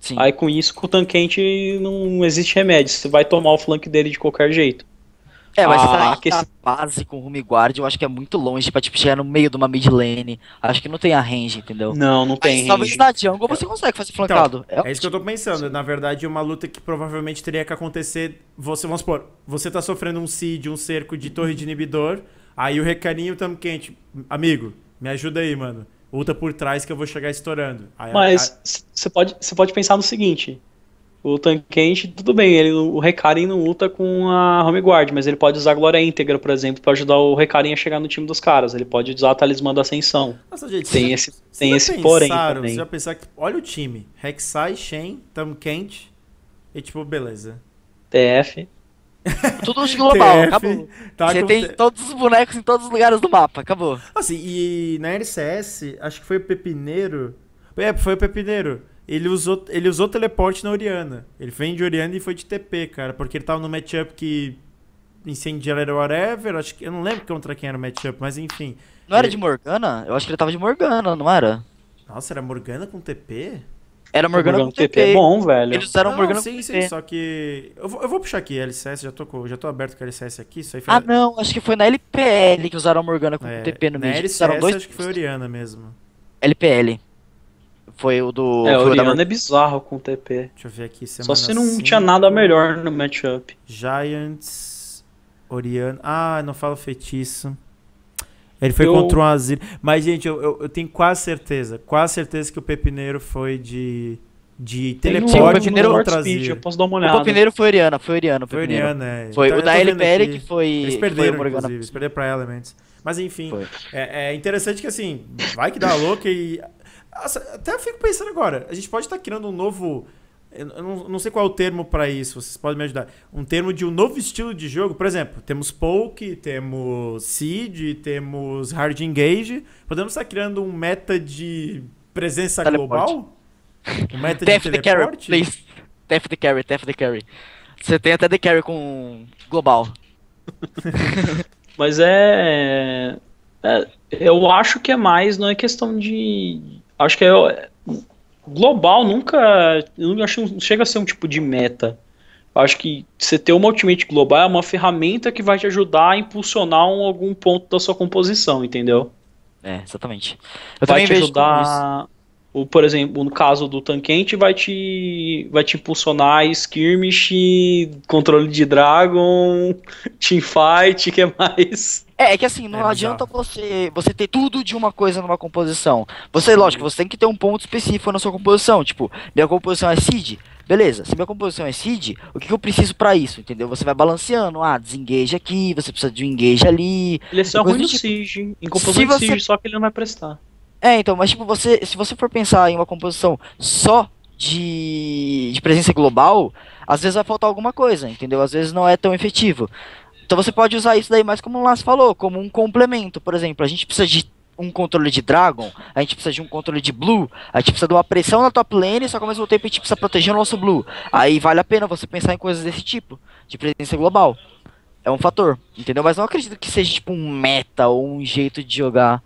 Sim. Aí com isso, com o tanquente não existe remédio. Você vai tomar o flank dele de qualquer jeito. É, mas ah, sair base com o Rumi Guard eu acho que é muito longe pra tipo, chegar no meio de uma mid lane. Acho que não tem a range, entendeu? Não, não tem. Mas, talvez na jungle você consegue fazer flancado. Então, é, é isso que eu tô pensando. Na verdade, é uma luta que provavelmente teria que acontecer. Você, vamos supor, você tá sofrendo um seed, um cerco de torre de inibidor. Aí o recarinho tamo quente. Amigo, me ajuda aí, mano. Luta por trás que eu vou chegar estourando. Aí, mas você a... pode, pode pensar no seguinte: o Tanquente, tudo bem, ele, o Recarin não luta com a Home Guard, mas ele pode usar a Glória Íntegra, por exemplo, para ajudar o Recarin a chegar no time dos caras. Ele pode usar a Talismã da Ascensão. Nossa, gente, tem esse, tem esse pensaram, porém também. Você já pensar que, olha o time, Rek'Sai, Shen, Tanquente e tipo, beleza. TF. Tudo de global, TF, acabou. Tá Você tem todos os bonecos em todos os lugares do mapa, acabou. Assim, e na RCS, acho que foi o Pepineiro... É, foi o Pepineiro ele usou, ele usou teleporte na Oriana. Ele vem de Oriana e foi de TP, cara, porque ele tava no matchup que incendiar era whatever, acho que eu não lembro contra quem era o matchup, mas enfim. Não ele... era de Morgana? Eu acho que ele tava de Morgana, não era? Nossa, era Morgana com TP? Era Morgana, Morgana com TP. TP. É bom, velho. Eles usaram não, Morgana sim, com sim, TP. Sim, só que eu vou, eu vou, puxar aqui LCS, já tô, já tô aberto com LCS aqui, foi... Ah, não, acho que foi na LPL que usaram Morgana com é, TP no meio. Na LCS, dois acho que foi Oriana mesmo. LPL. Foi o do. É, o Oriana da... é bizarro com o TP. Deixa eu ver aqui. Só se não cinco. tinha nada melhor no matchup. Giants. Oriana. Ah, não fala feitiço. Ele foi eu... contra um Azir. Mas, gente, eu, eu, eu, tenho quase certeza. Quase certeza que o Pepineiro foi de. De teleporte no, no Speed, eu posso dar uma olhada. O Pepineiro foi Oriana, foi Oriana. Foi Oriana, é. Foi então, o da LPL que foi. Eles perderam, foi inclusive. Eles perderam pra Elements. Mas enfim, é, é, interessante que assim, vai que dá louca e até fico pensando agora, a gente pode estar criando um novo. Eu não, não sei qual é o termo para isso, vocês podem me ajudar. Um termo de um novo estilo de jogo, por exemplo, temos Poke, temos Seed, temos Hard Engage. Podemos estar criando um meta de presença teleporte. global? Um meta de teleporte? Carry, Tef the carry, tef the carry. Você tem até the carry com global. Mas é, é, Eu acho que é mais, não é questão de, acho que é, global nunca. Eu acho não chega a ser um tipo de meta. Eu acho que você ter uma Ultimate global é uma ferramenta que vai te ajudar a impulsionar um, algum ponto da sua composição, entendeu? É, exatamente. Eu vai te ajudar. O, por exemplo, no caso do Tanquente, vai te, vai te impulsionar Skirmish, controle de Dragon, Teamfight, que mais. É, é que assim, não é adianta você você ter tudo de uma coisa numa composição. Você, lógico, você tem que ter um ponto específico na sua composição. Tipo, minha composição é seed, beleza. Se minha composição é seed, o que, que eu preciso para isso, entendeu? Você vai balanceando, ah, desengage aqui, você precisa de um engage ali. Ele é só ruim no tipo. em composição você... de só que ele não vai prestar. É, então, mas tipo, você, se você for pensar em uma composição só de, de presença global, às vezes vai faltar alguma coisa, entendeu? Às vezes não é tão efetivo. Então você pode usar isso daí mais como o Lance falou, como um complemento. Por exemplo, a gente precisa de um controle de Dragon, a gente precisa de um controle de Blue, a gente precisa de uma pressão na top lane, só que ao mesmo tempo a gente precisa proteger o nosso Blue. Aí vale a pena você pensar em coisas desse tipo, de presença global. É um fator, entendeu? Mas não acredito que seja tipo um meta ou um jeito de jogar.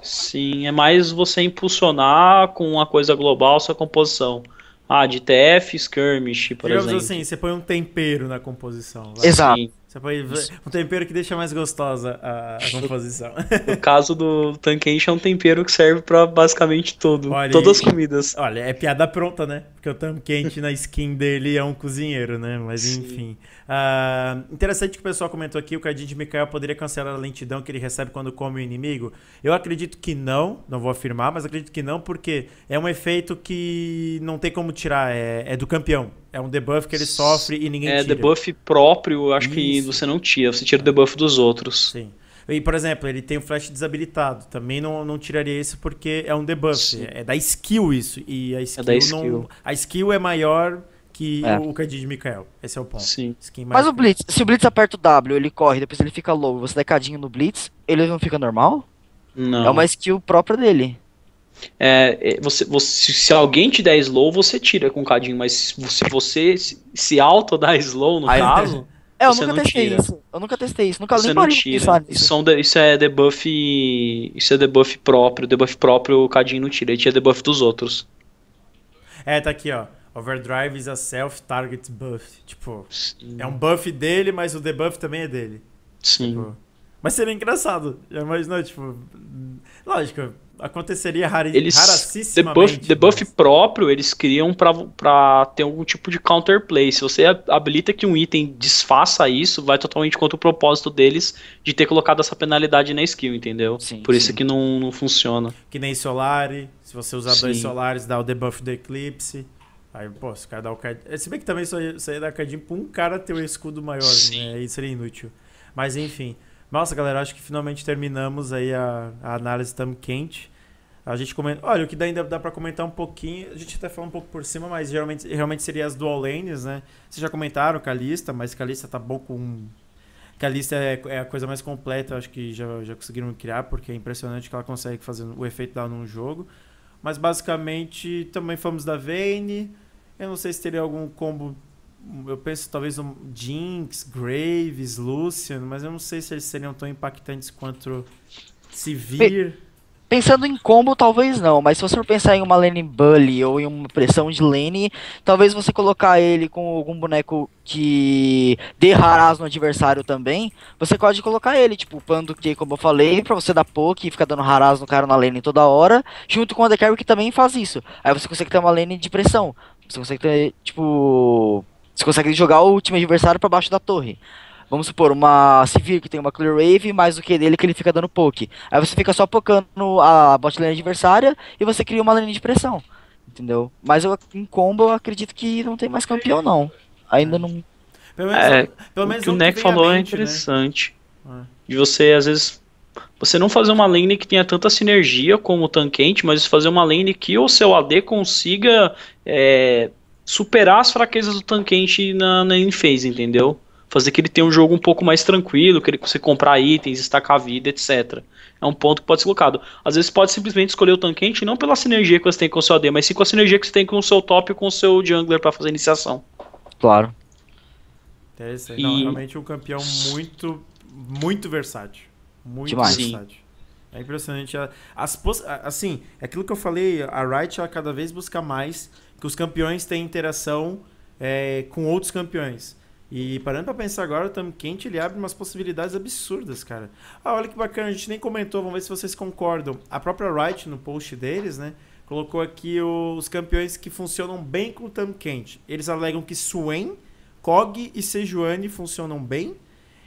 Sim, é mais você impulsionar com uma coisa global sua composição. Ah, de TF, Skirmish, por Digamos exemplo. assim, você põe um tempero na composição. Exato. Sim. Você pode ver um tempero que deixa mais gostosa a, a composição. No caso do tankeishi é um tempero que serve para basicamente tudo, olha, todas as comidas. Olha, é piada pronta, né? Porque o tanquente na skin dele é um cozinheiro, né? Mas Sim. enfim. Uh, interessante que o pessoal comentou aqui, o cardinho de Mikael poderia cancelar a lentidão que ele recebe quando come o inimigo? Eu acredito que não, não vou afirmar, mas acredito que não, porque é um efeito que não tem como tirar, é, é do campeão. É um debuff que ele sofre e ninguém é, tira. É debuff próprio, acho Isso. que você não tira, você tira o debuff dos outros. Sim. E, por exemplo, ele tem o flash desabilitado. Também não, não tiraria isso porque é um debuff. Sim. É da skill isso. E a skill, é skill. Não, a skill é maior que é. o cadinho de Mikael. Esse é o ponto. Sim. Mas o Blitz, se o Blitz aperta o W, ele corre, depois ele fica low, você dá cadinho no Blitz, ele não fica normal? Não. É uma skill própria dele. É, é você, você, se alguém te der slow, você tira com o cadinho, mas se você se, se auto dá slow, no Aí, caso. É, eu você nunca não testei tira. isso. Eu nunca testei isso. Nunca você nem não tira. Isso, é isso é debuff. Isso é debuff próprio. Debuff próprio, o cadinho não tira. Ele tira debuff dos outros. É, tá aqui, ó. Overdrive is a self-target buff. Tipo, Sim. é um buff dele, mas o debuff também é dele. Sim. Tipo, mas seria engraçado. Mas não, tipo. Lógico, aconteceria rari, eles, Debuff, debuff mas... próprio eles criam pra, pra ter algum tipo de counterplay. Se você habilita que um item desfaça isso, vai totalmente contra o propósito deles de ter colocado essa penalidade na skill, entendeu? Sim, Por sim. isso que não, não funciona. Que nem Solari. Se você usar sim. dois Solares, dá o debuff do Eclipse. Aí, pô, se o cara dá o card. É, se bem que também só aí só ia é dar cardinho pra um cara ter o escudo maior, né? Sim. né? Aí seria inútil. Mas enfim. Nossa, galera, acho que finalmente terminamos aí a, a análise estamos quente. A gente comenta. Olha, o que ainda dá para comentar um pouquinho, a gente até falou um pouco por cima, mas geralmente realmente seria as dual lanes, né? Vocês já comentaram Calista, mas Calista tá bom com. Calista é, é a coisa mais completa, acho que já, já conseguiram criar, porque é impressionante que ela consegue fazer o efeito dela num jogo. Mas basicamente também fomos da Vayne. Eu não sei se teria algum combo. Eu penso talvez um Jinx, Graves, Lucian, mas eu não sei se eles seriam tão impactantes quanto Sivir. Pensando em combo, talvez não, mas se você for pensar em uma lane bully ou em uma pressão de lane, talvez você colocar ele com algum boneco que dê haras no adversário também, você pode colocar ele, tipo, pando que, como eu falei, pra você dar poke e ficar dando haras no cara na lane toda hora, junto com o Undercarry que também faz isso. Aí você consegue ter uma lane de pressão. Você consegue ter, tipo. Você consegue jogar o time adversário para baixo da torre. Vamos supor, uma civil que tem uma Clear Wave, mais o que dele que ele fica dando poke. Aí você fica só pocando a bot lane adversária e você cria uma lane de pressão. Entendeu? Mas eu, em combo eu acredito que não tem mais campeão, não. Ainda não. Pelo menos, é, pelo menos o que o Neck falou é mente, né? é interessante. Né? De você, às vezes, você não fazer uma lane que tenha tanta sinergia como o Tankente, mas fazer uma lane que o seu AD consiga é, superar as fraquezas do Tankente na, na phase, entendeu? Fazer que ele tenha um jogo um pouco mais tranquilo, que ele você comprar itens, destacar a vida, etc. É um ponto que pode ser colocado. Às vezes pode simplesmente escolher o Tankente não pela sinergia que você tem com o seu AD, mas sim com a sinergia que você tem com o seu top e com o seu jungler para fazer a iniciação. Claro. É E... Não, realmente um campeão muito, muito versátil. Muito Demais. É impressionante. As, assim, aquilo que eu falei, a Wright ela cada vez busca mais que os campeões tenham interação é, com outros campeões. E parando para pensar agora, o Tam Quente ele abre umas possibilidades absurdas, cara. Ah, olha que bacana, a gente nem comentou, vamos ver se vocês concordam. A própria Wright, no post deles, né, colocou aqui os campeões que funcionam bem com o Tam Quente. Eles alegam que Swain, Kog e Sejuani funcionam bem,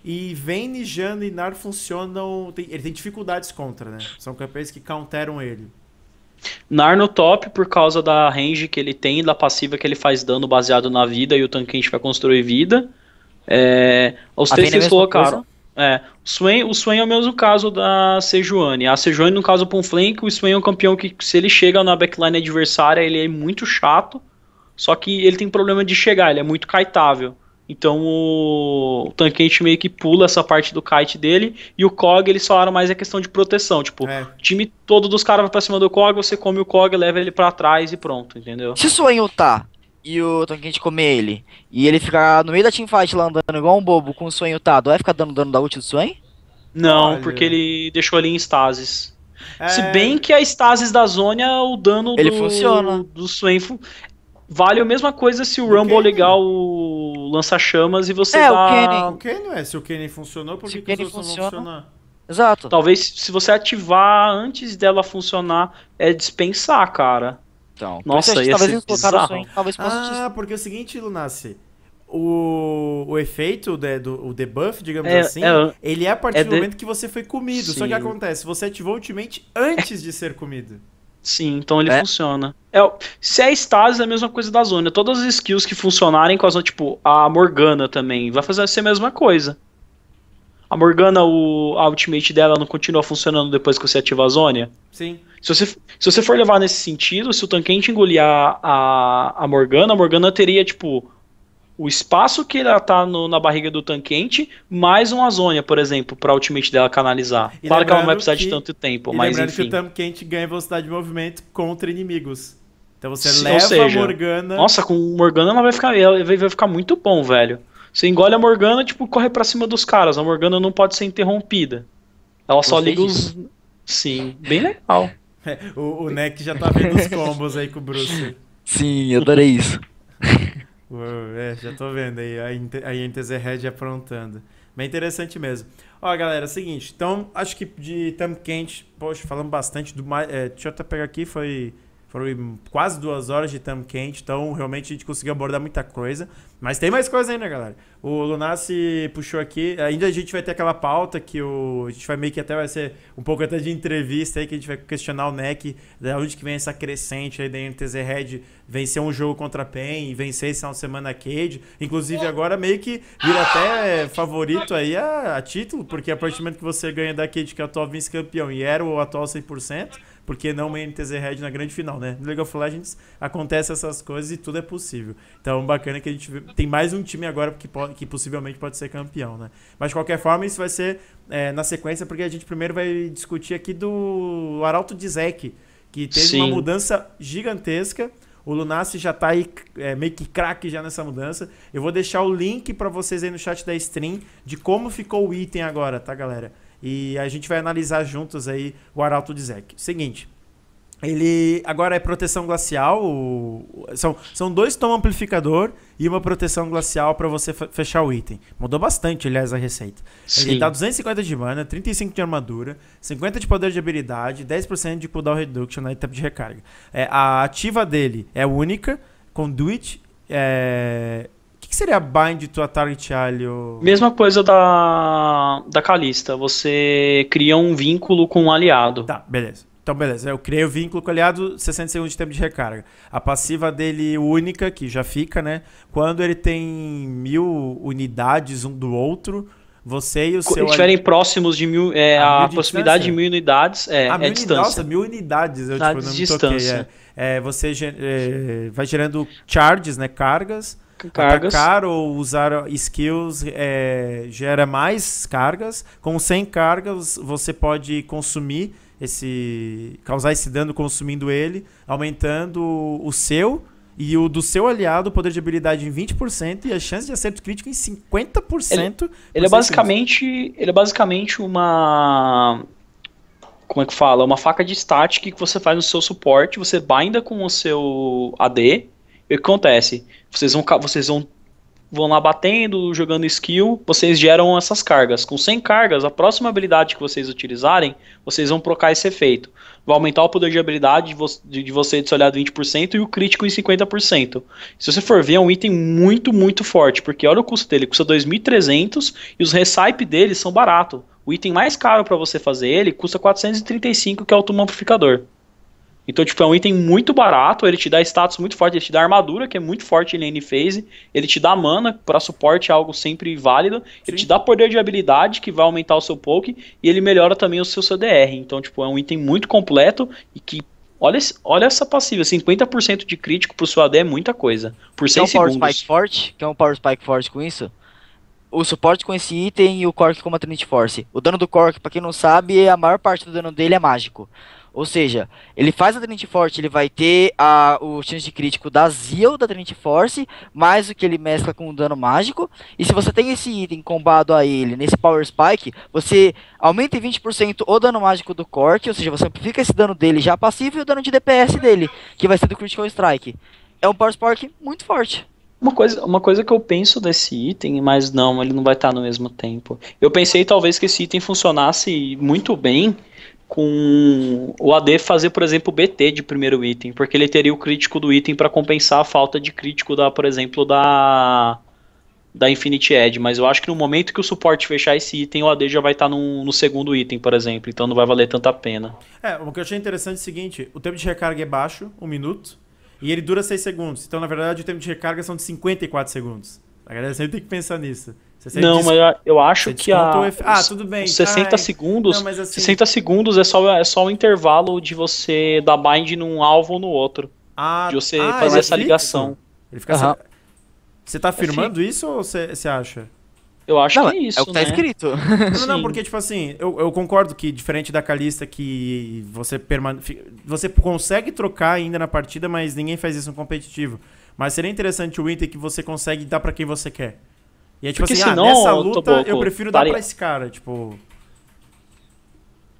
e Vayne, Nijano e Nar funcionam. Tem, ele tem dificuldades contra, né? São campeões que counteram ele. Nar no top por causa da range que ele tem, da passiva que ele faz dano baseado na vida e o tanque que a gente vai construir vida. É, os três que é colocaram. É, o Swain, o Swain é o mesmo caso da Sejuani. A Sejuani, no caso, para um flank, o Swain é um campeão que, se ele chega na backline adversária, ele é muito chato. Só que ele tem problema de chegar, ele é muito kaitável. Então o, o Tanquente meio que pula essa parte do kite dele e o Cog só era mais a questão de proteção. Tipo, é. o time todo dos caras vai pra cima do Cog, você come o Cog, leva ele para trás e pronto, entendeu? Se o Sonho tá e o Tanquente comer ele e ele ficar no meio da teamfight lá andando igual um bobo com o Sonho tá, vai ficar dando dano da ult do Sonho? Não, Olha. porque ele deixou ele em estasis. É... Se bem que a estases da Zônia, o dano ele do, funciona. do Swain Vale a mesma coisa se o, o Rumble Kenny. ligar o lança-chamas e você é, dá... O Kenny. o Kenny, é. Se o Kenny funcionou, por que, que os outros funciona... não Exato. Talvez se você ativar antes dela funcionar, é dispensar, cara. Então, Nossa, isso talvez eles talvez possa Ah, porque é o seguinte, Lunassi. O, o efeito, de, né, do, o debuff, digamos é, assim, é, ele é a partir é do de... momento que você foi comido. Sim. Só que acontece, você ativou o ultimate antes de ser comido. Sim, então ele é? funciona. É, se é estase é a mesma coisa da zona. Todas as skills que funcionarem com a zona, tipo, a Morgana também, vai fazer a mesma coisa. A Morgana, o, a ultimate dela não continua funcionando depois que você ativa a zona? Sim. Se você, se você for levar nesse sentido, se o Tankente engolir a, a, a Morgana, a Morgana teria, tipo, o espaço que ela tá no, na barriga do tanque mais uma zona, por exemplo, pra ultimate dela canalizar. E claro que ela não vai precisar que, de tanto tempo, mas enfim. que o tanque ganha velocidade de movimento contra inimigos. Então você Se, leva seja, a Morgana... Nossa, com Morgana ela vai ficar, ela vai ficar muito bom, velho. Você engole a Morgana, tipo, corre pra cima dos caras. A Morgana não pode ser interrompida. Ela só liga os... Sim, bem legal. É, o, o Neck já tá vendo os combos aí com o Bruce. Sim, adorei isso. é, já tô vendo aí a INTZ Red aprontando. Bem interessante mesmo. Ó, galera, é seguinte. Então, acho que de Tamo Quente, poxa, falamos bastante do. É, deixa eu até pegar aqui, foi foram quase duas horas de tamo quente, então realmente a gente conseguiu abordar muita coisa. Mas tem mais coisa ainda, galera. O Lunassi puxou aqui. Ainda a gente vai ter aquela pauta que o, a gente vai meio que até vai ser um pouco até de entrevista aí, que a gente vai questionar o NEC, da onde que vem essa crescente aí da NTZ Red vencer um jogo contra a PEN e vencer esse uma semana a Cade. Inclusive agora meio que vira até favorito aí a, a título, porque a partir do momento que você ganha da Cade, que é o atual vice-campeão e era o atual 100%, porque não uma NTZ Red na grande final, né? No League of Legends acontece essas coisas e tudo é possível. Então, bacana que a gente tem mais um time agora que, pode, que possivelmente pode ser campeão, né? Mas, de qualquer forma, isso vai ser é, na sequência, porque a gente primeiro vai discutir aqui do Arauto de Zek, que teve Sim. uma mudança gigantesca. O Lunassi já tá aí é, meio que craque já nessa mudança. Eu vou deixar o link para vocês aí no chat da stream de como ficou o item agora, tá, galera? E a gente vai analisar juntos aí o Arauto de Zeke. Seguinte. Ele agora é proteção glacial. São, são dois tom amplificador e uma proteção glacial para você fechar o item. Mudou bastante, aliás, a receita. Sim. Ele dá 250 de mana, 35 de armadura, 50 de poder de habilidade, 10% de cooldown reduction na etapa de recarga. É, a ativa dele é única, Conduit, é, que, que seria bind to a target alio? Mesma coisa da, da Calista. Você cria um vínculo com um aliado. Tá, beleza. Então, beleza. Eu criei o vínculo com o aliado, 60 segundos de tempo de recarga. A passiva dele única, que já fica, né? Quando ele tem mil unidades um do outro, você e o seu. estiverem ali... próximos de mil. É, a, a proximidade de, de mil unidades é, ah, mil é distância. Nossa, mil unidades. Eu, tipo, não me toquei. É, é você é, vai gerando charges, né? Cargas então, tá cargas. atacar ou usar skills é, gera mais cargas. Com 100 cargas, você pode consumir esse. causar esse dano consumindo ele, aumentando o seu e o do seu aliado, o poder de habilidade em 20% e a chance de acerto crítico em 50%. Ele, ele é basicamente, ele é basicamente uma como é que fala, uma faca de static que você faz no seu suporte, você binda com o seu AD. E o que acontece? Vocês vão, vocês vão, vão lá batendo, jogando skill, vocês geram essas cargas. Com 100 cargas, a próxima habilidade que vocês utilizarem, vocês vão procar esse efeito. Vai aumentar o poder de habilidade de, vo de, de você de olhar 20% e o crítico em 50%. Se você for ver, é um item muito, muito forte, porque olha o custo dele, custa 2.300 e os recipe deles são barato. O item mais caro para você fazer ele custa 435, que é o tumor amplificador. Então, tipo, é um item muito barato, ele te dá status muito forte, ele te dá armadura, que é muito forte em lane phase, ele te dá mana para suporte, algo sempre válido, Sim. ele te dá poder de habilidade, que vai aumentar o seu poke, e ele melhora também o seu CDR. Então, tipo, é um item muito completo e que, olha, olha essa passiva, 50% assim, de crítico pro seu AD é muita coisa, por 6 é um segundos. Power Spike forte? Quer um Power Spike forte com isso? o suporte com esse item e o Cork com a Trinity Force. O dano do Cork, para quem não sabe, a maior parte do dano dele é mágico. Ou seja, ele faz a Trinity Force, ele vai ter a, o chance de crítico da Zeal da Trinity Force, mais o que ele mescla com o dano mágico. E se você tem esse item combado a ele nesse Power Spike, você aumenta em 20% o dano mágico do Cork, ou seja, você amplifica esse dano dele já passivo e o dano de DPS dele, que vai ser do Critical Strike. É um Power Spike muito forte. Uma coisa, uma coisa que eu penso desse item, mas não, ele não vai estar no mesmo tempo. Eu pensei talvez que esse item funcionasse muito bem com o AD fazer, por exemplo, o BT de primeiro item, porque ele teria o crítico do item para compensar a falta de crítico da, por exemplo, da da Infinity Edge, mas eu acho que no momento que o suporte fechar esse item, o AD já vai estar tá no, no, segundo item, por exemplo, então não vai valer tanta pena. É, o que eu achei interessante é o seguinte, o tempo de recarga é baixo, um minuto, e ele dura 6 segundos, então na verdade o tempo de recarga são de 54 segundos. A galera sempre tem que pensar nisso. não, mas eu, acho que a. Ah, tudo bem. 60 Ai. segundos. Não, assim... 60 segundos é só, é só o intervalo de você dar bind num alvo ou no outro. Ah, de você ah, fazer é essa ligação. Ele fica uhum. Você tá é afirmando é isso ou você, acha? Eu acho não, que é, é isso. É o que tá né? escrito. Não, não, porque, tipo assim, eu, eu, concordo que, diferente da Calista, que você permane... você consegue trocar ainda na partida, mas ninguém faz isso no competitivo. Mas seria interessante o item que você consegue dar para quem você quer. E é tipo Porque assim, senão, ah, nessa luta Toboco, eu prefiro dar pare... pra esse cara, tipo.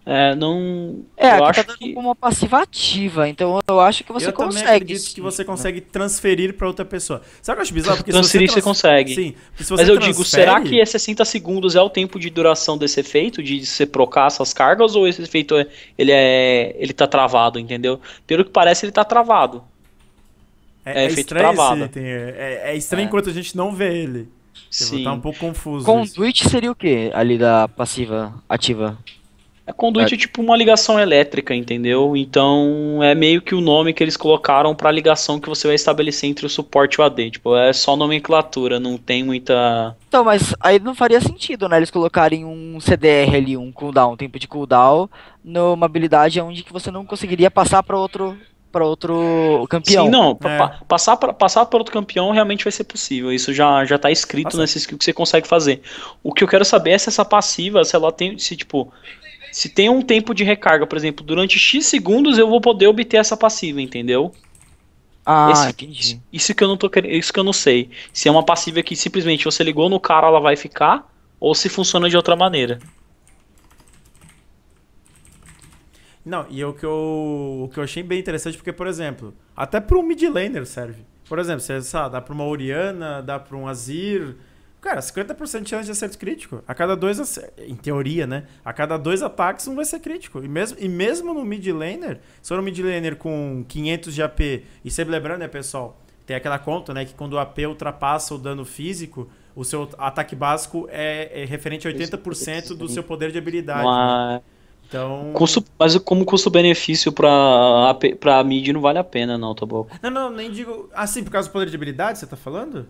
É, não. É, eu tá acho tá que... como uma passiva ativa. então eu acho que você eu consegue. Eu acredito que você né? consegue transferir para outra pessoa. Sabe o que eu acho bizarro? Porque transferir você, trans... você, consegue. Sim. Você Mas eu transfere... digo, será que é 60 segundos é o tempo de duração desse efeito, de você procar essas cargas, ou esse efeito é, ele é. ele tá travado, entendeu? Pelo que parece, ele tá travado. É, é, é estranho travado. item. É, é, é estranho é. enquanto a gente não vê ele. Tipo, Sim. Tá um pouco confuso. Conduit isso. seria o que ali da passiva ativa? É conduit é. é tipo uma ligação elétrica, entendeu? Então é meio que o nome que eles colocaram para a ligação que você vai estabelecer entre o suporte e o AD. Tipo, é só nomenclatura, não tem muita. Então, mas aí não faria sentido, né? Eles colocarem um CDR ali, um cooldown, um tempo de cooldown, numa habilidade onde que você não conseguiria passar para outro para outro campeão. Sim, não. É. Passar para passar para outro campeão realmente vai ser possível. Isso já, já tá escrito Nossa. nessa skill que você consegue fazer. O que eu quero saber é se essa passiva, se ela tem. Se, tipo. Se tem um tempo de recarga, por exemplo, durante X segundos eu vou poder obter essa passiva, entendeu? Ah, Esse, Isso que eu não tô isso que eu não sei. Se é uma passiva que simplesmente você ligou no cara, ela vai ficar, ou se funciona de outra maneira. Não, e é o que, eu, o que eu achei bem interessante, porque, por exemplo, até para um mid laner serve. Por exemplo, você sabe, dá para uma Oriana, dá para um Azir. Cara, 50% de chance de acerto crítico. A cada dois em teoria, né? A cada dois ataques, um vai ser crítico. E mesmo, e mesmo no mid laner, se for um mid laner com 500 de AP, e sempre lembrando, né, pessoal, tem aquela conta, né, que quando o AP ultrapassa o dano físico, o seu ataque básico é, é referente a 80% do seu poder de habilidade. Né? Então... Custo, mas como custo-benefício pra, pra mid não vale a pena, não, tá bom Não, não, nem digo. Assim, por causa do poder de habilidade, você tá falando?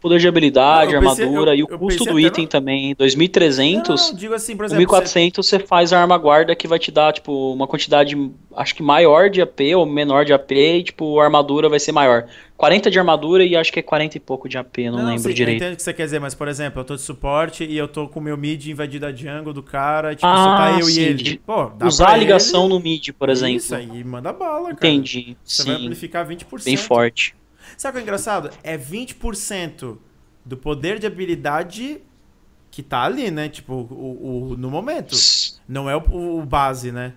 Poder de habilidade, pensei, armadura eu, e o custo do item não... também. 2.300. Não, digo assim, por exemplo. 1.400 você... você faz a arma guarda que vai te dar, tipo, uma quantidade, acho que maior de AP ou menor de AP, e, tipo, a armadura vai ser maior. 40 de armadura e acho que é 40 e pouco de AP, não, não lembro sim, direito. Eu entendo o que você quer dizer, mas por exemplo, eu tô de suporte e eu tô com o meu mid invadido a jungle do cara, tipo, ah, só tá ah, eu sim, e ele. Pô, dá Usar a ligação ele... no mid, por exemplo. Isso aí, manda bala, cara. Entendi. Você sim. vai amplificar 20%. Bem forte. Sabe o que é engraçado? É 20% do poder de habilidade que tá ali, né? Tipo, o, o no momento. Não é o, o base, né?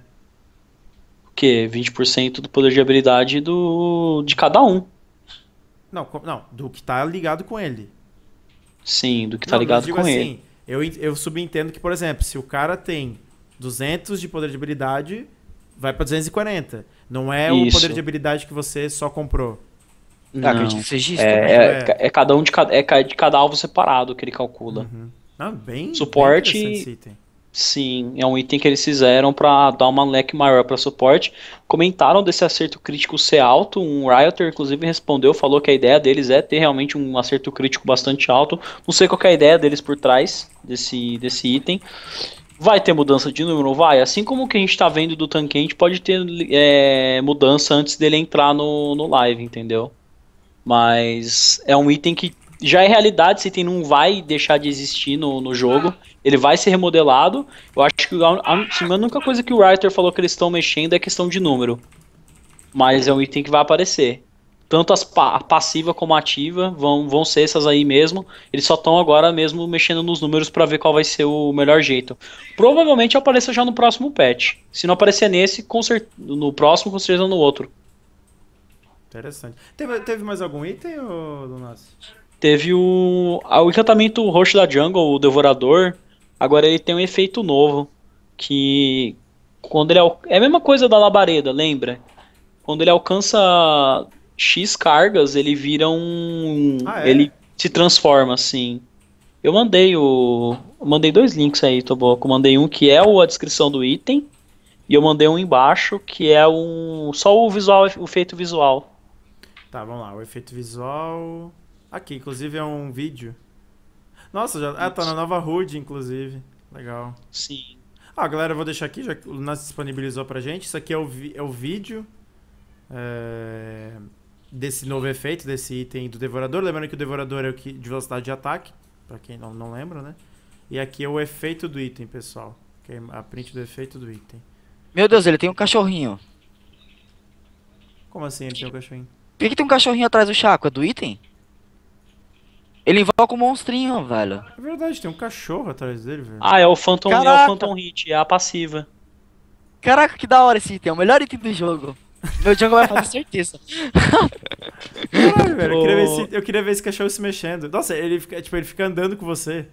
O quê? 20% do poder de habilidade do, de cada um. Não, não, do que tá ligado com ele. Sim, do que tá não, ligado com assim, ele. Eu, eu subentendo que, por exemplo, se o cara tem 200 de poder de habilidade, vai para 240. Não é Isso. o poder de habilidade que você só comprou. Não, ah, não. Que isso, é, é, é, é, cada um de cada, é de cada alvo separado que ele calcula. Uhum. Ah, bem, suporte bem Sim, é um item que eles fizeram para dar uma leque maior para suporte. Comentaram desse acerto crítico ser alto, um Rioter inclusive respondeu, falou que a ideia deles é ter realmente um acerto crítico bastante alto. Não sei qual é a ideia deles por trás desse, desse item. Vai ter mudança de número? Vai. Assim como o que a gente está vendo do tanque, a gente pode ter é, mudança antes dele entrar no, no live, entendeu? Mas é um item que já é realidade, esse item não vai deixar de existir no, no jogo. Ele vai ser remodelado. Eu acho que a, a, a única coisa que o writer falou que eles estão mexendo é questão de número. Mas é um item que vai aparecer. Tanto as, a passiva como a ativa vão, vão ser essas aí mesmo. Eles só estão agora mesmo mexendo nos números para ver qual vai ser o melhor jeito. Provavelmente apareça já no próximo patch. Se não aparecer nesse, com cert... no próximo, com certeza no outro. Interessante. Teve, teve mais algum item, ou, Donácio? Teve o, o encantamento roxo da jungle, o devorador. Agora ele tem um efeito novo. Que quando ele é a mesma coisa da labareda, lembra? Quando ele alcança X cargas, ele vira um. Ah, é? Ele se transforma assim. Eu mandei o. Eu mandei dois links aí, Toboco. Mandei um que é o, a descrição do item. E eu mandei um embaixo que é um. Só o visual, o efeito visual. Tá, vamos lá. O efeito visual. Aqui, inclusive, é um vídeo. Nossa, já... ah, tá na nova HUD, inclusive. Legal. Sim. Ah, galera, eu vou deixar aqui, já que o Nas disponibilizou pra gente. Isso aqui é o, vi... é o vídeo é... desse novo efeito, desse item do Devorador. Lembrando que o Devorador é o que... de velocidade de ataque, pra quem não, não lembra, né? E aqui é o efeito do item, pessoal. Que é a print do efeito do item. Meu Deus, ele tem um cachorrinho. Como assim ele tem um cachorrinho? Por que, que tem um cachorrinho atrás do Chaco? É do item? Ele invoca um monstrinho, velho. É verdade, tem um cachorro atrás dele, velho. Ah, é o Phantom, é o Phantom Hit, é a passiva. Caraca, que da hora esse item, é o melhor item do jogo. Meu jogo vai fazer certeza. Caralho, velho, eu queria, esse, eu queria, ver esse, cachorro se mexendo. Nossa, ele, fica, tipo, ele fica andando com você.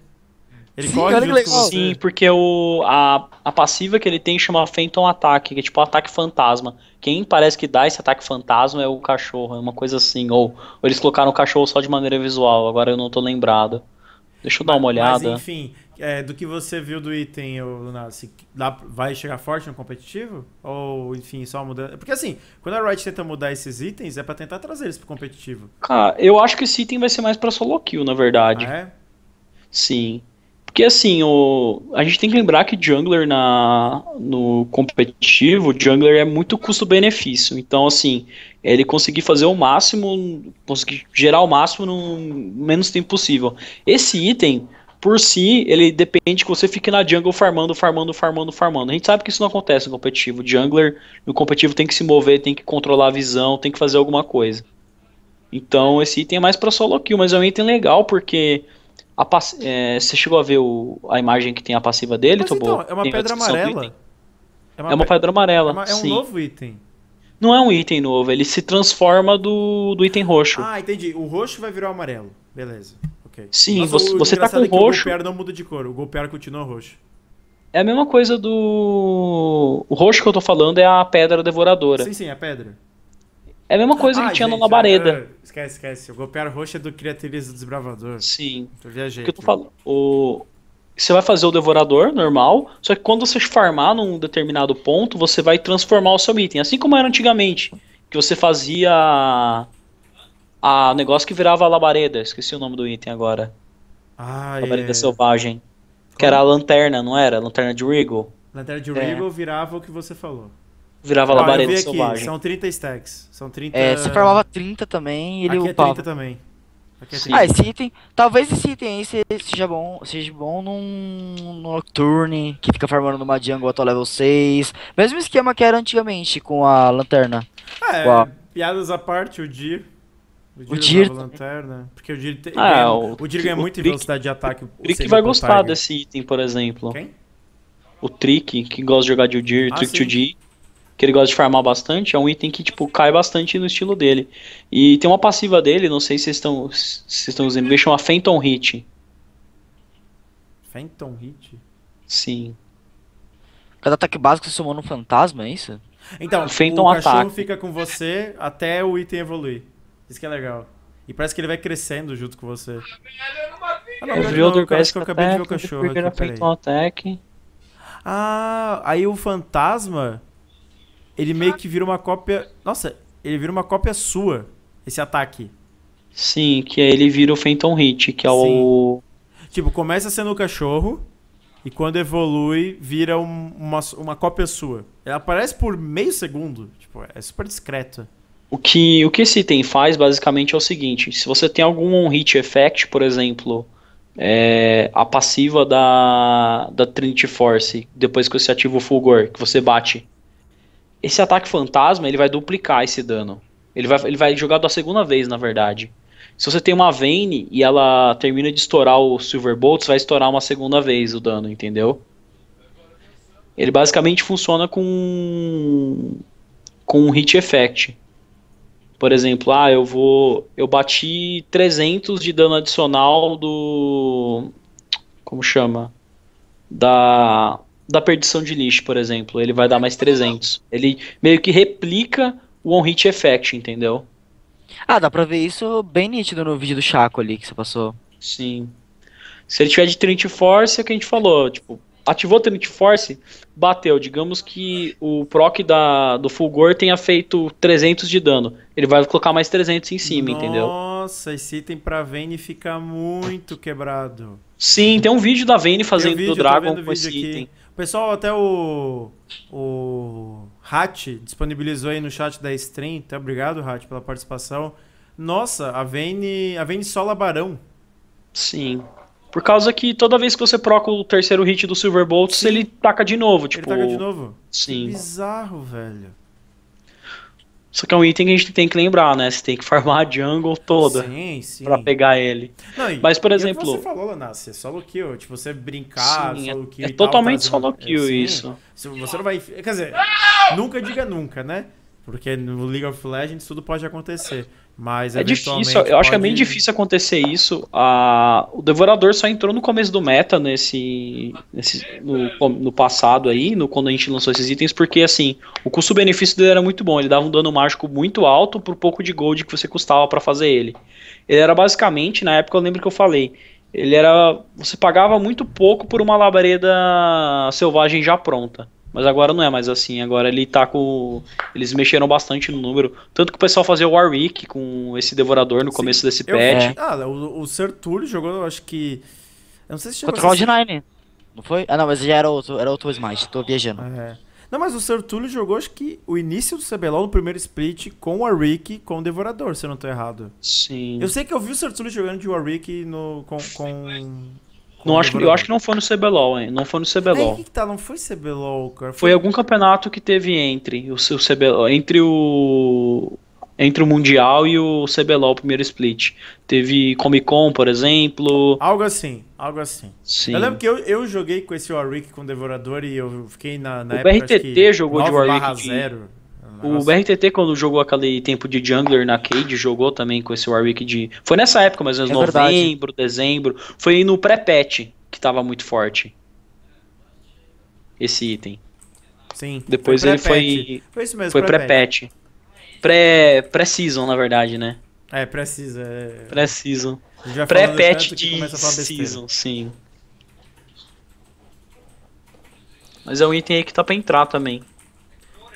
Ele Sim, corre junto Sim, porque o, a, a passiva que ele tem chama Phantom Attack, que é tipo ataque fantasma. Quem parece que dá esse ataque fantasma é o cachorro, é uma coisa assim. Ou, ou eles colocaram o cachorro só de maneira visual, agora eu não tô lembrado. Deixa eu dar uma olhada. Mas, enfim, é, do que você viu do item, Lunassi, vai chegar forte no competitivo? Ou, enfim, só mudando? Porque, assim, quando a Riot tenta mudar esses itens, é pra tentar trazer eles pro competitivo. Cara, eu acho que esse item vai ser mais pra solo kill, na verdade. Ah, é? Sim. Porque assim, o, a gente tem que lembrar que jungler na, no competitivo, jungler é muito custo-benefício. Então, assim, ele conseguir fazer o máximo, conseguir gerar o máximo no menos tempo possível. Esse item, por si, ele depende que você fique na jungle farmando, farmando, farmando, farmando. A gente sabe que isso não acontece no competitivo. O jungler no competitivo tem que se mover, tem que controlar a visão, tem que fazer alguma coisa. Então, esse item é mais para solo kill, mas é um item legal porque pass... é, você chegou a ver o... a imagem que tem a passiva dele, Tobo? Então, é uma tem pedra amarela. É uma, é uma pe... pedra amarela. É, uma... é um novo item. Não é um item novo, ele se transforma do, do item roxo. Ah, entendi. O roxo vai virar o amarelo. Beleza. Okay. Sim, você, você tá com é roxo. O golpear não muda de cor, o golpear continua roxo. É a mesma coisa do. O roxo que eu tô falando é a pedra devoradora. Sim, sim, é a pedra. É a mesma coisa ah, que tinha gente, no Labareda. Eu, ah, esquece, esquece. O golpear roxo é do Criatriz do Desbravador. Sim. Eu viajei. O que eu tô O... Você vai fazer o Devorador normal, só que quando você farmar num determinado ponto, você vai transformar o seu item. Assim como era antigamente, que você fazia. o negócio que virava labareda, esqueci o nome do item agora. Ah, labareda é. selvagem. Como? Que era a lanterna, não era? Lanterna de Regal. Lanterna de é. Regal virava o que você falou. Virava ah, labareda selvagem. São 30 stacks. São 30... É, você farmava 30 também ele Aqui é 30 também. Aqui é 30. Ah, esse item... Talvez esse item aí seja bom, seja bom num Nocturne, que fica farmando numa jungle até level 6. Mesmo esquema que era antigamente, com a lanterna. É, a... piadas à parte, o Dir... O Dir lanterna. Porque o Dir, tem, ah, ganha, o, o Dir ganha muito em velocidade de ataque. O Trick vai gostar desse item, por exemplo. Quem? O Trick, que gosta de jogar de Udir, ah, Trick sim. to D que ele gosta de farmar bastante, é um item que, tipo, cai bastante no estilo dele. E tem uma passiva dele, não sei se vocês estão, se estão usando, ele chama Phantom Hit. Phantom Hit? Sim. Cada é ataque básico você somou no fantasma, é isso? Então, Phantom o cachorro ataque. fica com você até o item evoluir. Isso que é legal. E parece que ele vai crescendo junto com você. Ah, não, Every other o acho que eu acabei attack, de tá ver o cachorro aqui, Attack. Ah, aí o fantasma ele meio que vira uma cópia. Nossa, ele vira uma cópia sua, esse ataque. Sim, que aí ele vira o Phantom Hit, que é Sim. o. Tipo, começa sendo o cachorro, e quando evolui, vira um, uma, uma cópia sua. Ela aparece por meio segundo. Tipo, é super discreto. O que, o que esse item faz, basicamente, é o seguinte: se você tem algum hit effect, por exemplo, é, a passiva da, da Trinity Force, depois que você ativa o Fulgor, que você bate, esse ataque fantasma ele vai duplicar esse dano. Ele vai, ele vai jogar da segunda vez, na verdade. Se você tem uma Vayne e ela termina de estourar o Silver Bolt, você vai estourar uma segunda vez o dano, entendeu? Ele basicamente funciona com com um hit effect. Por exemplo, ah, eu vou eu bati 300 de dano adicional do como chama? Da da perdição de lixo, por exemplo. Ele vai dar mais 300. Ele meio que replica o on-hit effect, entendeu? Ah, dá pra ver isso bem nítido no vídeo do Chaco ali que você passou. Sim. Se ele tiver de Trinity Force, é o que a gente falou. Tipo, ativou Trinity Force, bateu. Digamos que o proc da, do Fulgor tenha feito 300 de dano. Ele vai colocar mais 300 em cima, Nossa, entendeu? Nossa, esse item pra Vayne fica muito quebrado. Sim, tem um vídeo da Vayne fazendo vídeo, do Dragon com esse aqui. item pessoal, até o. O Hat disponibilizou aí no chat da stream. Tá? obrigado, Hat, pela participação. Nossa, a Vayne, a Vayne sola Barão. Sim. Por causa que toda vez que você proca o terceiro hit do Silver Bolt, ele taca de novo. Tipo... Ele taca tipo, de novo? Sim. Que bizarro, velho. Só que é um item que a gente tem que lembrar, né? Você tem que farmar a jungle toda sim, sim. pra pegar ele. Não, e, Mas, por é exemplo. você falou, Lanassi, é solo kill. Tipo, você brincar, sim, solo é é kill. É, é totalmente tal, solo kill assim, isso. Você não vai. Quer dizer, nunca diga nunca, né? Porque no League of Legends tudo pode acontecer. Mas é difícil, eu pode... acho que é bem difícil acontecer isso. o Devorador só entrou no começo do meta nesse, nesse no, no, passado aí, no quando a gente lançou esses itens, porque assim, o custo-benefício dele era muito bom, ele dava um dano mágico muito alto pro pouco de gold que você custava para fazer ele. Ele era basicamente, na época eu lembro que eu falei, ele era você pagava muito pouco por uma labareda selvagem já pronta. Mas agora não é mais assim. Agora ele tá com. Eles mexeram bastante no número. Tanto que o pessoal fazia o Warwick com esse Devorador no Sim. começo desse eu, patch. Ah, o, o Sir Túlio jogou, acho que. Eu não sei se chegou. Control o assim... Cloud9, não foi? Ah, não, mas já era outro, era outro Smite, tô viajando. É. Não, mas o Sir jogou, acho que o início do CBLOL no primeiro split com o Warwick com o Devorador, se eu não tô errado. Sim. Eu sei que eu vi o Sir jogando de Warwick no, com, com não acho, eu acho que não foi no CBLOL, hein? Não foi no CBLOL. Aí, que tá? Não foi CBLOL, cara. Foi, foi algum campeonato que teve entre o seu CBLOL, entre o entre o Mundial e o CBLOL, o primeiro split. Teve Comic Con, por exemplo. Algo assim, algo assim. Sim. Eu lembro que eu, eu joguei com esse Warwick com o Devorador e eu fiquei na, na o época. O BRTT que jogou de Warwick. 0. De... O BRTT, quando jogou aquele tempo de jungler na Cade, jogou também com esse Warwick de. Foi nessa época, mais ou menos, é novembro, verdade. dezembro. Foi no pré-patch que tava muito forte. Esse item. Sim. Depois foi ele foi. Foi isso mesmo, Foi pré-patch. Pré-season, pré na verdade, né? É, pré-season. É... Pré-season. Pré-patch de season, sim. Mas é um item aí que tá pra entrar também.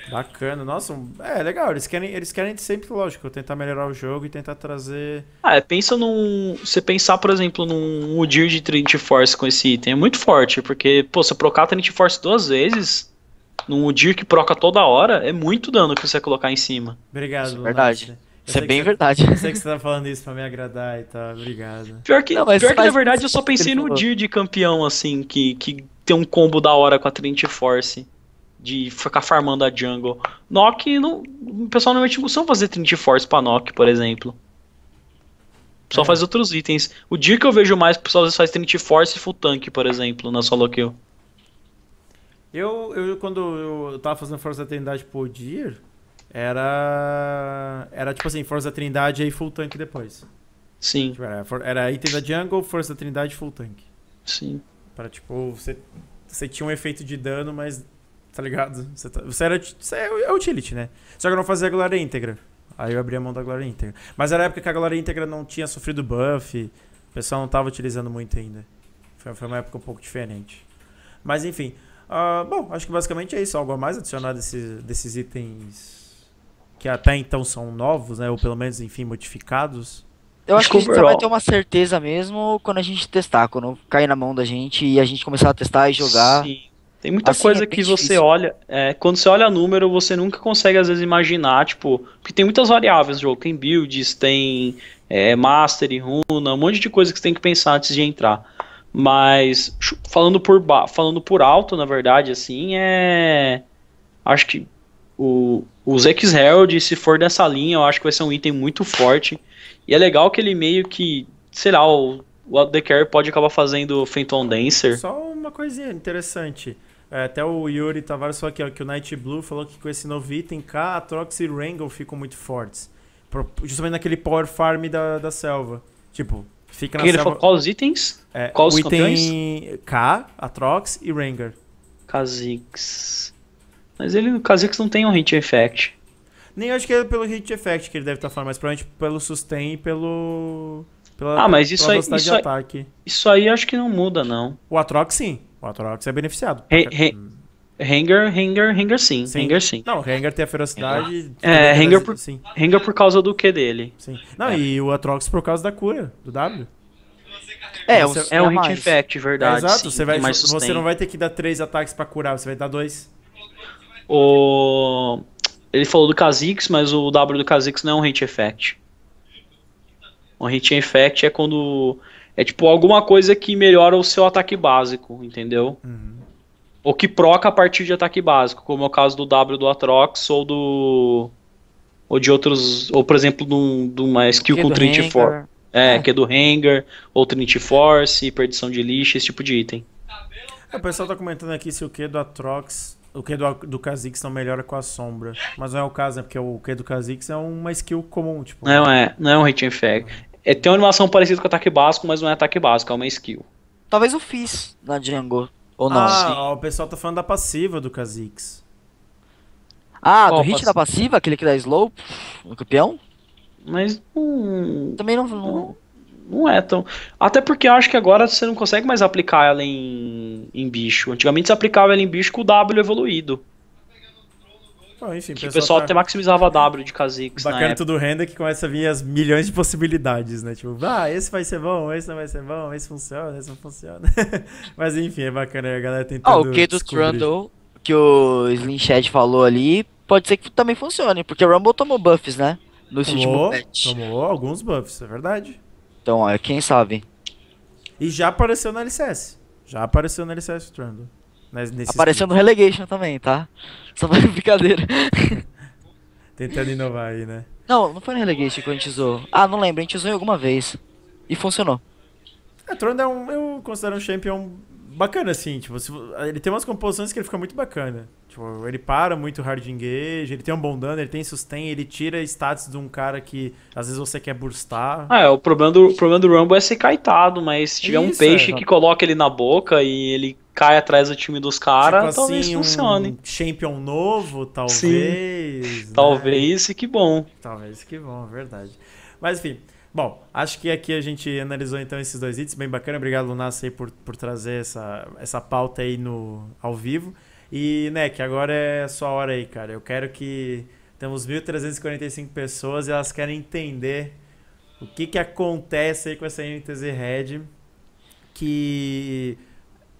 Bacana, nossa, é legal. Eles querem, eles querem sempre, lógico, tentar melhorar o jogo e tentar trazer. Ah, é, pensa num. Você pensar, por exemplo, num Udir de Trinity Force com esse item é muito forte, porque, pô, você procar Trinity Force duas vezes, num Udir que proca toda hora, é muito dano que você colocar em cima. Obrigado, Isso é verdade. Isso é bem você, verdade. Eu sei que você tá falando isso pra me agradar e tá, obrigado. Pior que, Não, pior que na verdade eu só pensei no Udir de campeão, assim, que, que tem um combo da hora com a Trinity Force de ficar farmando a jungle. Nock, não, o pessoal normalmente não costuma fazer Trinity Force pra Nock, por exemplo. O pessoal é. faz outros itens. O dia que eu vejo mais, o pessoal às vezes faz Trinity Force e Full Tank, por exemplo, na solo kill. Eu, eu quando eu tava fazendo Força da Trindade por dia, era. Era tipo assim, Força da Trindade e Full Tank depois. Sim. Tipo, era, era item da Jungle, Força da Trindade e Full Tank. Sim. Pra tipo, você, você tinha um efeito de dano, mas tá ligado? Você, tá, você era você é, é utility, né? Só que eu não fazia a glória íntegra. Aí eu abri a mão da glória íntegra. Mas era a época que a glória íntegra não tinha sofrido buff. O pessoal não tava utilizando muito ainda. Foi, foi uma época um pouco diferente. Mas enfim. Uh, bom, acho que basicamente é isso. Algo a mais adicionar desses, desses itens que até então são novos, né? Ou pelo menos, enfim, modificados. Eu acho que a gente só vai ter uma certeza mesmo quando a gente testar, quando cair na mão da gente e a gente começar a testar e jogar. Sim. Tem muita assim, coisa é que você difícil. olha, é, quando você olha número, você nunca consegue às vezes imaginar, tipo, porque tem muitas variáveis no jogo, tem builds, tem é, master, runa, um monte de coisa que você tem que pensar antes de entrar. Mas falando por falando por alto, na verdade, assim, é acho que o os X Herald, se for dessa linha, eu acho que vai ser um item muito forte. E é legal que ele meio que, sei lá, o, o The pode acabar fazendo Phantom Dancer. Só uma coisinha interessante. É, até o Yuri Tavares falou aqui ó, que o Night Blue falou que com esse novo item K, Atrox e Wrangle ficam muito fortes. Pro, justamente naquele power farm da, da selva. Tipo, fica na ele selva. Falou, quais itens? É, os o item K, Atrox e Ranger. Kha'Zix. Mas ele, o Kha'Zix não tem um hit effect. Nem acho que é pelo hit effect que ele deve estar falando, mas provavelmente pelo sustain e pelo... ah, mas isso aí, isso aí, isso aí acho que não muda, não. O Atrox sim. O Atorox é beneficiado. Ranger, Ranger, hanger, hanger, hanger sim. Ranger, Hanger sim. Não, hanger tem a ferocidade. É, hanger, por, por causa do Q dele. Sim. Não, é. e o Atrox por causa da cura, do W. É, você, é, é um é hit effect, verdade. É, exato, sim, você, vai, você não vai ter que dar três ataques pra curar, você vai dar dois. O... Ele falou do Kha'Zix, mas o W do Kha'Zix não é um hit effect. Um hit effect é quando é tipo alguma coisa que melhora o seu ataque básico, entendeu? Uhum. Ou que proca a partir de ataque básico, como é o caso do W do Atrox ou do. Ou de outros. Ou, por exemplo, do, de uma skill é com Trinity Force. É, é, que é do Hanger, ou Trinity Force, perdição de lixo, esse tipo de item. É, o pessoal tá comentando aqui se o Q do Atrox. O Q do, do Kha'Zix não melhora com a sombra. Mas não é o caso, né? Porque o Q do Kha'Zix é uma skill comum, tipo. Não é, não é um hit and é, tem uma animação parecida com ataque básico, mas não é ataque básico, é uma skill. Talvez eu fiz na Django, ou não. Ah, o pessoal tá falando da passiva do Kha'Zix. Ah, Qual do hit passiva? da passiva, aquele que dá slow, no campeão? Mas hum, Também não, não... Não é tão... Até porque eu acho que agora você não consegue mais aplicar ela em, em bicho. Antigamente você aplicava ela em bicho com o W evoluído. Bom, enfim, que o pessoal tá... até maximizava a W de Kha'Zix. Bacana tudo renda que começa a vir as milhões de possibilidades, né? Tipo, ah, esse vai ser bom, esse não vai ser bom, esse funciona, esse não funciona. Mas enfim, é bacana a galera tentando. Ah, o que do Trundle que o Slim Chat falou ali, pode ser que também funcione, porque o Rumble tomou buffs, né? No tomou, tomou alguns buffs, é verdade. Então, ó, quem sabe. E já apareceu na LCS. Já apareceu na LCS o Trundle aparecendo nesse no Relegation também, tá? Só foi brincadeira. Tentando inovar aí, né? Não, não foi no Relegation que a gente usou. Ah, não lembro, a gente usou alguma vez. E funcionou. É, Trond é um. Eu considero um champion bacana, assim. Tipo, se, ele tem umas composições que ele fica muito bacana. Tipo, ele para muito hard engage, ele tem um bom dano, ele tem sustain, ele tira status de um cara que às vezes você quer burstar. Ah, é, o problema do, problema do Rumble é ser caetado, mas se tiver Isso, um é, peixe é, que coloca ele na boca e ele cai atrás do time dos caras, tipo talvez assim, funcione. Um champion novo, talvez. Sim, né? Talvez e que bom. Talvez que bom, verdade. Mas enfim. Bom, acho que aqui a gente analisou então esses dois itens bem bacana. Obrigado, Lunas, aí por, por trazer essa, essa pauta aí no, ao vivo. E, né, que agora é a sua hora aí, cara. Eu quero que. Temos 1.345 pessoas e elas querem entender o que, que acontece aí com essa NTZ Red. Que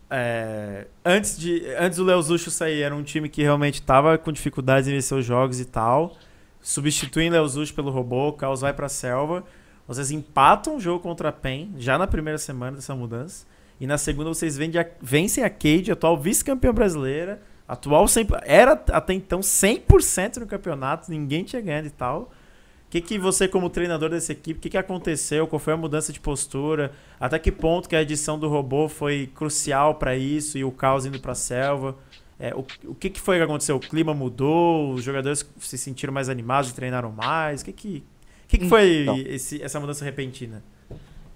é, antes, de, antes do Leozucho sair, era um time que realmente estava com dificuldades em vencer os jogos e tal. Substituem Leozucho pelo robô, o Caos vai para a selva. Vocês empatam o jogo contra a PEN já na primeira semana dessa mudança. E na segunda vocês vencem a Cade, atual vice-campeã brasileira. Atual, era até então 100% no campeonato, ninguém tinha ganhado e tal. O que, que você, como treinador dessa equipe, o que, que aconteceu? Qual foi a mudança de postura? Até que ponto que a edição do robô foi crucial para isso e o caos indo para a selva? É, o, o que, que foi que aconteceu? O clima mudou? Os jogadores se sentiram mais animados, treinaram mais? O que, que, que, que foi então. esse, essa mudança repentina?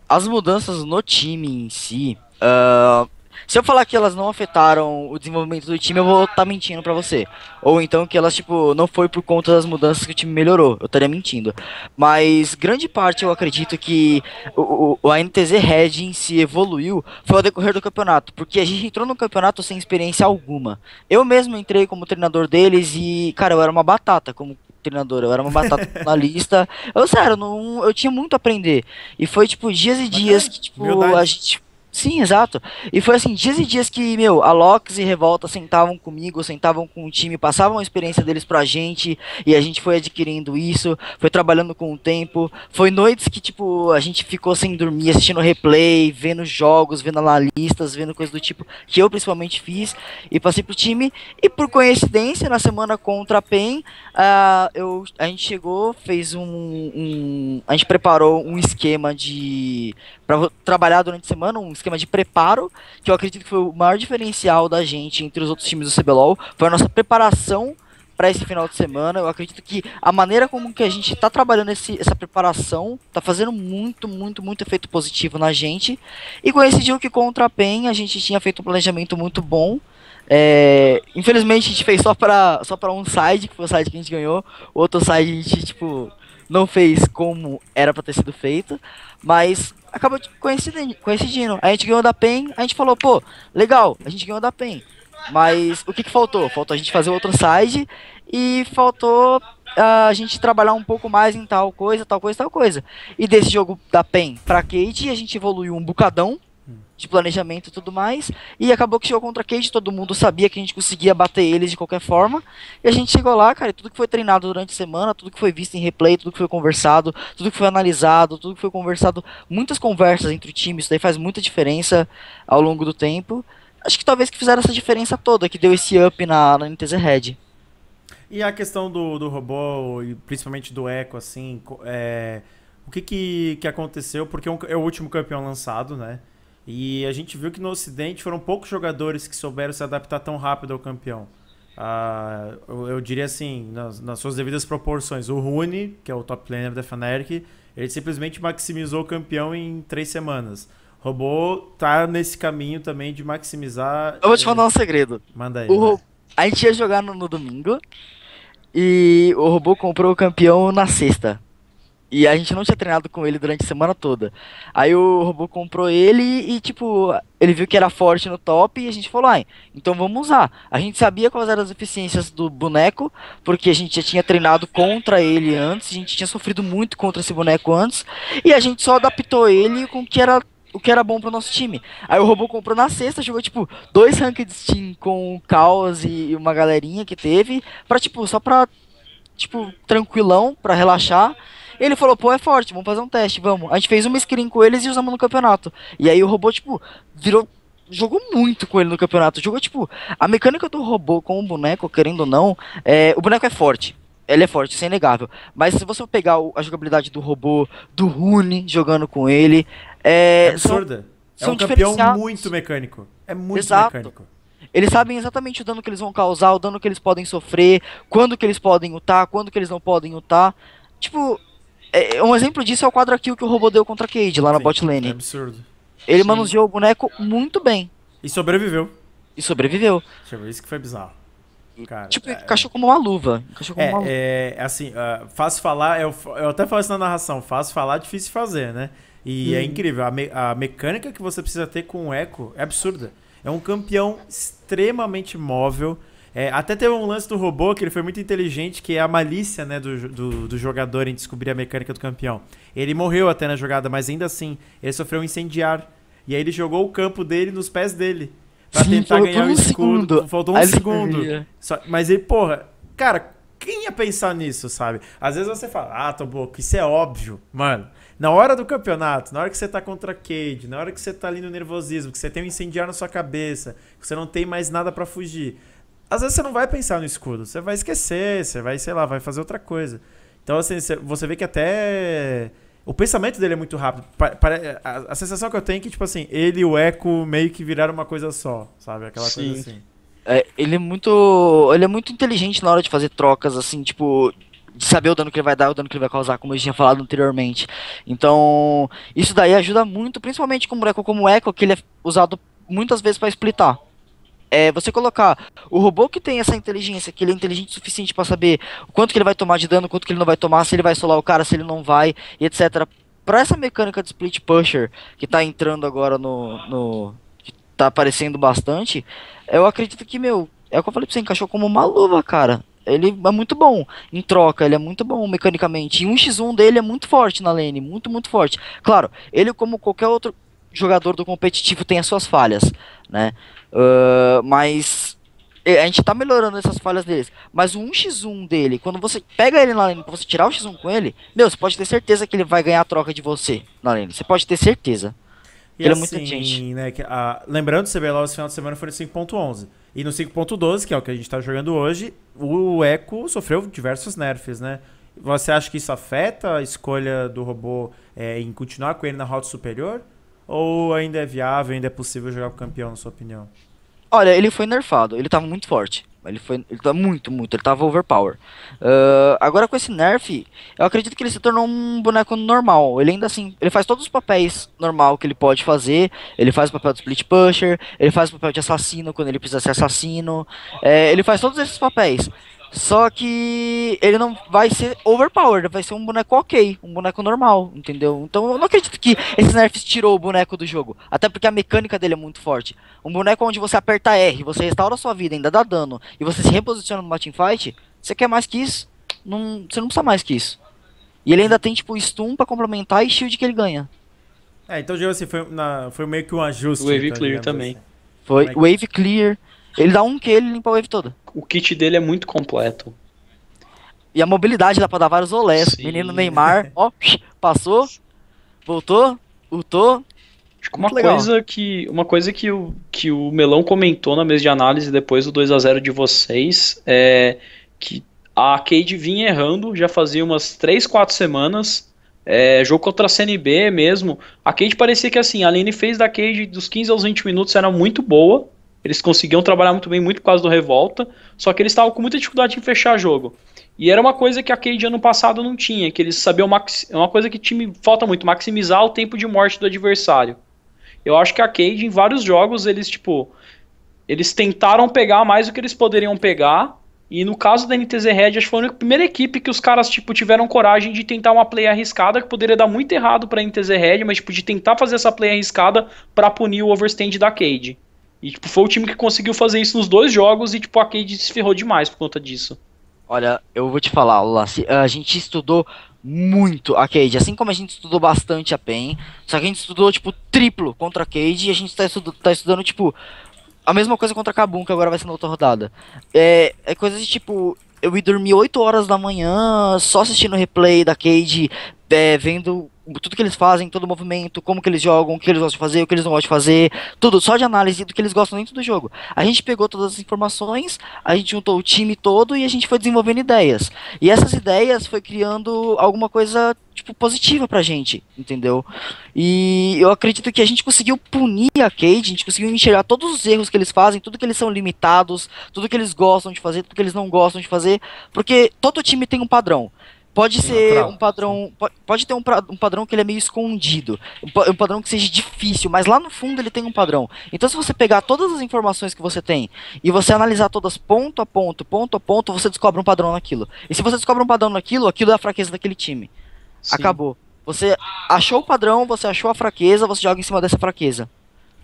As mudanças no time em si, uh, se eu falar que elas não afetaram o desenvolvimento do time, eu vou estar tá mentindo para você. Ou então que elas, tipo, não foi por conta das mudanças que o time melhorou. Eu estaria mentindo. Mas grande parte eu acredito que o, o, a NTZ Red em si evoluiu foi ao decorrer do campeonato. Porque a gente entrou no campeonato sem experiência alguma. Eu mesmo entrei como treinador deles e, cara, eu era uma batata, como treinador, eu era uma batata na lista. Eu, sério, não, eu tinha muito a aprender. E foi, tipo, dias e dias que, tipo, a gente Sim, exato. E foi assim, dias e dias que, meu, a Lox e Revolta sentavam comigo, sentavam com o time, passavam a experiência deles pra gente, e a gente foi adquirindo isso, foi trabalhando com o tempo. Foi noites que, tipo, a gente ficou sem dormir, assistindo replay, vendo jogos, vendo analistas, vendo coisas do tipo, que eu principalmente fiz, e passei pro time. E por coincidência, na semana contra a PEN, uh, eu, a gente chegou, fez um, um. A gente preparou um esquema de. pra trabalhar durante a semana, um esquema de preparo, que eu acredito que foi o maior diferencial da gente entre os outros times do CBLOL, foi a nossa preparação para esse final de semana. Eu acredito que a maneira como que a gente está trabalhando esse, essa preparação está fazendo muito, muito, muito efeito positivo na gente. E coincidiu que contra a PEN a gente tinha feito um planejamento muito bom. É, infelizmente a gente fez só para só um side, que foi o side que a gente ganhou. O outro side a gente, tipo, não fez como era para ter sido feito. Mas acabou coincidindo, coincidindo. A gente ganhou da PEN, a gente falou, pô, legal, a gente ganhou da PEN. Mas o que, que faltou? Faltou a gente fazer outro side e faltou uh, a gente trabalhar um pouco mais em tal coisa, tal coisa, tal coisa. E desse jogo da PEN pra Kate, a gente evoluiu um bocadão de planejamento e tudo mais. E acabou que chegou contra a Cage, todo mundo sabia que a gente conseguia bater eles de qualquer forma. E a gente chegou lá, cara, e tudo que foi treinado durante a semana, tudo que foi visto em replay, tudo que foi conversado, tudo que foi analisado, tudo que foi conversado, muitas conversas entre o time, isso daí faz muita diferença ao longo do tempo. Acho que talvez que fizeram essa diferença toda, que deu esse up na, na NTZ Red. E a questão do, do robô, e principalmente do Echo, assim, é, o que, que, que aconteceu? Porque é, é o último campeão lançado, né? E a gente viu que no Ocidente foram poucos jogadores que souberam se adaptar tão rápido ao campeão. Ah, eu, eu, diria assim, nas, nas, suas devidas proporções. O Rune, que é o top laner da Fnatic, ele simplesmente maximizou o campeão em três semanas. O robô tá nesse caminho também de maximizar. Eu vou te falar um segredo. Manda aí. O, A gente ia jogar no, no domingo e o robô comprou o campeão na sexta. E a gente não tinha treinado com ele durante a semana toda. Aí o robô comprou ele e, tipo, ele viu que era forte no top e a gente falou, ai, então vamos usar. A gente sabia quais eram as eficiências do boneco, porque a gente já tinha treinado contra ele antes, a gente tinha sofrido muito contra esse boneco antes, e a gente só adaptou ele com o que era o que era bom pro nosso time. Aí o robô comprou na sexta, jogou, tipo, dois ranked Steam com o Caos e uma galerinha que teve, pra, tipo, só pra, tipo, tranquilão, pra relaxar. Ele falou, pô, é forte, vamos fazer um teste, vamos. A gente fez uma screen com eles e usamos no campeonato. E aí o robô, tipo, virou jogou muito com ele no campeonato. Jogou, tipo, a mecânica do robô com o boneco, querendo ou não, é, o boneco é forte. Ele é forte, isso é inegável. Mas se você pegar o, a jogabilidade do robô, do Rune jogando com ele. É, é absurda. É são, é um campeão muito mecânico. É muito Exato. mecânico. Eles sabem exatamente o dano que eles vão causar, o dano que eles podem sofrer, quando que eles podem lutar, quando que eles não podem lutar. Tipo, é, um exemplo disso é o quadro kill que o robô deu contra a Cade lá na botlane bot lane. É absurdo. Ele Sim. manuseou o boneco muito bem. E sobreviveu. E sobreviveu. Deixa eu ver, isso que foi bizarro. Cara, tipo, é, encaixou como uma luva. Como é, uma é, assim, uh, fácil falar, eu, eu até falo isso na narração, fácil falar, difícil fazer, né? E é hum. é incrível, a, me, a mecânica que você precisa ter com o Echo é absurda. É um campeão extremamente móvel, é, até teve um lance do robô que ele foi muito inteligente, que é a malícia né, do, do, do, jogador em descobrir a mecânica do campeão. Ele morreu até na jogada, mas ainda assim, ele sofreu um incendiar. E aí ele jogou o campo dele nos pés dele. Pra Sim, tentar ganhar um o escudo. Segundo. Faltou um segundo. Só, mas aí, porra, cara, quem ia pensar nisso, sabe? Às vezes você fala, ah, Toboco, isso é óbvio. Mano, na hora do campeonato, na hora que você tá contra a Cade, na hora que você tá ali no nervosismo, que você tem um incendiário na sua cabeça, que você não tem mais nada para fugir, às vezes você não vai pensar no escudo, você vai esquecer, você vai, sei lá, vai fazer outra coisa. Então, assim, você vê que até. O pensamento dele é muito rápido. A sensação que eu tenho é que, tipo assim, ele e o Echo meio que viraram uma coisa só, sabe? Aquela Sim. coisa assim. É, ele é muito. Ele é muito inteligente na hora de fazer trocas, assim, tipo. De saber o dano que ele vai dar o dano que ele vai causar, como eu tinha falado anteriormente. Então, isso daí ajuda muito, principalmente com um boneco como o Echo, que ele é usado muitas vezes para splitar é você colocar o robô que tem essa inteligência, que ele é inteligente o suficiente para saber quanto que ele vai tomar de dano, quanto que ele não vai tomar, se ele vai solar o cara, se ele não vai, etc. Para essa mecânica de split pusher que tá entrando agora no, no que tá aparecendo bastante, eu acredito que meu, é o que eu falei pra você, encaixou como uma luva, cara. Ele é muito bom em troca, ele é muito bom mecanicamente. E um x 1 dele é muito forte na lane, muito, muito forte. Claro, ele como qualquer outro jogador do competitivo tem as suas falhas, né? Uh, mas é, a gente tá melhorando essas falhas deles. Mas o 1x1 dele, quando você pega ele na lane pra você tirar o x1 com ele, meu, você pode ter certeza que ele vai ganhar a troca de você na lane. Você pode ter certeza. E ele é assim, é muita gente. Né, que, ah, lembrando, o CBLOL esse final de semana foi no 5.11. E no 5.12, que é o que a gente tá jogando hoje, o Echo sofreu diversos nerfs, né? Você acha que isso afeta a escolha do robô é, em continuar com ele na rota superior? Ou ainda é viável, ainda é possível jogar com campeão, na sua opinião? Olha, ele foi nerfado, ele tava muito forte. Ele foi. Ele tá muito, muito. Ele tava overpower. Uh, agora com esse nerf, eu acredito que ele se tornou um boneco normal. Ele ainda assim. Ele faz todos os papéis normal que ele pode fazer. Ele faz o papel de split pusher. Ele faz o papel de assassino quando ele precisa ser assassino. É, ele faz todos esses papéis. Só que ele não vai ser overpowered, vai ser um boneco ok, um boneco normal, entendeu? Então eu não acredito que esse nerf tirou o boneco do jogo, até porque a mecânica dele é muito forte. Um boneco onde você aperta R, você restaura sua vida, ainda dá dano, e você se reposiciona no numa fight você quer mais que isso? Não, você não precisa mais que isso. E ele ainda tem tipo stun pra complementar e shield que ele ganha. É, então, assim, foi, na, foi meio que um ajuste. Wave então, Clear também. Assim. Foi, é Wave Clear. Ele dá um que ele limpa a wave toda. O kit dele é muito completo. E a mobilidade dá pra dar vários olés. Menino Neymar, ó, passou, voltou, ultou. Acho que uma coisa que, uma coisa que o, que o Melão comentou na mesa de análise depois do 2 a 0 de vocês é que a Cade vinha errando já fazia umas 3, 4 semanas. É, jogo contra a CNB mesmo. A Cade parecia que assim, a Lane fez da Cade dos 15 aos 20 minutos era muito boa. Eles conseguiam trabalhar muito bem, muito por causa do Revolta, só que eles estavam com muita dificuldade em fechar jogo. E era uma coisa que a Cade ano passado não tinha, que eles sabiam maxi- é uma coisa que time falta muito, maximizar o tempo de morte do adversário. Eu acho que a Cade em vários jogos eles tipo eles tentaram pegar mais do que eles poderiam pegar. E no caso da NTZ Red, acho que foi a primeira equipe que os caras tipo tiveram coragem de tentar uma play arriscada que poderia dar muito errado para NTZ Red, mas tipo de tentar fazer essa play arriscada para punir o overstand da Cade. E tipo, foi o time que conseguiu fazer isso nos dois jogos e tipo, a Cade se ferrou demais por conta disso. Olha, eu vou te falar, Laci, a gente estudou muito a Cade, assim como a gente estudou bastante a PEN, só que a gente estudou, tipo, triplo contra a Cade e a gente tá, tá estudando, tipo, a mesma coisa contra a Kabum, que agora vai ser na outra rodada. É, é coisa de, tipo, eu ir dormir 8 horas da manhã só assistindo o replay da Cade, é, vendo tudo que eles fazem, todo o movimento, como que eles jogam, o que eles gostam de fazer, o que eles não gostam de fazer, tudo, só de análise do que eles gostam dentro do jogo. A gente pegou todas as informações, a gente juntou o time todo e a gente foi desenvolvendo ideias. E essas ideias foi criando alguma coisa tipo positiva pra gente, entendeu? E eu acredito que a gente conseguiu punir a Cade, a gente conseguiu enxergar todos os erros que eles fazem, tudo que eles são limitados, tudo que eles gostam de fazer, tudo que eles não gostam de fazer, porque todo time tem um padrão. Pode ser Natural. um padrão. Pode ter um, um, padrão que ele é meio escondido. Um padrão que seja difícil, mas lá no fundo ele tem um padrão. Então, se você pegar todas as informações que você tem e você analisar todas ponto a ponto, ponto a ponto, você descobre um padrão naquilo. E se você descobre um padrão naquilo, aquilo é a fraqueza daquele time. Sim. Acabou. Você achou o padrão, você achou a fraqueza, você joga em cima dessa fraqueza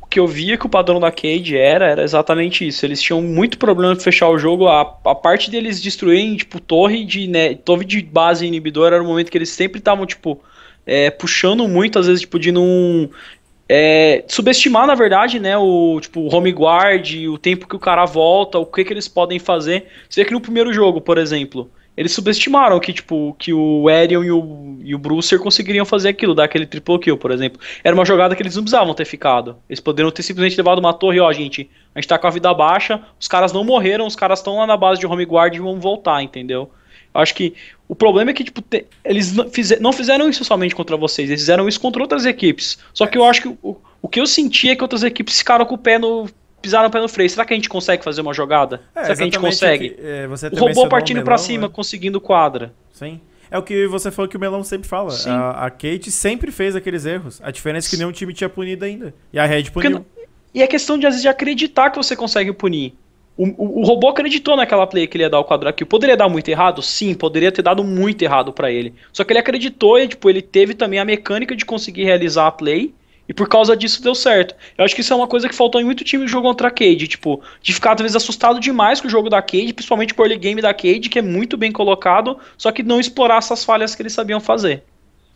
que eu via que o padrão da Cade era, era exatamente isso. Eles tinham muito problema de fechar o jogo. A, a parte deles destruírem, tipo, torre de, né, torre de base inibidor era o momento que eles sempre estavam, tipo, é, puxando muito, às vezes, tipo, de não. É, subestimar, na verdade, né, o tipo, o home guard, o tempo que o cara volta, o que, que eles podem fazer. Você vê que no primeiro jogo, por exemplo, eles subestimaram que, tipo, que o Arion e o, e o Brucer conseguiriam fazer aquilo, dar aquele triple kill, por exemplo. Era uma jogada que eles não precisavam ter ficado. Eles poderiam ter simplesmente levado uma torre, ó, gente, a gente tá com a vida baixa, os caras não morreram, os caras estão lá na base de home guard e vão voltar, entendeu? Acho que o problema é que, tipo, te, eles não, não fizeram isso somente contra vocês, eles fizeram isso contra outras equipes. Só que eu acho que o, o que eu senti é que outras equipes ficaram com o pé no, pisaram o pé no freio. Será que a gente consegue fazer uma jogada? É, Será que a gente consegue? Que, é, o robô partindo para cima, né? conseguindo quadra. Sim. É o que você falou que o Melão sempre fala. A, a, Kate sempre fez aqueles erros. A diferença é que nenhum time tinha punido ainda. E a Red puniu. e é questão de, às vezes, de acreditar que você consegue punir. O, o, o, robô acreditou naquela play que ele ia dar o quadro aqui. Poderia dar muito errado? Sim, poderia ter dado muito errado para ele. Só que ele acreditou e, tipo, ele teve também a mecânica de conseguir realizar a play e por causa disso deu certo. Eu acho que isso é uma coisa que faltou em muito time que jogo contra a Cade, tipo, de ficar talvez assustado demais com o jogo da Cade, principalmente com o early game da Cade, que é muito bem colocado, só que não explorar essas falhas que eles sabiam fazer.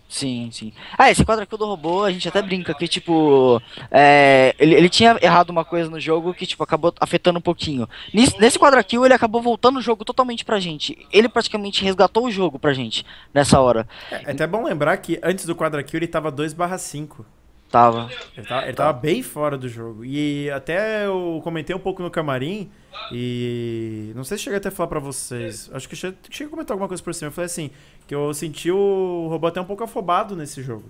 Sim, sim. Ah, esse quadro aqui do robô, a gente até brinca que, tipo, é, ele, ele tinha errado uma coisa no jogo que, tipo, acabou afetando um pouquinho. Nesse, nesse quadro aqui, ele acabou voltando o jogo totalmente pra gente. Ele praticamente resgatou o jogo pra gente nessa hora. É, é até bom lembrar que antes do quadro aqui, ele tava 2 5. Tava. Ele tava, ele tava bem fora do jogo. E até eu comentei um pouco no camarim. E não sei se cheguei até a falar pra vocês. Acho que cheguei, cheguei a comentar alguma coisa por cima. Eu falei assim: que eu senti o robô até um pouco afobado nesse jogo.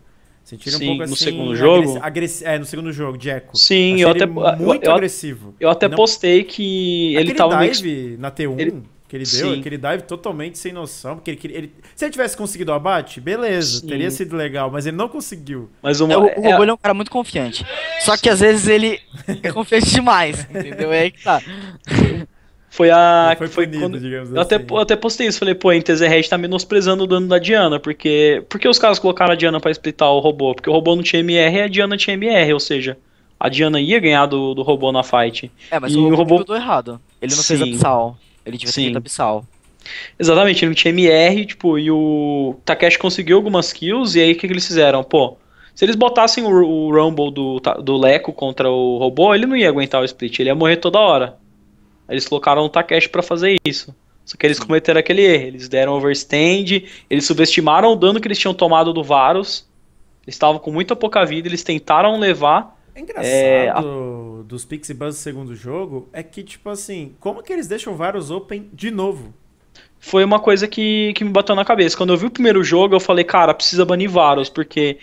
Sentiram Sim, um pouco assim. No segundo jogo? Agress... É, no segundo jogo, Jacko. Sim, Achei eu até. Muito eu, agressivo. Eu até não... postei que ele Aquele tava. Dive meio... na T1. Ele que ele deu, aquele dive totalmente sem noção, porque ele, ele se ele tivesse conseguido o abate, beleza, Sim. teria sido legal, mas ele não conseguiu. Mas uma, é, o, o Robô é... é um cara muito confiante. Só que às vezes ele é confiante demais, entendeu? É aí que tá. Foi a. Foi, foi punido, quando, digamos eu assim. Até, eu até postei isso, falei, pô, a NTZ Red tá menosprezando o dano da Diana, porque. Por que os caras colocaram a Diana pra explitar o robô? Porque o robô não tinha MR e a Diana tinha MR, ou seja, a Diana ia ganhar do, do robô na fight. É, mas e o robô, o robô... errado. Ele não Sim. fez a Psyall. Ele tinha Sim. ter Abissal. Exatamente, ele não tinha MR, tipo, e o Takeshi conseguiu algumas kills, e aí o que, que eles fizeram? Pô, se eles botassem o, o, Rumble do, do Leco contra o robô, ele não ia aguentar o split, ele ia morrer toda hora. Eles colocaram o Takeshi para fazer isso. Só que eles cometeram aquele erro, eles deram overstand, eles subestimaram o dano que eles tinham tomado do Varus, eles estavam com muita pouca vida, eles tentaram levar. É engraçado. É, a dos Pixie Buzz do segundo jogo é que, tipo assim, como que eles deixam vários open de novo? Foi uma coisa que, que me bateu na cabeça. Quando eu vi o primeiro jogo, eu falei, cara, precisa banir Varus, porque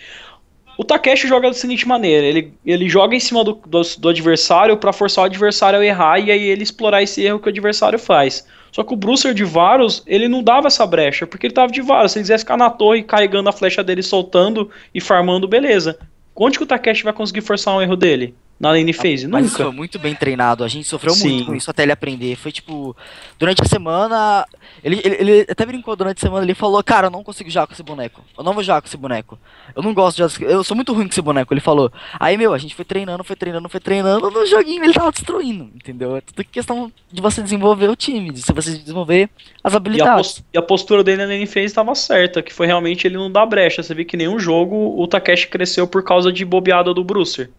o Takeshi joga da seguinte maneira: ele, ele joga em cima do, do, do adversário para forçar o adversário a errar e aí ele explorar esse erro que o adversário faz. Só que o Brucer de Varus, ele não dava essa brecha, porque ele tava de Varus. Se ele quisesse ficar na torre carregando a flecha dele, soltando e farmando, beleza. Onde que o Takeshi vai conseguir forçar um erro dele? na lane phase. Mas Nunca. foi muito bem treinado, a gente sofreu Sim. muito com isso até ele aprender. Foi tipo, durante a semana. Ele, ele, ele, até brincou durante a semana, ele falou, cara, eu não consigo jogar com esse boneco. Eu não vou jogar com esse boneco. Eu não gosto de jogar. Eu sou muito ruim com esse boneco, ele falou. Aí, meu, a gente foi treinando, foi treinando, foi treinando. No joguinho ele tava destruindo, entendeu? É tudo questão de você desenvolver o time, de você desenvolver as habilidades. E a, post e a postura dele na lane phase estava certa, que foi realmente ele não dar brecha. Você vê que nenhum jogo o Takeshi cresceu por causa de bobeada do Brucer.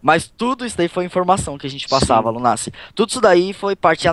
Mas tudo isso daí foi informação que a gente passava, Lunassi. Tudo isso daí foi parte de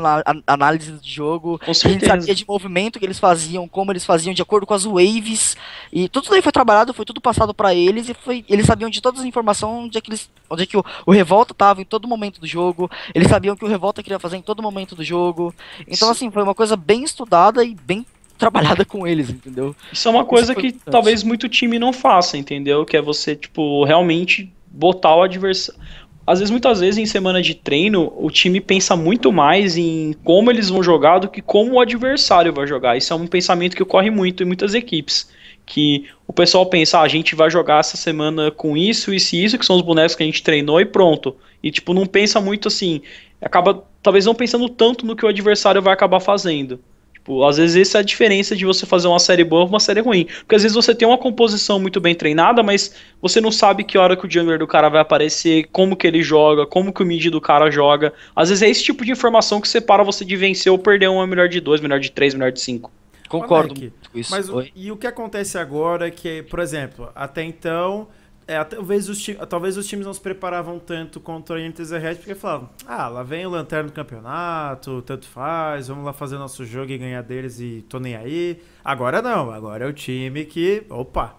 análise do jogo. A gente sabia de movimento que eles faziam, como eles faziam, de acordo com as waves. E tudo isso daí foi trabalhado, foi tudo passado para eles. E foi, eles sabiam de todas as informações, onde é que, eles, onde é que o, o Revolta tava em todo momento do jogo. Eles sabiam que o Revolta queria fazer em todo momento do jogo. Então, assim, foi uma coisa bem estudada e bem trabalhada com eles, entendeu? Isso é uma coisa é que talvez muito time não faça, entendeu? Que é você, tipo, realmente botar o adversário. Às vezes, muitas vezes em semana de treino, o time pensa muito mais em como eles vão jogar do que como o adversário vai jogar. Isso é um pensamento que ocorre muito em muitas equipes. Que o pessoal pensa, ah, a gente vai jogar essa semana com isso, isso e isso, que são os bonecos que a gente treinou e pronto. E, tipo, não pensa muito assim. Acaba, talvez não pensando tanto no que o adversário vai acabar fazendo. Tipo, às vezes essa é a diferença de você fazer uma série boa ou uma série ruim. Porque às vezes você tem uma composição muito bem treinada, mas você não sabe que hora que o jungler do cara vai aparecer, como que ele joga, como que o mid do cara joga. Às vezes é esse tipo de informação que separa você de vencer ou perder uma melhor de dois, melhor de três, melhor de cinco. Concordo com isso. Mas, e o que acontece agora é que, por exemplo, até então é, talvez os, talvez os times não se preparavam tanto contra a NTZ Red, porque falavam, ah, lá vem o Lanterna do campeonato, tanto faz, vamos lá fazer nosso jogo e ganhar deles e tô nem aí. Agora não, agora é o time que, opa,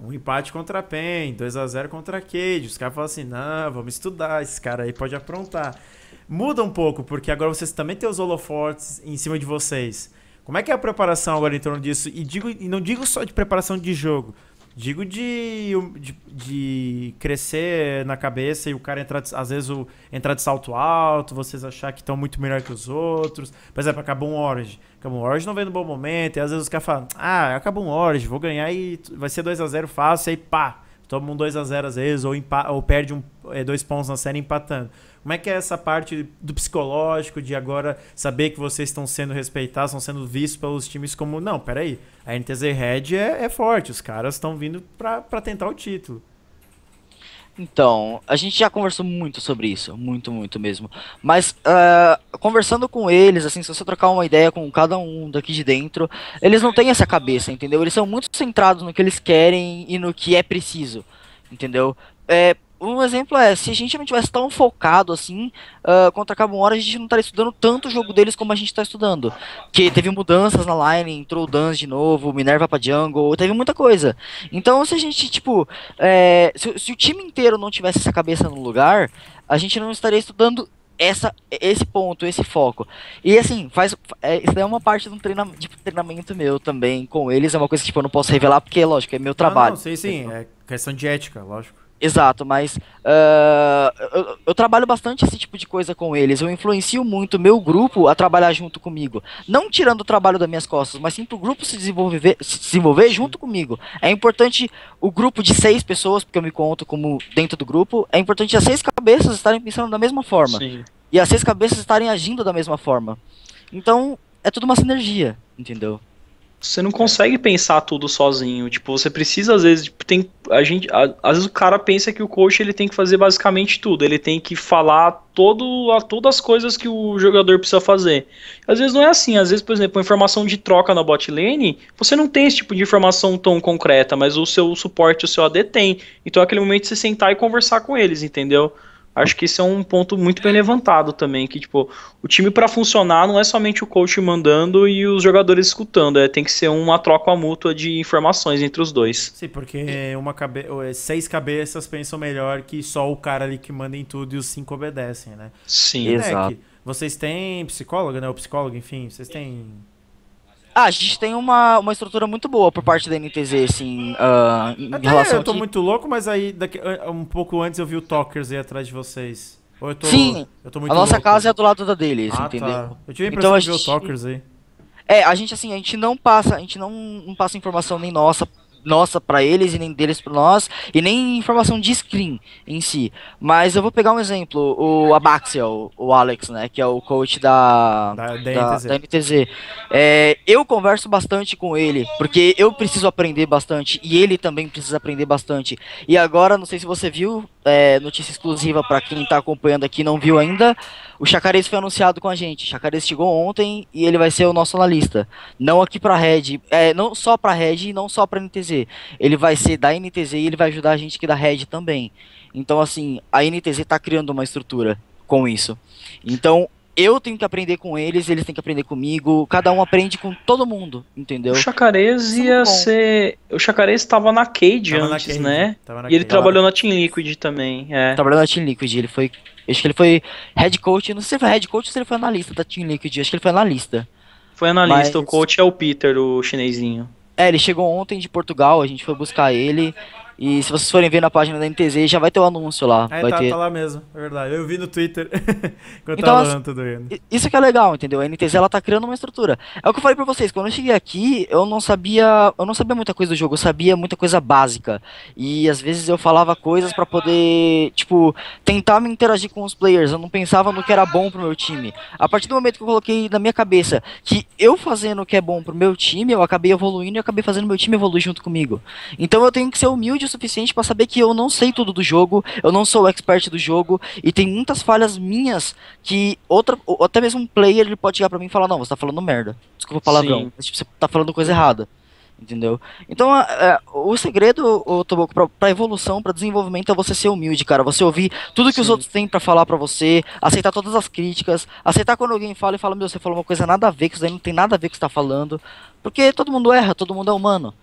um empate contra a PEN, 2 a 0 contra a Cade. Os caras falam assim, não, vamos estudar, esse cara aí pode aprontar. Muda um pouco, porque agora vocês também têm os holofotes em cima de vocês. Como é que é a preparação agora em torno disso? E, digo, e não digo só de preparação de jogo, Digo de, de, de, crescer na cabeça e o cara entrar, de, às vezes, o, entrar de salto alto, vocês achar que estão muito melhor que os outros. Por exemplo, acabou um Orange. Acabou um Orange não vem no bom momento, e às vezes os caras falam, ah, acabou um Orange, vou ganhar e vai ser 2 a 0 fácil, e aí pá, toma um 2 a 0 às vezes, ou, empa, ou perde um, é, dois pontos na série empatando. Como é que é essa parte do psicológico, de agora saber que vocês estão sendo respeitados, estão sendo vistos pelos times como, não, peraí, a NTZ Red é, é forte, os caras estão vindo para tentar o título. Então, a gente já conversou muito sobre isso, muito, muito mesmo. Mas uh, conversando com eles, assim, se você trocar uma ideia com cada um daqui de dentro, eles não têm essa cabeça, entendeu? Eles são muito centrados no que eles querem e no que é preciso, entendeu? É, um exemplo é, se a gente não tivesse tão focado assim uh, contra a Cabo a gente não estaria estudando tanto o jogo deles como a gente está estudando. Que teve mudanças na line, entrou o Dance de novo, Minerva pra Jungle, teve muita coisa. Então se a gente, tipo, é, se, se o time inteiro não tivesse essa cabeça no lugar, a gente não estaria estudando essa, esse ponto, esse foco. E assim, faz, é, isso daí é uma parte de um treinamento, tipo, treinamento meu também com eles, é uma coisa que tipo, eu não posso revelar, porque, lógico, é meu trabalho. Não, não sei sim, é questão de ética, lógico. Exato, mas uh, eu, eu, trabalho bastante esse tipo de coisa com eles. Eu influencio muito meu grupo a trabalhar junto comigo. Não tirando o trabalho das minhas costas, mas sim para o grupo se desenvolver, se desenvolver junto comigo. É importante o grupo de seis pessoas, porque eu me conto como dentro do grupo, é importante as seis cabeças estarem pensando da mesma forma. Sim. E as seis cabeças estarem agindo da mesma forma. Então, é tudo uma sinergia, entendeu? você não é. consegue é. pensar tudo sozinho. Tipo, você precisa às vezes, tipo, tem a gente, a, às vezes o cara pensa que o coach ele tem que fazer basicamente tudo, ele tem que falar todo a, todas as coisas que o jogador precisa fazer. Às vezes não é assim, às vezes, por exemplo, informação de troca na bot lane, você não tem esse tipo de informação tão concreta, mas o seu suporte, o seu AD tem. Então é aquele momento de você sentar e conversar com eles, entendeu? Acho que isso é um ponto muito bem levantado também, que tipo, o time para funcionar não é somente o coach mandando e os jogadores escutando, é, tem que ser uma troca mútua de informações entre os dois. Sim, porque uma cabe... É, seis cabeças pensam melhor que só o cara ali que manda em tudo e os cinco obedecem, né? Sim, e, exato. Né, vocês têm psicóloga, né? O psicólogo, enfim, vocês têm ah, a gente tem uma, uma estrutura muito boa por parte da NTZ, assim, uh, em Até relação eu tô que... muito louco, mas aí daqui, um pouco antes eu vi o Talkers aí atrás de vocês. Ou eu tô, Sim, eu tô muito a nossa louco. casa é do lado da deles, ah, entendeu? Tá. Eu tive a então impressão então, de ver gente... o Talkers aí. É, a gente assim, a gente não passa, a gente não, não passa informação nem nossa nossa para eles e nem deles para nós, e nem informação de screen em si. Mas eu vou pegar um exemplo, o Abaxel, o Alex, né, que é o coach da, da, da, da NTZ. Da NTZ. É, eu converso bastante com ele, porque eu preciso aprender bastante, e ele também precisa aprender bastante. E agora, não sei se você viu, é, notícia exclusiva para quem está acompanhando aqui não viu ainda. O Chacares foi anunciado com a gente. Chacares chegou ontem e ele vai ser o nosso analista. Não aqui para Red, é, não só para Red e não só para NTZ. Ele vai ser da NTZ e ele vai ajudar a gente aqui da Red também. Então assim, a NTZ está criando uma estrutura com isso. Então eu tenho que aprender com eles, eles têm que aprender comigo, cada um aprende com todo mundo, entendeu? O Chacarez é ia bom. ser. O Chacarez estava na Cade tava antes, na Cade. né? Tava na e ele Cade. trabalhou na Team Liquid também. É. Trabalhou na Team Liquid, ele foi. Acho que ele foi head coach, não sei se foi head coach ou se ele foi analista da Team Liquid, acho que ele foi analista. Foi analista, Mas... o coach é o Peter, o chinesinho. É, ele chegou ontem de Portugal, a gente foi buscar ele. E se vocês forem ver na página da NTZ, já vai ter o um anúncio lá. É, vai tá, ter... tá lá mesmo, é verdade. Eu vi no Twitter quando então, tava tudo isso. Isso que é legal, entendeu? A NTZ ela tá criando uma estrutura. É o que eu falei pra vocês, quando eu cheguei aqui, eu não sabia. Eu não sabia muita coisa do jogo, eu sabia muita coisa básica. E às vezes eu falava coisas para poder, tipo, tentar me interagir com os players. Eu não pensava no que era bom pro meu time. A partir do momento que eu coloquei na minha cabeça que eu fazendo o que é bom pro meu time, eu acabei evoluindo e acabei fazendo meu time evoluir junto comigo. Então eu tenho que ser humilde suficiente para saber que eu não sei tudo do jogo, eu não sou o expert do jogo e tem muitas falhas minhas que outra, ou até mesmo um player ele pode chegar para mim e falar: "Não, você tá falando merda. Desculpa o palavrão, mas, tipo, você tá falando coisa errada." Entendeu? Então, o segredo, o Toboco, pra, pra, evolução, para desenvolvimento é você ser humilde, cara. Você ouvir tudo que Sim. os outros têm para falar para você, aceitar todas as críticas, aceitar quando alguém fala e fala: Meu, você falou uma coisa nada a ver, que isso daí não tem nada a ver com o que você tá falando. Porque todo mundo erra, todo mundo é humano.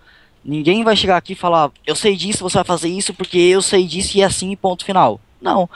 Ninguém vai chegar aqui e falar, eu sei disso, você vai fazer isso porque eu sei disso e é assim, ponto final. Não.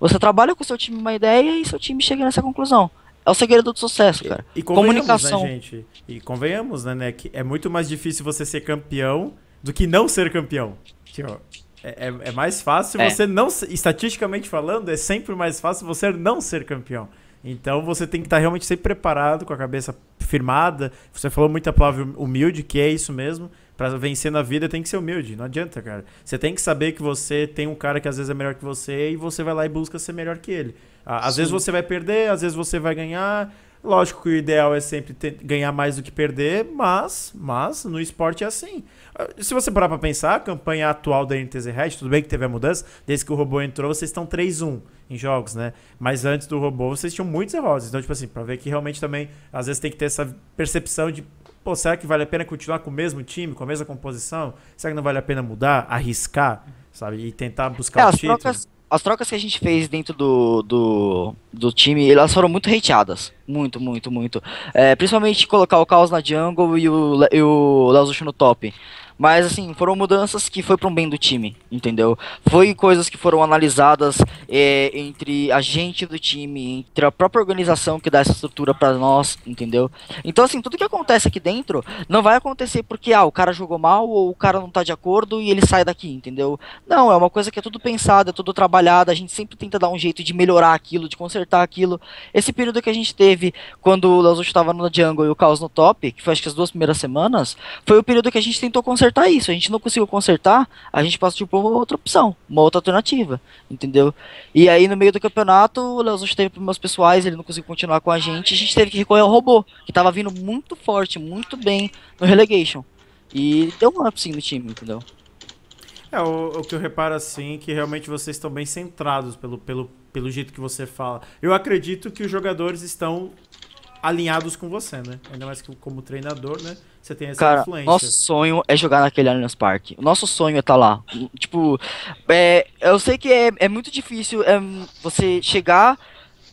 Você trabalha com seu time uma ideia e seu time chega nessa conclusão. É o segredo do sucesso, cara. E, e né, Comunicação. Né, gente? E convenhamos, né, né, que é muito mais difícil você ser campeão do que não ser campeão. Tipo, é, é, é mais fácil é. você não. Estatisticamente falando, é sempre mais fácil você não ser campeão. Então você tem que estar realmente sempre preparado, com a cabeça firmada. Você falou muita palavra humilde, que é isso mesmo. Para vencer na vida tem que ser humilde, não adianta, cara. Você tem que saber que você tem um cara que às vezes é melhor que você e você vai lá e busca ser melhor que ele. Às Sim. vezes você vai perder, às vezes você vai ganhar, Lógico que o ideal é sempre ter, ganhar mais do que perder, mas, mas no esporte é assim. Ah, se você parar para pensar, a campanha atual da NTZ Red, tudo bem que teve a mudança, desde que o robô entrou, vocês estão 3-1 em jogos, né? Mas antes do robô, vocês tinham muitos erros. Então, tipo assim, para ver que realmente também, às vezes tem que ter essa percepção de, pô, será que vale a pena continuar com o mesmo time, com a mesma composição? Será que não vale a pena mudar, arriscar, sabe? E tentar buscar é, o título? Próprias as trocas que a gente fez dentro do, do, do time, elas foram muito hateadas. Muito, muito, muito. É, principalmente colocar o Caos na jungle e o, e o Leozushi no top. Mas assim, foram mudanças que foi para um bem do time, entendeu? Foi coisas que foram analisadas é, entre a gente do time, entre a própria organização que dá essa estrutura para nós, entendeu? Então assim, tudo que acontece aqui dentro não vai acontecer porque ah, o cara jogou mal ou o cara não tá de acordo e ele sai daqui, entendeu? Não, é uma coisa que é tudo pensada, é tudo trabalhada, a gente sempre tenta dar um jeito de melhorar aquilo, de consertar aquilo. Esse período que a gente teve quando o Lazucho estava no jungle e o Caos no top, que foi acho que as duas primeiras semanas, foi o período que a gente tentou consertar consertar isso. A gente não conseguiu consertar, a gente passa tipo, uma outra opção, uma outra alternativa, entendeu? E aí no meio do campeonato, o Leozão teve problemas pessoais, ele não conseguiu continuar com a gente, a gente teve que recorrer ao robô, que tava vindo muito forte, muito bem no relegation. E deu um up sim no time, entendeu? É, o, o, que eu reparo assim é que realmente vocês estão bem centrados pelo, pelo, pelo jeito que você fala. Eu acredito que os jogadores estão alinhados com você, né? Ainda mais que como treinador, né? Você tem essa Cara, influência. Nosso sonho é jogar naquele Allianz Park. O nosso sonho é estar tá lá. Tipo, é, eu sei que é, é muito difícil é, você chegar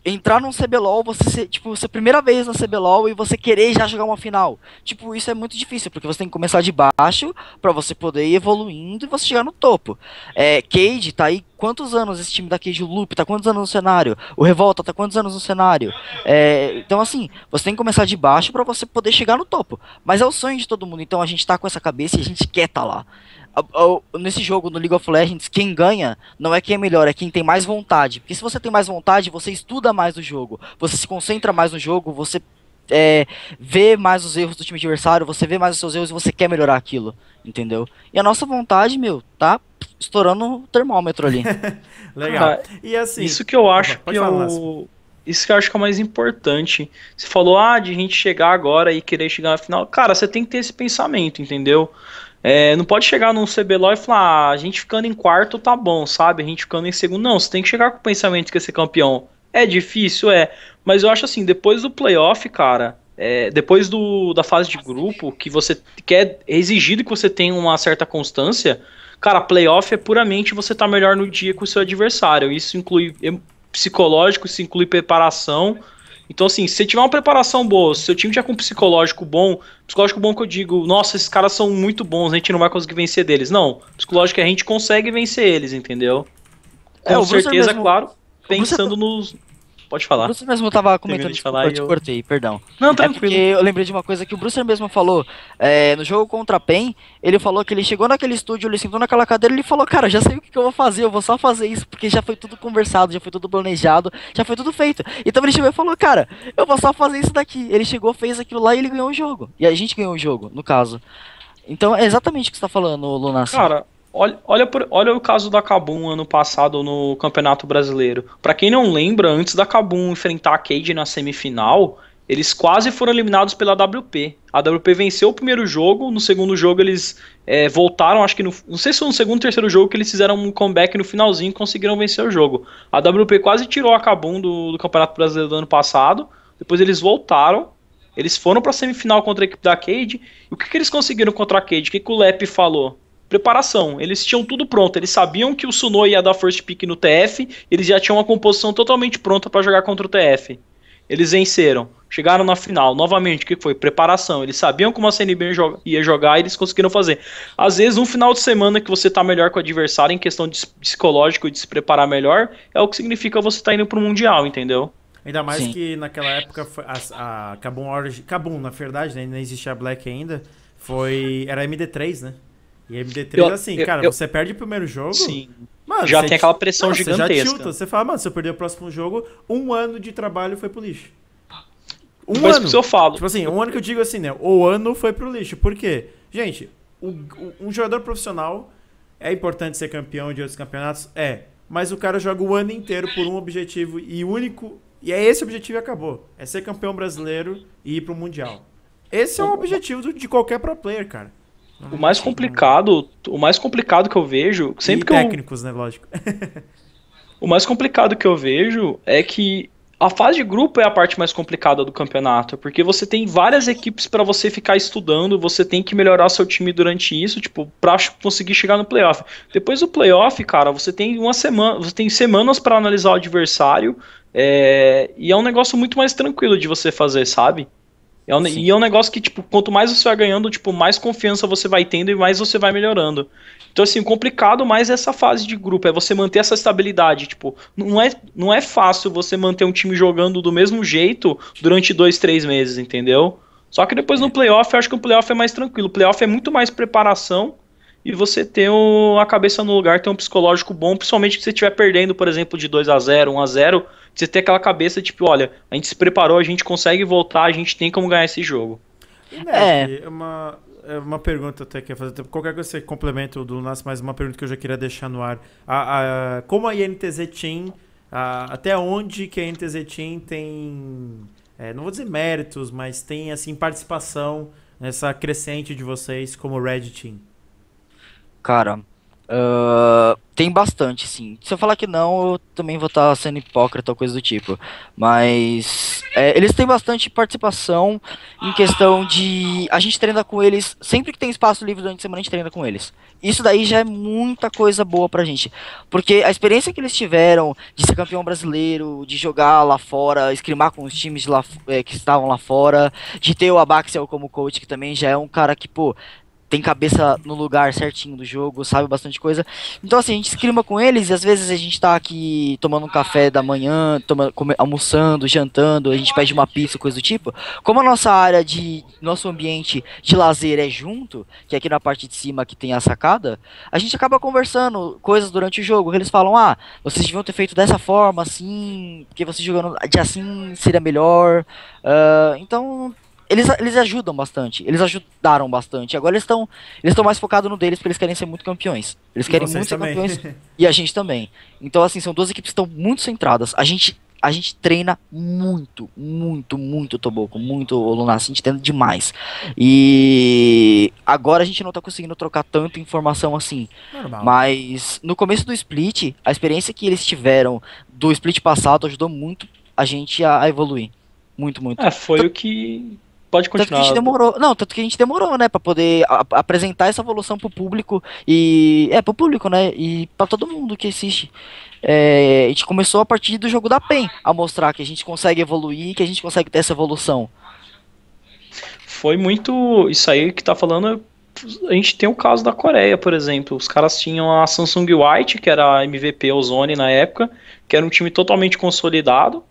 entrar num CBLOL, você ser, tipo, ser primeira vez no CBLOL e você querer já jogar uma final. Tipo, isso é muito difícil, porque você tem que começar de baixo para você poder ir evoluindo e você chegar no topo. É, Cade tá aí quantos anos esse time da Cage Loop? Tá quantos anos no cenário? O Revolta tá quantos anos no cenário? É, então, assim, você tem que começar de baixo para você poder chegar no topo. Mas é o sonho de todo mundo, então a gente tá com essa cabeça e a gente quer tá lá nesse jogo, no League of Legends, quem ganha não é quem é melhor, é quem tem mais vontade. Porque se você tem mais vontade, você estuda mais o jogo, você se concentra mais no jogo, você é, vê mais os erros do time adversário, você vê mais os seus erros e você quer melhorar aquilo, entendeu? E a nossa vontade, meu, tá estourando o termômetro ali. Legal. Ah, e assim. Isso que eu acho que é falar, eu. Isso que eu acho que é o mais importante. Você falou, ah, de a gente chegar agora e querer chegar na final. Cara, você tem que ter esse pensamento, entendeu? É, não pode chegar num CBLOL e falar, ah, a gente ficando em quarto tá bom, sabe? A gente ficando em segundo. Não, você tem que chegar com o pensamento que é ser campeão. É difícil, é. Mas eu acho assim, depois do playoff, cara, é, depois do, da fase de grupo, que você quer é exigido que você tenha uma certa constância, cara, playoff é puramente você tá melhor no dia com o seu adversário. Isso inclui psicológico, isso inclui preparação. Então, assim, se tiver uma preparação boa, se seu time já com um psicológico bom, psicológico bom que eu digo, nossa, esses caras são muito bons, a gente não vai conseguir vencer deles. Não, psicológico é a gente consegue vencer eles, entendeu? É, com é, certeza, mesmo, claro, é pensando nos, Pode falar. O Bruce mesmo estava comentando, de falar, desculpa, eu te cortei, perdão. Não, é tranquilo. É eu lembrei de uma coisa que o Bruce mesmo falou. É, no jogo contra a PEN, ele falou que ele chegou naquele estúdio, ele sentou naquela cadeira e ele falou, cara, já sei o que, que eu vou fazer, eu vou só fazer isso, porque já foi tudo conversado, já foi tudo planejado, já foi tudo feito. Então ele chegou e falou, cara, eu vou só fazer isso daqui. Ele chegou, fez aquilo lá e ele ganhou o jogo. E a gente ganhou o jogo, no caso. Então é exatamente o que você tá falando, Lunas. Cara, Olha, olha, por, olha o caso da Kabum ano passado no Campeonato Brasileiro. Para quem não lembra, antes da Kabum enfrentar a Cade na semifinal, eles quase foram eliminados pela WP. A WP venceu o primeiro jogo, no segundo jogo eles é, voltaram, acho que no, não sei se foi no segundo ou terceiro jogo que eles fizeram um comeback no finalzinho e conseguiram vencer o jogo. A WP quase tirou a Cabum do, do, Campeonato Brasileiro do ano passado, depois eles voltaram, eles foram para a semifinal contra a equipe da Cade. E o que, que eles conseguiram contra a Cade? O que, que o Lep falou? preparação. Eles tinham tudo pronto. Eles sabiam que o Suno ia dar first pick no TF. Eles já tinham uma composição totalmente pronta para jogar contra o TF. Eles venceram. Chegaram na final. Novamente, o que foi? Preparação. Eles sabiam como a CNB ia jogar e eles conseguiram fazer. Às vezes, um final de semana que você tá melhor com o adversário em questão de psicológico de se preparar melhor é o que significa você tá indo pro Mundial, entendeu? Ainda mais Sim. que naquela época a, a Kabum Kabum, na verdade, né? Não existia Black ainda. Foi. Era MD3, né? E MD3, eu, assim, eu, cara, eu, você perde o primeiro jogo. Sim. Mano, já tem aquela pressão não, gigantesca. Você já tilta. Você fala, mano, se eu perder o próximo jogo, um ano de trabalho foi pro lixo. Um Mas ano. Isso eu falo. Tipo assim, um ano que eu digo assim, né? O ano foi pro lixo. Por quê? Gente, um, um jogador profissional é importante ser campeão de outros campeonatos? É. Mas o cara joga o ano inteiro por um objetivo e único. E é esse objetivo e acabou. É ser campeão brasileiro e ir pro Mundial. Esse é o objetivo de qualquer pro player, cara. O mais complicado, o mais complicado que eu vejo, sempre e que técnicos, eu... né, lógico. o mais complicado que eu vejo é que a fase de grupo é a parte mais complicada do campeonato, porque você tem várias equipes para você ficar estudando, você tem que melhorar seu time durante isso, tipo, para conseguir chegar no playoff. Depois do playoff, cara, você tem uma semana, você tem semanas para analisar o adversário, é, e é um negócio muito mais tranquilo de você fazer, sabe? É um, e é um negócio que, tipo, quanto mais você vai ganhando, tipo, mais confiança você vai tendo e mais você vai melhorando. Então, assim, complicado mais é essa fase de grupo, é você manter essa estabilidade. Tipo, não é, não é fácil você manter um time jogando do mesmo jeito durante dois, três meses, entendeu? Só que depois no é. playoff, eu acho que o playoff é mais tranquilo. O playoff é muito mais preparação e você ter o, a cabeça no lugar, ter um psicológico bom, principalmente se você estiver perdendo, por exemplo, de 2 a 0 1 a 0 você ter aquela cabeça, tipo, olha, a gente se preparou, a gente consegue voltar, a gente tem como ganhar esse jogo. É. é, é uma, é uma pergunta até que eu ia fazer. Qualquer coisa você complementa do Nas, mas uma pergunta que eu já queria deixar no ar. A, a como a INTZ Team, a, até onde que a INTZ Team tem, é, não vou dizer méritos, mas tem assim participação nessa crescente de vocês como Red Team? Cara, Uh, tem bastante, sim. Se eu falar que não, eu também vou estar sendo hipócrita ou coisa do tipo. Mas é, eles têm bastante participação em questão de. A gente treina com eles. Sempre que tem espaço livre durante a semana, a gente treina com eles. Isso daí já é muita coisa boa pra gente. Porque a experiência que eles tiveram de ser campeão brasileiro, de jogar lá fora, escrimar com os times lá, é, que estavam lá fora, de ter o Abaxel como coach, que também já é um cara que, pô, tem cabeça no lugar certinho do jogo, sabe bastante coisa. Então, assim, a gente escrima com eles e às vezes a gente tá aqui tomando um café da manhã, tomando almoçando, jantando, a gente pede uma pizza, coisa do tipo. Como a nossa área de. nosso ambiente de lazer é junto, que é aqui na parte de cima que tem a sacada, a gente acaba conversando coisas durante o jogo. Eles falam, ah, vocês deviam ter feito dessa forma, assim, porque vocês jogando de assim seria melhor. Uh, então, eles, eles ajudam bastante, eles ajudaram bastante. Agora eles estão eles estão mais focados no deles porque eles querem ser muito campeões. Eles querem muito ser campeões e a gente também. Então assim, são duas equipes que estão muito centradas. A gente a gente treina muito, muito, muito Toboco, muito Lunar, assim, a gente treina demais. E agora a gente não está conseguindo trocar tanta informação assim. Normal. Mas no começo do split, a experiência que eles tiveram do split passado ajudou muito a gente a, evoluir. Muito, muito. É, foi então, o que pode continuar. Tanto que a gente demorou, não, tanto que a gente demorou, né, pra poder apresentar essa evolução pro público e. É, pro público, né? E pra todo mundo que assiste. É, a gente começou a partir do jogo da PEN a mostrar que a gente consegue evoluir, que a gente consegue ter essa evolução. Foi muito. Isso aí que tá falando a gente tem o caso da Coreia, por exemplo. Os caras tinham a Samsung White, que era a MVP Ozone na época, que era um time totalmente consolidado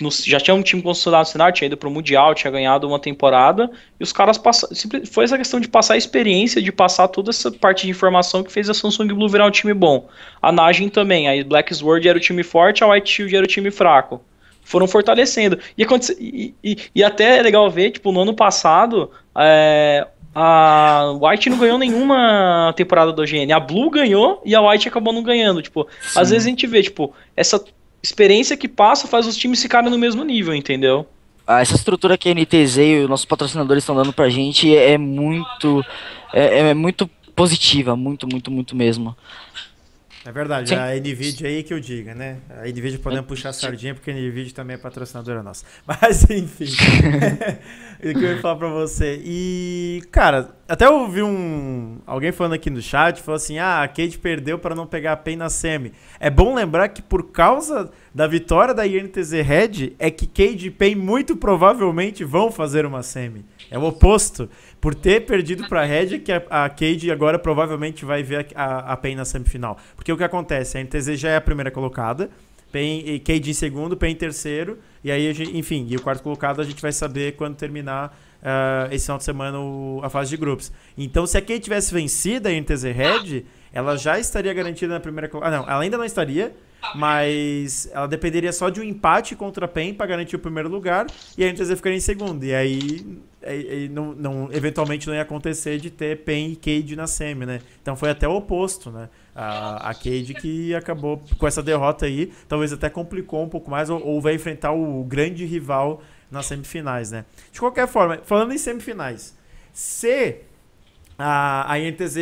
no, já tinha um time consolidado no cenário, tinha ido pro Mundial, tinha ganhado uma temporada, e os caras passaram. Foi essa questão de passar a experiência, de passar toda essa parte de informação que fez a Samsung Blue virar um time bom. A Najin também, a Black Sword era o time forte, a White Shield era o time fraco. Foram fortalecendo. E, e, e, e até é legal ver, tipo, no ano passado, é, a White não ganhou nenhuma temporada do G.N, A Blue ganhou e a White acabou não ganhando. Tipo, Sim. às vezes a gente vê, tipo, essa experiência que passa faz os times ficarem no mesmo nível, entendeu? Ah, essa estrutura que a NTZ e os nossos patrocinadores estão dando pra gente é, é muito. É, é muito positiva, muito, muito, muito mesmo. É verdade, Sim. a NVIDIA aí que eu diga, né? A NVIDIA podemos é, puxar a sardinha, porque a NVIDIA também é patrocinadora nossa. Mas, enfim, o que eu ia falar pra você. E, cara, até eu vi um, alguém falando aqui no chat, falou assim, ah, a Cade perdeu para não pegar a PEN na semi. É bom lembrar que por causa da vitória da INTZ Red, é que Cade e PEN muito provavelmente vão fazer uma semi. É o oposto. Por ter perdido para a Red, que a Cade agora provavelmente vai ver a, a, a PEN na semifinal. Porque o que acontece? A NTZ já é a primeira colocada, PEN, e Cade em segundo, PEN em terceiro, e aí, gente, enfim, e o quarto colocado a gente vai saber quando terminar uh, esse final de semana o, a fase de grupos. Então, se a Cade tivesse vencido a NTZ Red, ela já estaria garantida na primeira Ah, não, ela ainda não estaria, mas ela dependeria só de um empate contra a PEN para garantir o primeiro lugar e a NTZ ficaria em segundo. E aí é, não, não, eventualmente não ia acontecer de ter Pen e Cade na semi, né? Então foi até o oposto, né? A, a Cade que acabou com essa derrota aí, talvez até complicou um pouco mais, ou, ou vai enfrentar o grande rival nas semifinais, né? De qualquer forma, falando em semifinais, se a, a INTZ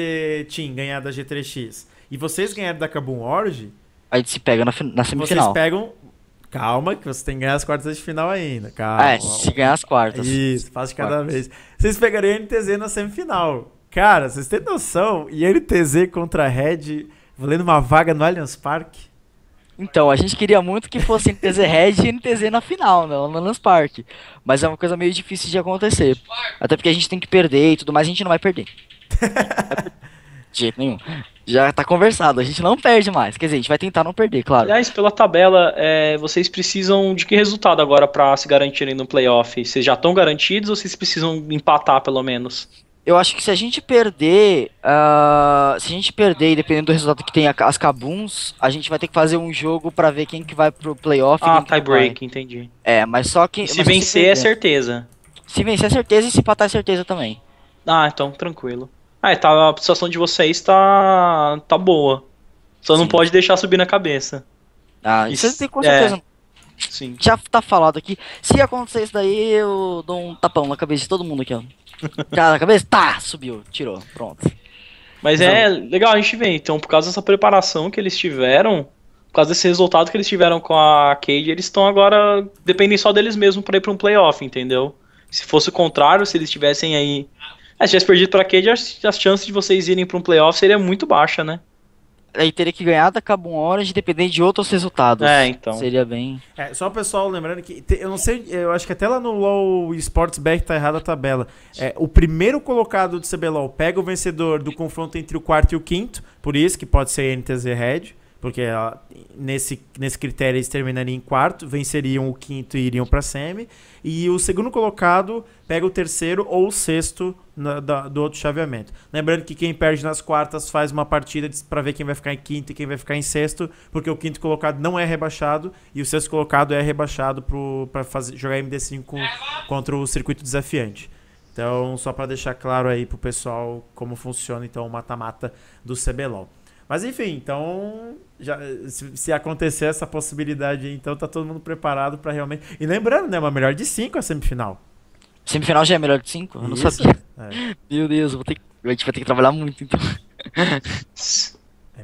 Team ganhar da G3X e vocês ganharem da Kabum Orge, a gente se pega na, na semifinal. Vocês pegam, Calma, que você tem que ganhar as quartas de final ainda. Calma. É, se ganhar as quartas. Isso, faz de cada quartas. vez. Vocês pegariam a NTZ na semifinal. Cara, vocês têm noção? E NTZ contra a Red valendo uma vaga no Allianz Parque? Então, a gente queria muito que fosse NTZ Red e NTZ na final, não, né, no Allianz Parque. Mas é uma coisa meio difícil de acontecer. Até porque a gente tem que perder e tudo mais, a gente não vai perder. de jeito nenhum. Já tá conversado, a gente não perde mais. Quer dizer, a gente vai tentar não perder, claro. Aliás, pela tabela, é, vocês precisam de que resultado agora para se garantirem no playoff? Vocês já estão garantidos ou vocês precisam empatar pelo menos? Eu acho que se a gente perder, uh, se a gente perder, dependendo do resultado que tem as Cabuns, a gente vai ter que fazer um jogo para ver quem que vai pro playoff. Ah, tie break, entendi. É, mas só que. Se vencer é certeza. Se vencer é certeza e se empatar é certeza também. Ah, então tranquilo ah, tá, a situação de vocês tá, tá boa. Só Sim. não pode deixar subir na cabeça. Ah, isso, tem com certeza. É... Sim. Já tá falado aqui. Se acontecer isso daí, eu dou um tapão na cabeça de todo mundo aqui, ó. Cara, na cabeça, tá, subiu, tirou, pronto. Mas então, é legal, a gente vê, então, por causa dessa preparação que eles tiveram, por causa desse resultado que eles tiveram com a Cage, eles estão agora, dependendo só deles mesmos para ir pra um playoff, entendeu? Se fosse o contrário, se eles tivessem aí é, se tivesse perdido para Cade, as, chances de vocês irem para um playoff seria muito baixa, né? Aí teria que ganhar da Cabo Orange, dependendo de outros resultados. É, então. Seria bem. É, só o pessoal lembrando que. Te, eu não sei, eu acho que até lá no LOL Sports Back tá errada a tabela. É, o primeiro colocado do CBLOL pega o vencedor do confronto entre o quarto e o quinto, por isso que pode ser NTZ Red. Porque nesse, nesse critério eles terminariam em quarto, venceriam o quinto e iriam para a semi. E o segundo colocado pega o terceiro ou o sexto na, da, do outro chaveamento. Lembrando que quem perde nas quartas faz uma partida para ver quem vai ficar em quinto e quem vai ficar em sexto, porque o quinto colocado não é rebaixado e o sexto colocado é rebaixado para jogar MD5 com, contra o circuito desafiante. Então, só para deixar claro aí para o pessoal como funciona então o mata-mata do CBLOL. Mas enfim, então já, se, se, acontecer essa possibilidade, então tá todo mundo preparado para realmente. E lembrando, né, uma melhor de 5 a semifinal. Semifinal já é melhor de 5? Eu não Isso? sabia. É. Meu Deus, vou ter, a gente vai ter que trabalhar muito então.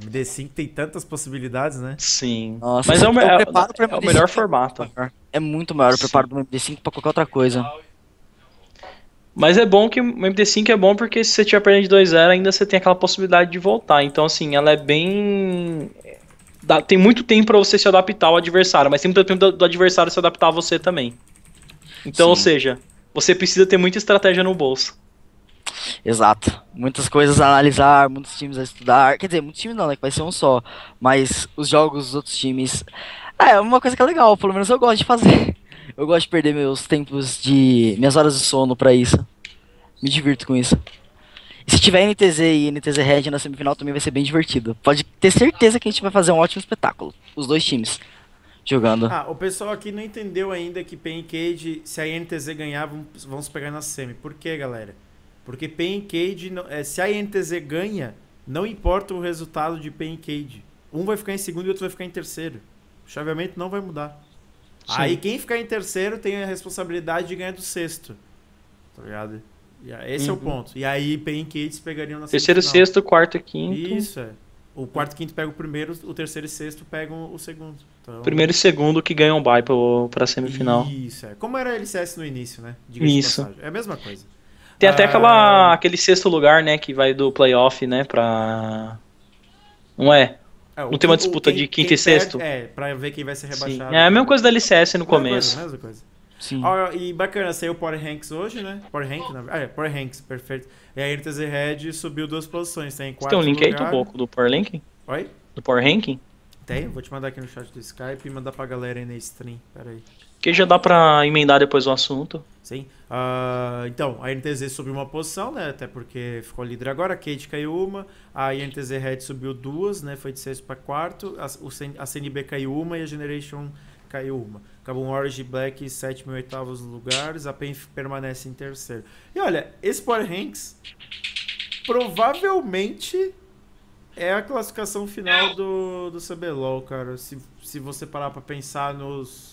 MD5 tem tantas possibilidades, né? Sim. Nossa, mas é o, é, é, o melhor formato. É muito maior o preparo Sim. do MD5 para qualquer outra coisa. Mas é bom que o MD5 é bom porque se você tiver perdendo de 2-0, ainda você tem aquela possibilidade de voltar. Então, assim, ela é bem. Dá, tem muito tempo para você se adaptar ao adversário, mas tem muito tempo do, do adversário se adaptar a você também. Então, Sim. ou seja, você precisa ter muita estratégia no bolso. Exato. Muitas coisas a analisar, muitos times a estudar. Quer dizer, muitos times não, né? Que vai ser um só. Mas os jogos dos outros times. É uma coisa que é legal, pelo menos eu gosto de fazer. Eu gosto de perder meus tempos de. minhas horas de sono pra isso. Me divirto com isso. E se tiver NTZ e NTZ Red na semifinal também vai ser bem divertido. Pode ter certeza que a gente vai fazer um ótimo espetáculo. Os dois times jogando. Ah, o pessoal aqui não entendeu ainda que Pen Cade, se a NTZ ganhar, vão, se pegar na semi. Por quê, galera? Porque Pen Cade, é, se a NTZ ganha, não importa o resultado de Pen Cade. Um vai ficar em segundo e outro vai ficar em terceiro. O chaveamento não vai mudar. Sim. Aí quem ficar em terceiro tem a responsabilidade de ganhar do sexto. Tá ligado? Esse uhum. é o uhum. ponto. E aí Penn e Kates pegariam na Terceiro, semifinal. sexto, quarto, e quinto. Isso, é. O quarto e quinto pega o primeiro, o terceiro e sexto pegam o segundo. Então... Primeiro e segundo que ganham o bye pro, pra semifinal. Isso, é. Como era a LCS no início, né? Isso. É a mesma coisa. Tem até ah, aquela, aquele sexto lugar, né, que vai do playoff, né, pra... Não é? É, não tem uma disputa quem, de quinto e sexto? é, pra ver quem vai ser rebaixado. Sim. É a mesma coisa da LCS no é começo. a mesma coisa. Sim. Ah, e bacana, saiu o Power Ranks hoje, né? Power Ranks, na verdade. Ah, é, Power Ranks, perfeito. E a NTZ Red subiu duas posições, tem tá quatro. tem um link lugar. aí do pouco do Power Ranking? Oi? Do Power Ranking? Tem, vou te mandar aqui no chat do Skype e mandar pra galera aí na stream. Pera aí. Que já dá para emendar depois o assunto. Sim. Uh, então, a NTZ subiu uma posição, né? Até porque ficou líder agora. A Kate caiu uma. A INTZ Red subiu duas, né? Foi de sexto para quarto. A, o, a CNB caiu uma e a Generation caiu uma. Cabum Orange Black, sétimo e oitavos lugares. A PEN permanece em terceiro. E olha, esse Power Ranks provavelmente é a classificação final do, do CBLOL, cara. Se, se você parar para pensar nos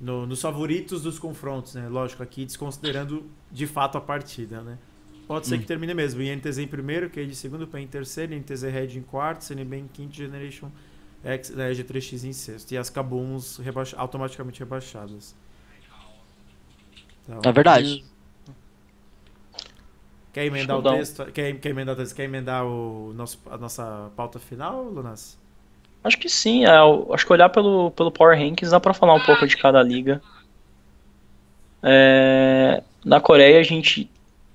no, nos favoritos dos confrontos, né? Lógico, aqui desconsiderando de fato a partida, né? Pode ser hum. que termine mesmo. INTZ em primeiro, que é de segundo, PEN em terceiro, INTZ Red em quarto, CNB em quinto, Generation X, né, G3X em sexto. E as Kabuns automaticamente rebaixadas. Então, é verdade. Quer emendar o texto? Quer, quer emendar o texto? Quer emendar o nosso, a nossa pauta final, Lunas? Acho que sim, é, acho que olhar pelo, pelo Power Rankings dá pra falar um pouco de cada liga. É, na Coreia a gente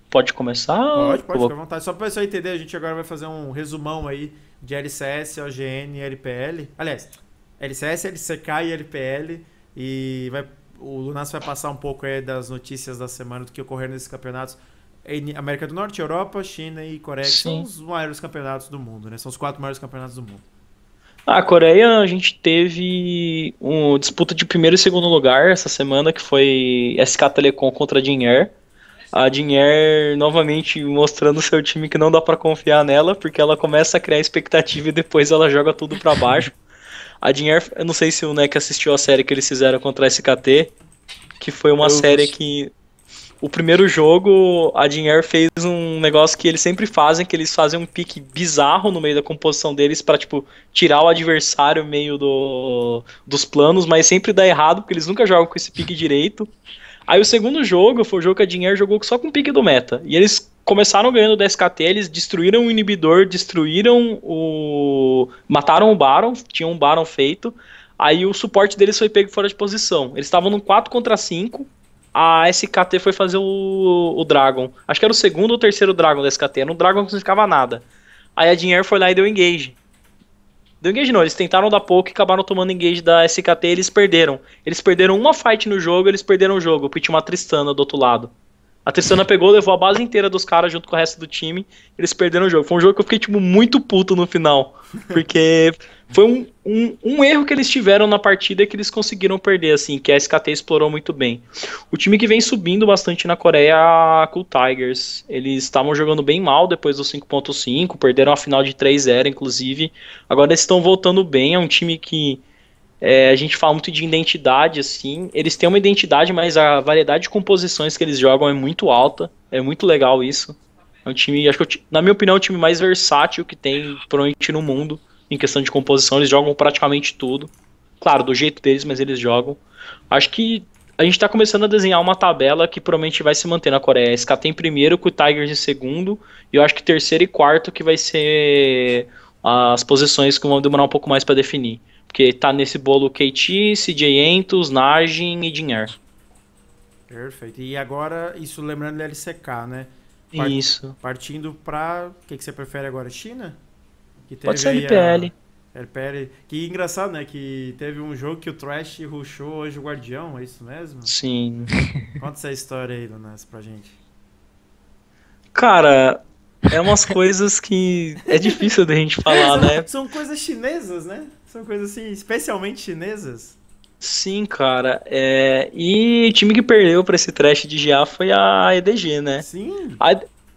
pode começar? Pode, pode, vou... fica à vontade. Só pra você entender, a gente agora vai fazer um resumão aí de LCS, OGN e LPL. Aliás, LCS, LCK e LPL. E vai, o Lunas vai passar um pouco aí das notícias da semana do que ocorreu nesses campeonatos. América do Norte, Europa, China e Coreia, que são os maiores campeonatos do mundo, né? São os quatro maiores campeonatos do mundo. A ah, Coreia, a gente teve uma disputa de primeiro e segundo lugar essa semana, que foi SK Telecom contra a Dinher. A Dinher novamente mostrando seu time que não dá para confiar nela, porque ela começa a criar expectativa e depois ela joga tudo para baixo. A Dinher, eu não sei se o Neck assistiu a série que eles fizeram contra a SKT, que foi uma eu série que o primeiro jogo, a Jin fez um negócio que eles sempre fazem, que eles fazem um pique bizarro no meio da composição deles para tipo, tirar o adversário meio do, dos planos, mas sempre dá errado, porque eles nunca jogam com esse pique direito. Aí o segundo jogo foi o jogo que a Jin jogou só com pique do meta, e eles começaram ganhando 10kT, eles destruíram o inibidor, destruíram o... mataram o Baron, tinham um Baron feito, aí o suporte deles foi pego fora de posição. Eles estavam no 4 contra 5, a SKT foi fazer o, o Dragon. Acho que era o segundo ou terceiro Dragon da SKT. Era um Dragon que não significava nada. Aí a Dinheiro foi lá e deu engage. Deu engage não, eles tentaram dar pouco e acabaram tomando engage da SKT e eles perderam. Eles perderam uma fight no jogo, eles perderam o jogo, porque tinha uma Tristana do outro lado. A Tessana pegou, levou a base inteira dos caras junto com o resto do time. Eles perderam o jogo. Foi um jogo que eu fiquei, tipo, muito puto no final. Porque foi um, um, um, erro que eles tiveram na partida que eles conseguiram perder, assim, que a SKT explorou muito bem. O time que vem subindo bastante na Coreia é Cool Tigers. Eles estavam jogando bem mal depois do 5.5, perderam a final de 3-0, inclusive. Agora eles estão voltando bem, é um time que é, a gente fala muito de identidade, assim. Eles têm uma identidade, mas a variedade de composições que eles jogam é muito alta. É muito legal isso. É um time, acho que, eu, na minha opinião, é o time mais versátil que tem provavelmente no mundo em questão de composição. Eles jogam praticamente tudo. Claro, do jeito deles, mas eles jogam. Acho que a gente está começando a desenhar uma tabela que provavelmente vai se manter na Coreia. A SK tem primeiro, com o Tigers em segundo. E eu acho que terceiro e quarto que vai ser as posições que vão demorar um pouco mais para definir. Porque tá nesse bolo KT, CJ Entos, Nargin e Dinher. Perfeito. E agora, isso lembrando de LCK, né? Part... Isso. Partindo pra. O que, que você prefere agora? China? Que Pode ser LPL. A... LPL. Que engraçado, né? Que teve um jogo que o Trash rushou hoje o Guardião, é isso mesmo? Sim. Conta essa história aí, Lunas, pra gente. Cara, é umas coisas que é difícil da gente falar, né? São coisas chinesas, né? São coisas assim, especialmente chinesas. Sim, cara. É... E o time que perdeu para esse trash de GA foi a EDG, né? Sim. A,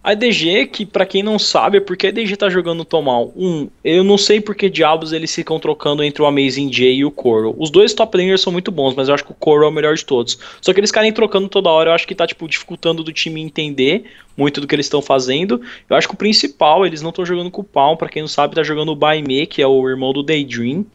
a EDG, que para quem não sabe, é porque a EDG tá jogando Tomal. Um, eu não sei por que diabos eles ficam trocando entre o Amazing Jay e o Coral. Os dois top laners são muito bons, mas eu acho que o Coral é o melhor de todos. Só que eles ficarem trocando toda hora, eu acho que tá, tipo, dificultando do time entender muito do que eles estão fazendo. Eu acho que o principal, eles não estão jogando com o Palm, pra quem não sabe, tá jogando o Baime, que é o irmão do Daydream.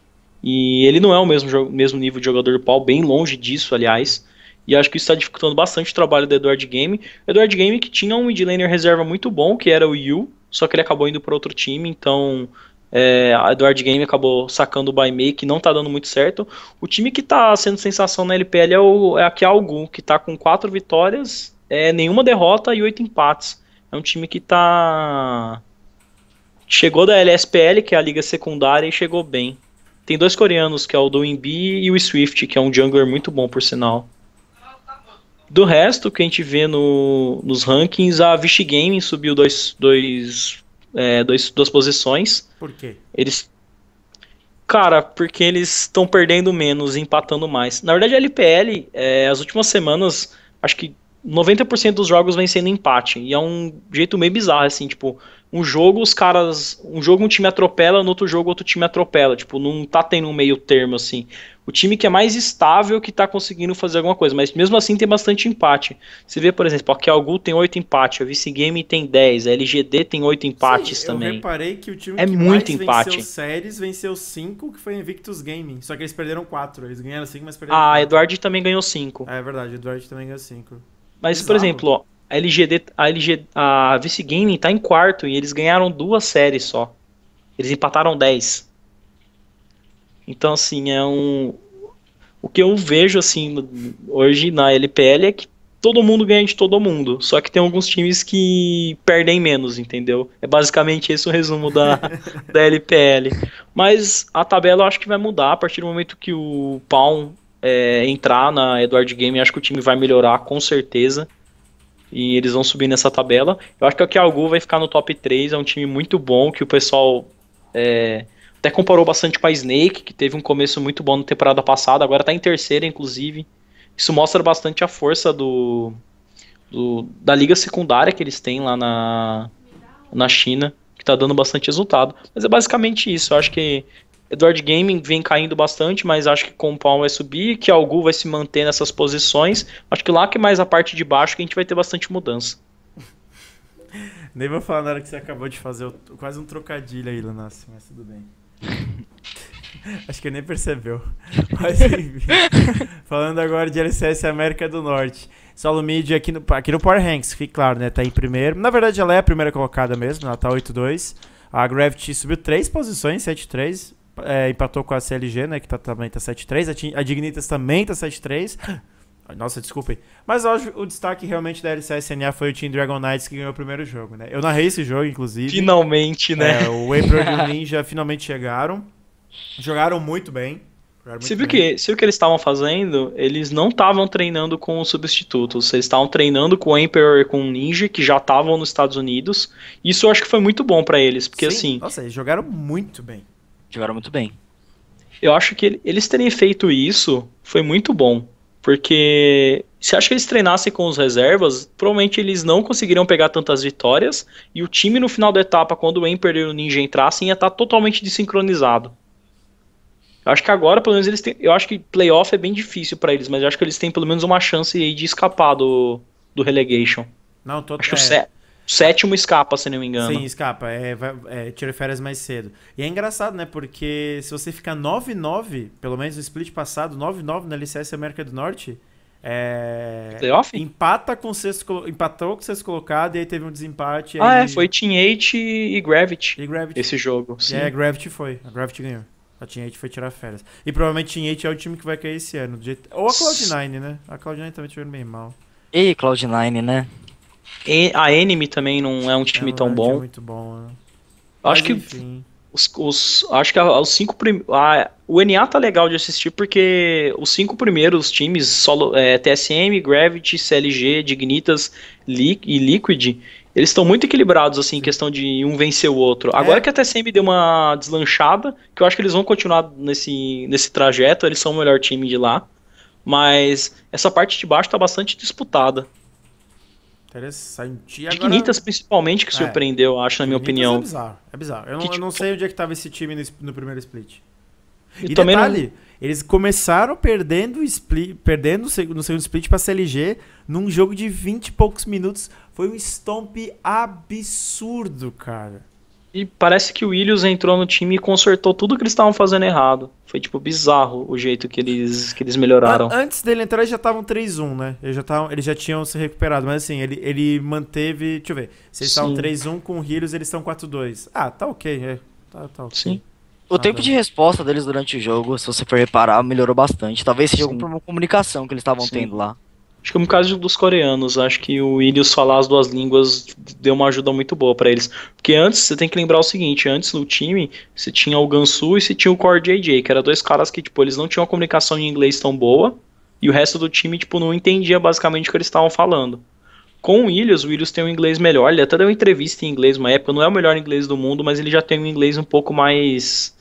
E ele não é o mesmo, mesmo nível de jogador do Palm, bem longe disso, aliás. E acho que isso está dificultando bastante o trabalho do Edward Game. Edward Game que tinha um midlaner reserva muito bom, que era o Yu, só que ele acabou indo para outro time, então é, a Edward Game acabou sacando o Baimei, que não está dando muito certo. O time que está sendo sensação na LPL é, o, é a Kialgu, é que está com quatro vitórias, é, nenhuma derrota e oito empates. É um time que está chegou da LSPL, que é a liga secundária, e chegou bem. Tem dois coreanos, que é o do e o Swift, que é um jungler muito bom, por sinal. Do resto, que a gente vê no, nos rankings, a Vichy Gaming subiu dois, dois, é, dois, duas posições. Por quê? Eles. Cara, porque eles estão perdendo menos e empatando mais. Na verdade, a LPL, é, as últimas semanas, acho que 90% dos jogos vem sendo empate. E é um jeito meio bizarro, assim, tipo, um jogo os caras. Um jogo um time atropela, no outro jogo outro time atropela. Tipo, não tá tendo um meio termo, assim o time que é mais estável que tá conseguindo fazer alguma coisa, mas mesmo assim tem bastante empate. Você vê, por exemplo, a Kialgu tem 8 empates, a Vice Game tem 10, a LGD tem 8 empates Sim, também. Eu reparei que o time é que muito empate. venceu séries venceu 5, que foi Invictus Gaming, só que eles perderam 4, eles ganharam 5, mas perderam Ah, quatro. Eduard também ganhou 5. É, verdade, o Eduard também ganhou 5. Mas, Exato. por exemplo, ó, a LGD, a, LG, a Vice Gaming tá em quarto e eles ganharam duas séries só. Eles empataram 10. Então, assim, é um. O que eu vejo, assim, hoje na LPL é que todo mundo ganha de todo mundo. Só que tem alguns times que perdem menos, entendeu? É basicamente esse o resumo da, da LPL. Mas a tabela eu acho que vai mudar a partir do momento que o Palm é, entrar na Edward Game. Acho que o time vai melhorar com certeza. E eles vão subir nessa tabela. Eu acho que o Kyalgu vai ficar no top 3. É um time muito bom que o pessoal. É, até comparou bastante com a Snake, que teve um começo muito bom na temporada passada, agora tá em terceira, inclusive. Isso mostra bastante a força do, do da liga secundária que eles têm lá na, na China, que tá dando bastante resultado. Mas é basicamente isso. Eu acho que Edward Gaming vem caindo bastante, mas acho que com Compound vai subir, que Algu vai se manter nessas posições. Acho que lá que mais a parte de baixo que a gente vai ter bastante mudança. Nem vou falar na hora que você acabou de fazer quase um trocadilho aí, Lanassi, mas tudo bem. Acho que ele nem percebeu. Mas enfim. Falando agora de LCS América do Norte. Solo mid aqui no, aqui no Power Ranks, fique claro, né? Tá em primeiro. Na verdade, ela é a primeira colocada mesmo, ela tá 8-2. A Gravity subiu 3 posições, 7-3. É, empatou com a CLG, né? Que tá, também tá 7-3. A, a Dignitas também tá 7-3. Nossa, desculpem. Mas acho o destaque realmente da LCSNA foi o Team Dragon Knights que ganhou o primeiro jogo, né? Eu narrei esse jogo, inclusive. Finalmente, né? É, o Emperor e o Ninja finalmente chegaram. Jogaram muito bem. Jogaram muito você viu, bem. Que, você viu que eles estavam fazendo? Eles não estavam treinando com os substitutos. Eles estavam treinando com o Emperor e com o Ninja, que já estavam nos Estados Unidos. Isso eu acho que foi muito bom para eles, porque Sim. assim. Nossa, eles jogaram muito bem. Jogaram muito bem. Eu acho que eles terem feito isso foi muito bom porque se acha que eles treinassem com os reservas, provavelmente eles não conseguiriam pegar tantas vitórias e o time no final da etapa, quando o Emperor e o Ninja entrassem, ia estar tá totalmente desincronizado. Eu acho que agora, pelo menos, eles têm. Eu acho que playoff é bem difícil para eles, mas eu acho que eles têm pelo menos uma chance de escapar do, do relegation. Não, tô acho é, sétimo escapa, se não me engano. Sim, escapa. É, vai, é, tira férias mais cedo. E é engraçado, né? Porque se você ficar 9-9, pelo menos no split passado, 9-9 na LCS América do Norte. É, Playoff? Empata com sexto, empatou com o sexto colocado e aí teve um desempate. Ah, é, aí... é, foi Team 8 e Gravity, e Gravity. Esse jogo. Sim. É, Gravity foi. A Gravity ganhou. A Team 8 foi tirar férias. E provavelmente Team 8 é o time que vai cair esse ano. Jeito... Ou a Cloud9, né? A Cloud9 também tiveram tá bem mal. E Cloud9, né? A Enemy também não é um é time é, tão bom. É muito bom. Né? Acho que os, os acho que os cinco primeiros. O NA tá legal de assistir porque os cinco primeiros times, solo, é, TSM, Gravity, CLG, Dignitas Li e Liquid, eles estão muito equilibrados, assim, em questão de um vencer o outro. É. Agora que a TSM deu uma deslanchada, que eu acho que eles vão continuar nesse, nesse trajeto, eles são o melhor time de lá. Mas essa parte de baixo tá bastante disputada. Interessante. Agora... Dignitas, principalmente, que é. surpreendeu, acho, na minha opinião. É bizarro, é bizarro. Eu, que, não, tipo... eu não sei onde é que tava esse time no, no primeiro split. E, e também detalhe, não... eles começaram perdendo, split, perdendo no segundo split pra CLG num jogo de 20 e poucos minutos. Foi um stomp absurdo, cara. E parece que o Williams entrou no time e consertou tudo que eles estavam fazendo errado. Foi, tipo, bizarro o jeito que eles, que eles melhoraram. Antes dele entrar, eles já estavam 3-1, né? Eles já, tavam, eles já tinham se recuperado. Mas, assim, ele, ele manteve... Deixa eu ver. Se eles estavam 3-1 com o Williams, eles estão 4-2. Ah, tá ok. É. Tá, tá ok. Sim. O tempo de resposta deles durante o jogo, se você for reparar, melhorou bastante. Talvez seja uma comunicação que eles estavam tendo lá. Acho que no é caso dos coreanos, acho que o Ilios falar as duas línguas deu uma ajuda muito boa para eles. Porque antes, você tem que lembrar o seguinte, antes no time, você tinha o Gansu e você tinha o Core JJ, que eram dois caras que, tipo, eles não tinham uma comunicação em inglês tão boa, e o resto do time, tipo, não entendia basicamente o que eles estavam falando. Com o Williams, o Williams tem um inglês melhor, ele até deu uma entrevista em inglês uma época, não é o melhor inglês do mundo, mas ele já tem um inglês um pouco mais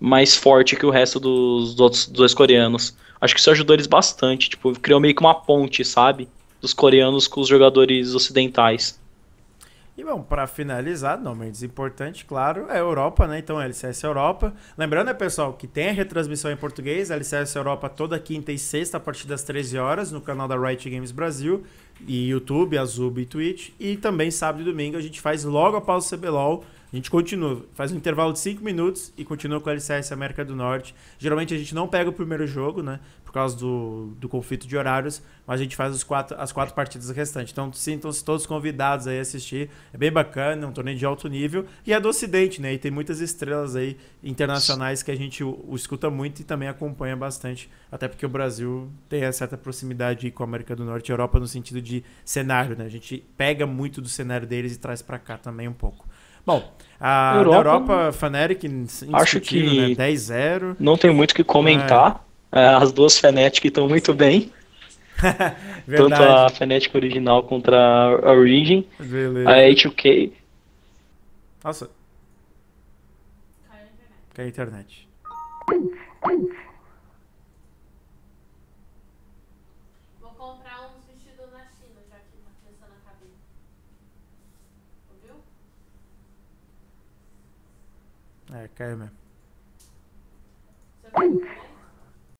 mais forte que o resto dos, dos outros dois coreanos. Acho que isso ajudou eles bastante, tipo, criou meio que uma ponte, sabe? Dos coreanos com os jogadores ocidentais. E bom, para finalizar, não menos importante, claro, é a Europa, né? Então, LCS Europa. Lembrando, né, pessoal, que tem a retransmissão em português, LCS Europa toda quinta e sexta, a partir das 13 horas, no canal da Riot Games Brasil, e YouTube, Azub e Twitch. E também sábado e domingo a gente faz logo após o CBLOL a gente continua, faz um intervalo de 5 minutos e continua com a LCS América do Norte. Geralmente a gente não pega o primeiro jogo, né? Por causa do, do conflito de horários, mas a gente faz os quatro, as quatro partidas restantes. Então sintam-se todos convidados aí a assistir. É bem bacana, é um torneio de alto nível. E é do Ocidente, né? E tem muitas estrelas aí internacionais que a gente o, o escuta muito e também acompanha bastante. Até porque o Brasil tem a certa proximidade com a América do Norte e Europa no sentido de cenário, né? A gente pega muito do cenário deles e traz para cá também um pouco. Bom, a Europa, Europa né? Fnatic, acho né? que né? 10-0. Não tem muito o que comentar. É. As duas Fnatic estão muito bem. Tanto a Fnatic original contra a Origin. Beleza. A H2K. Nossa. Caiu a a internet. É, caiu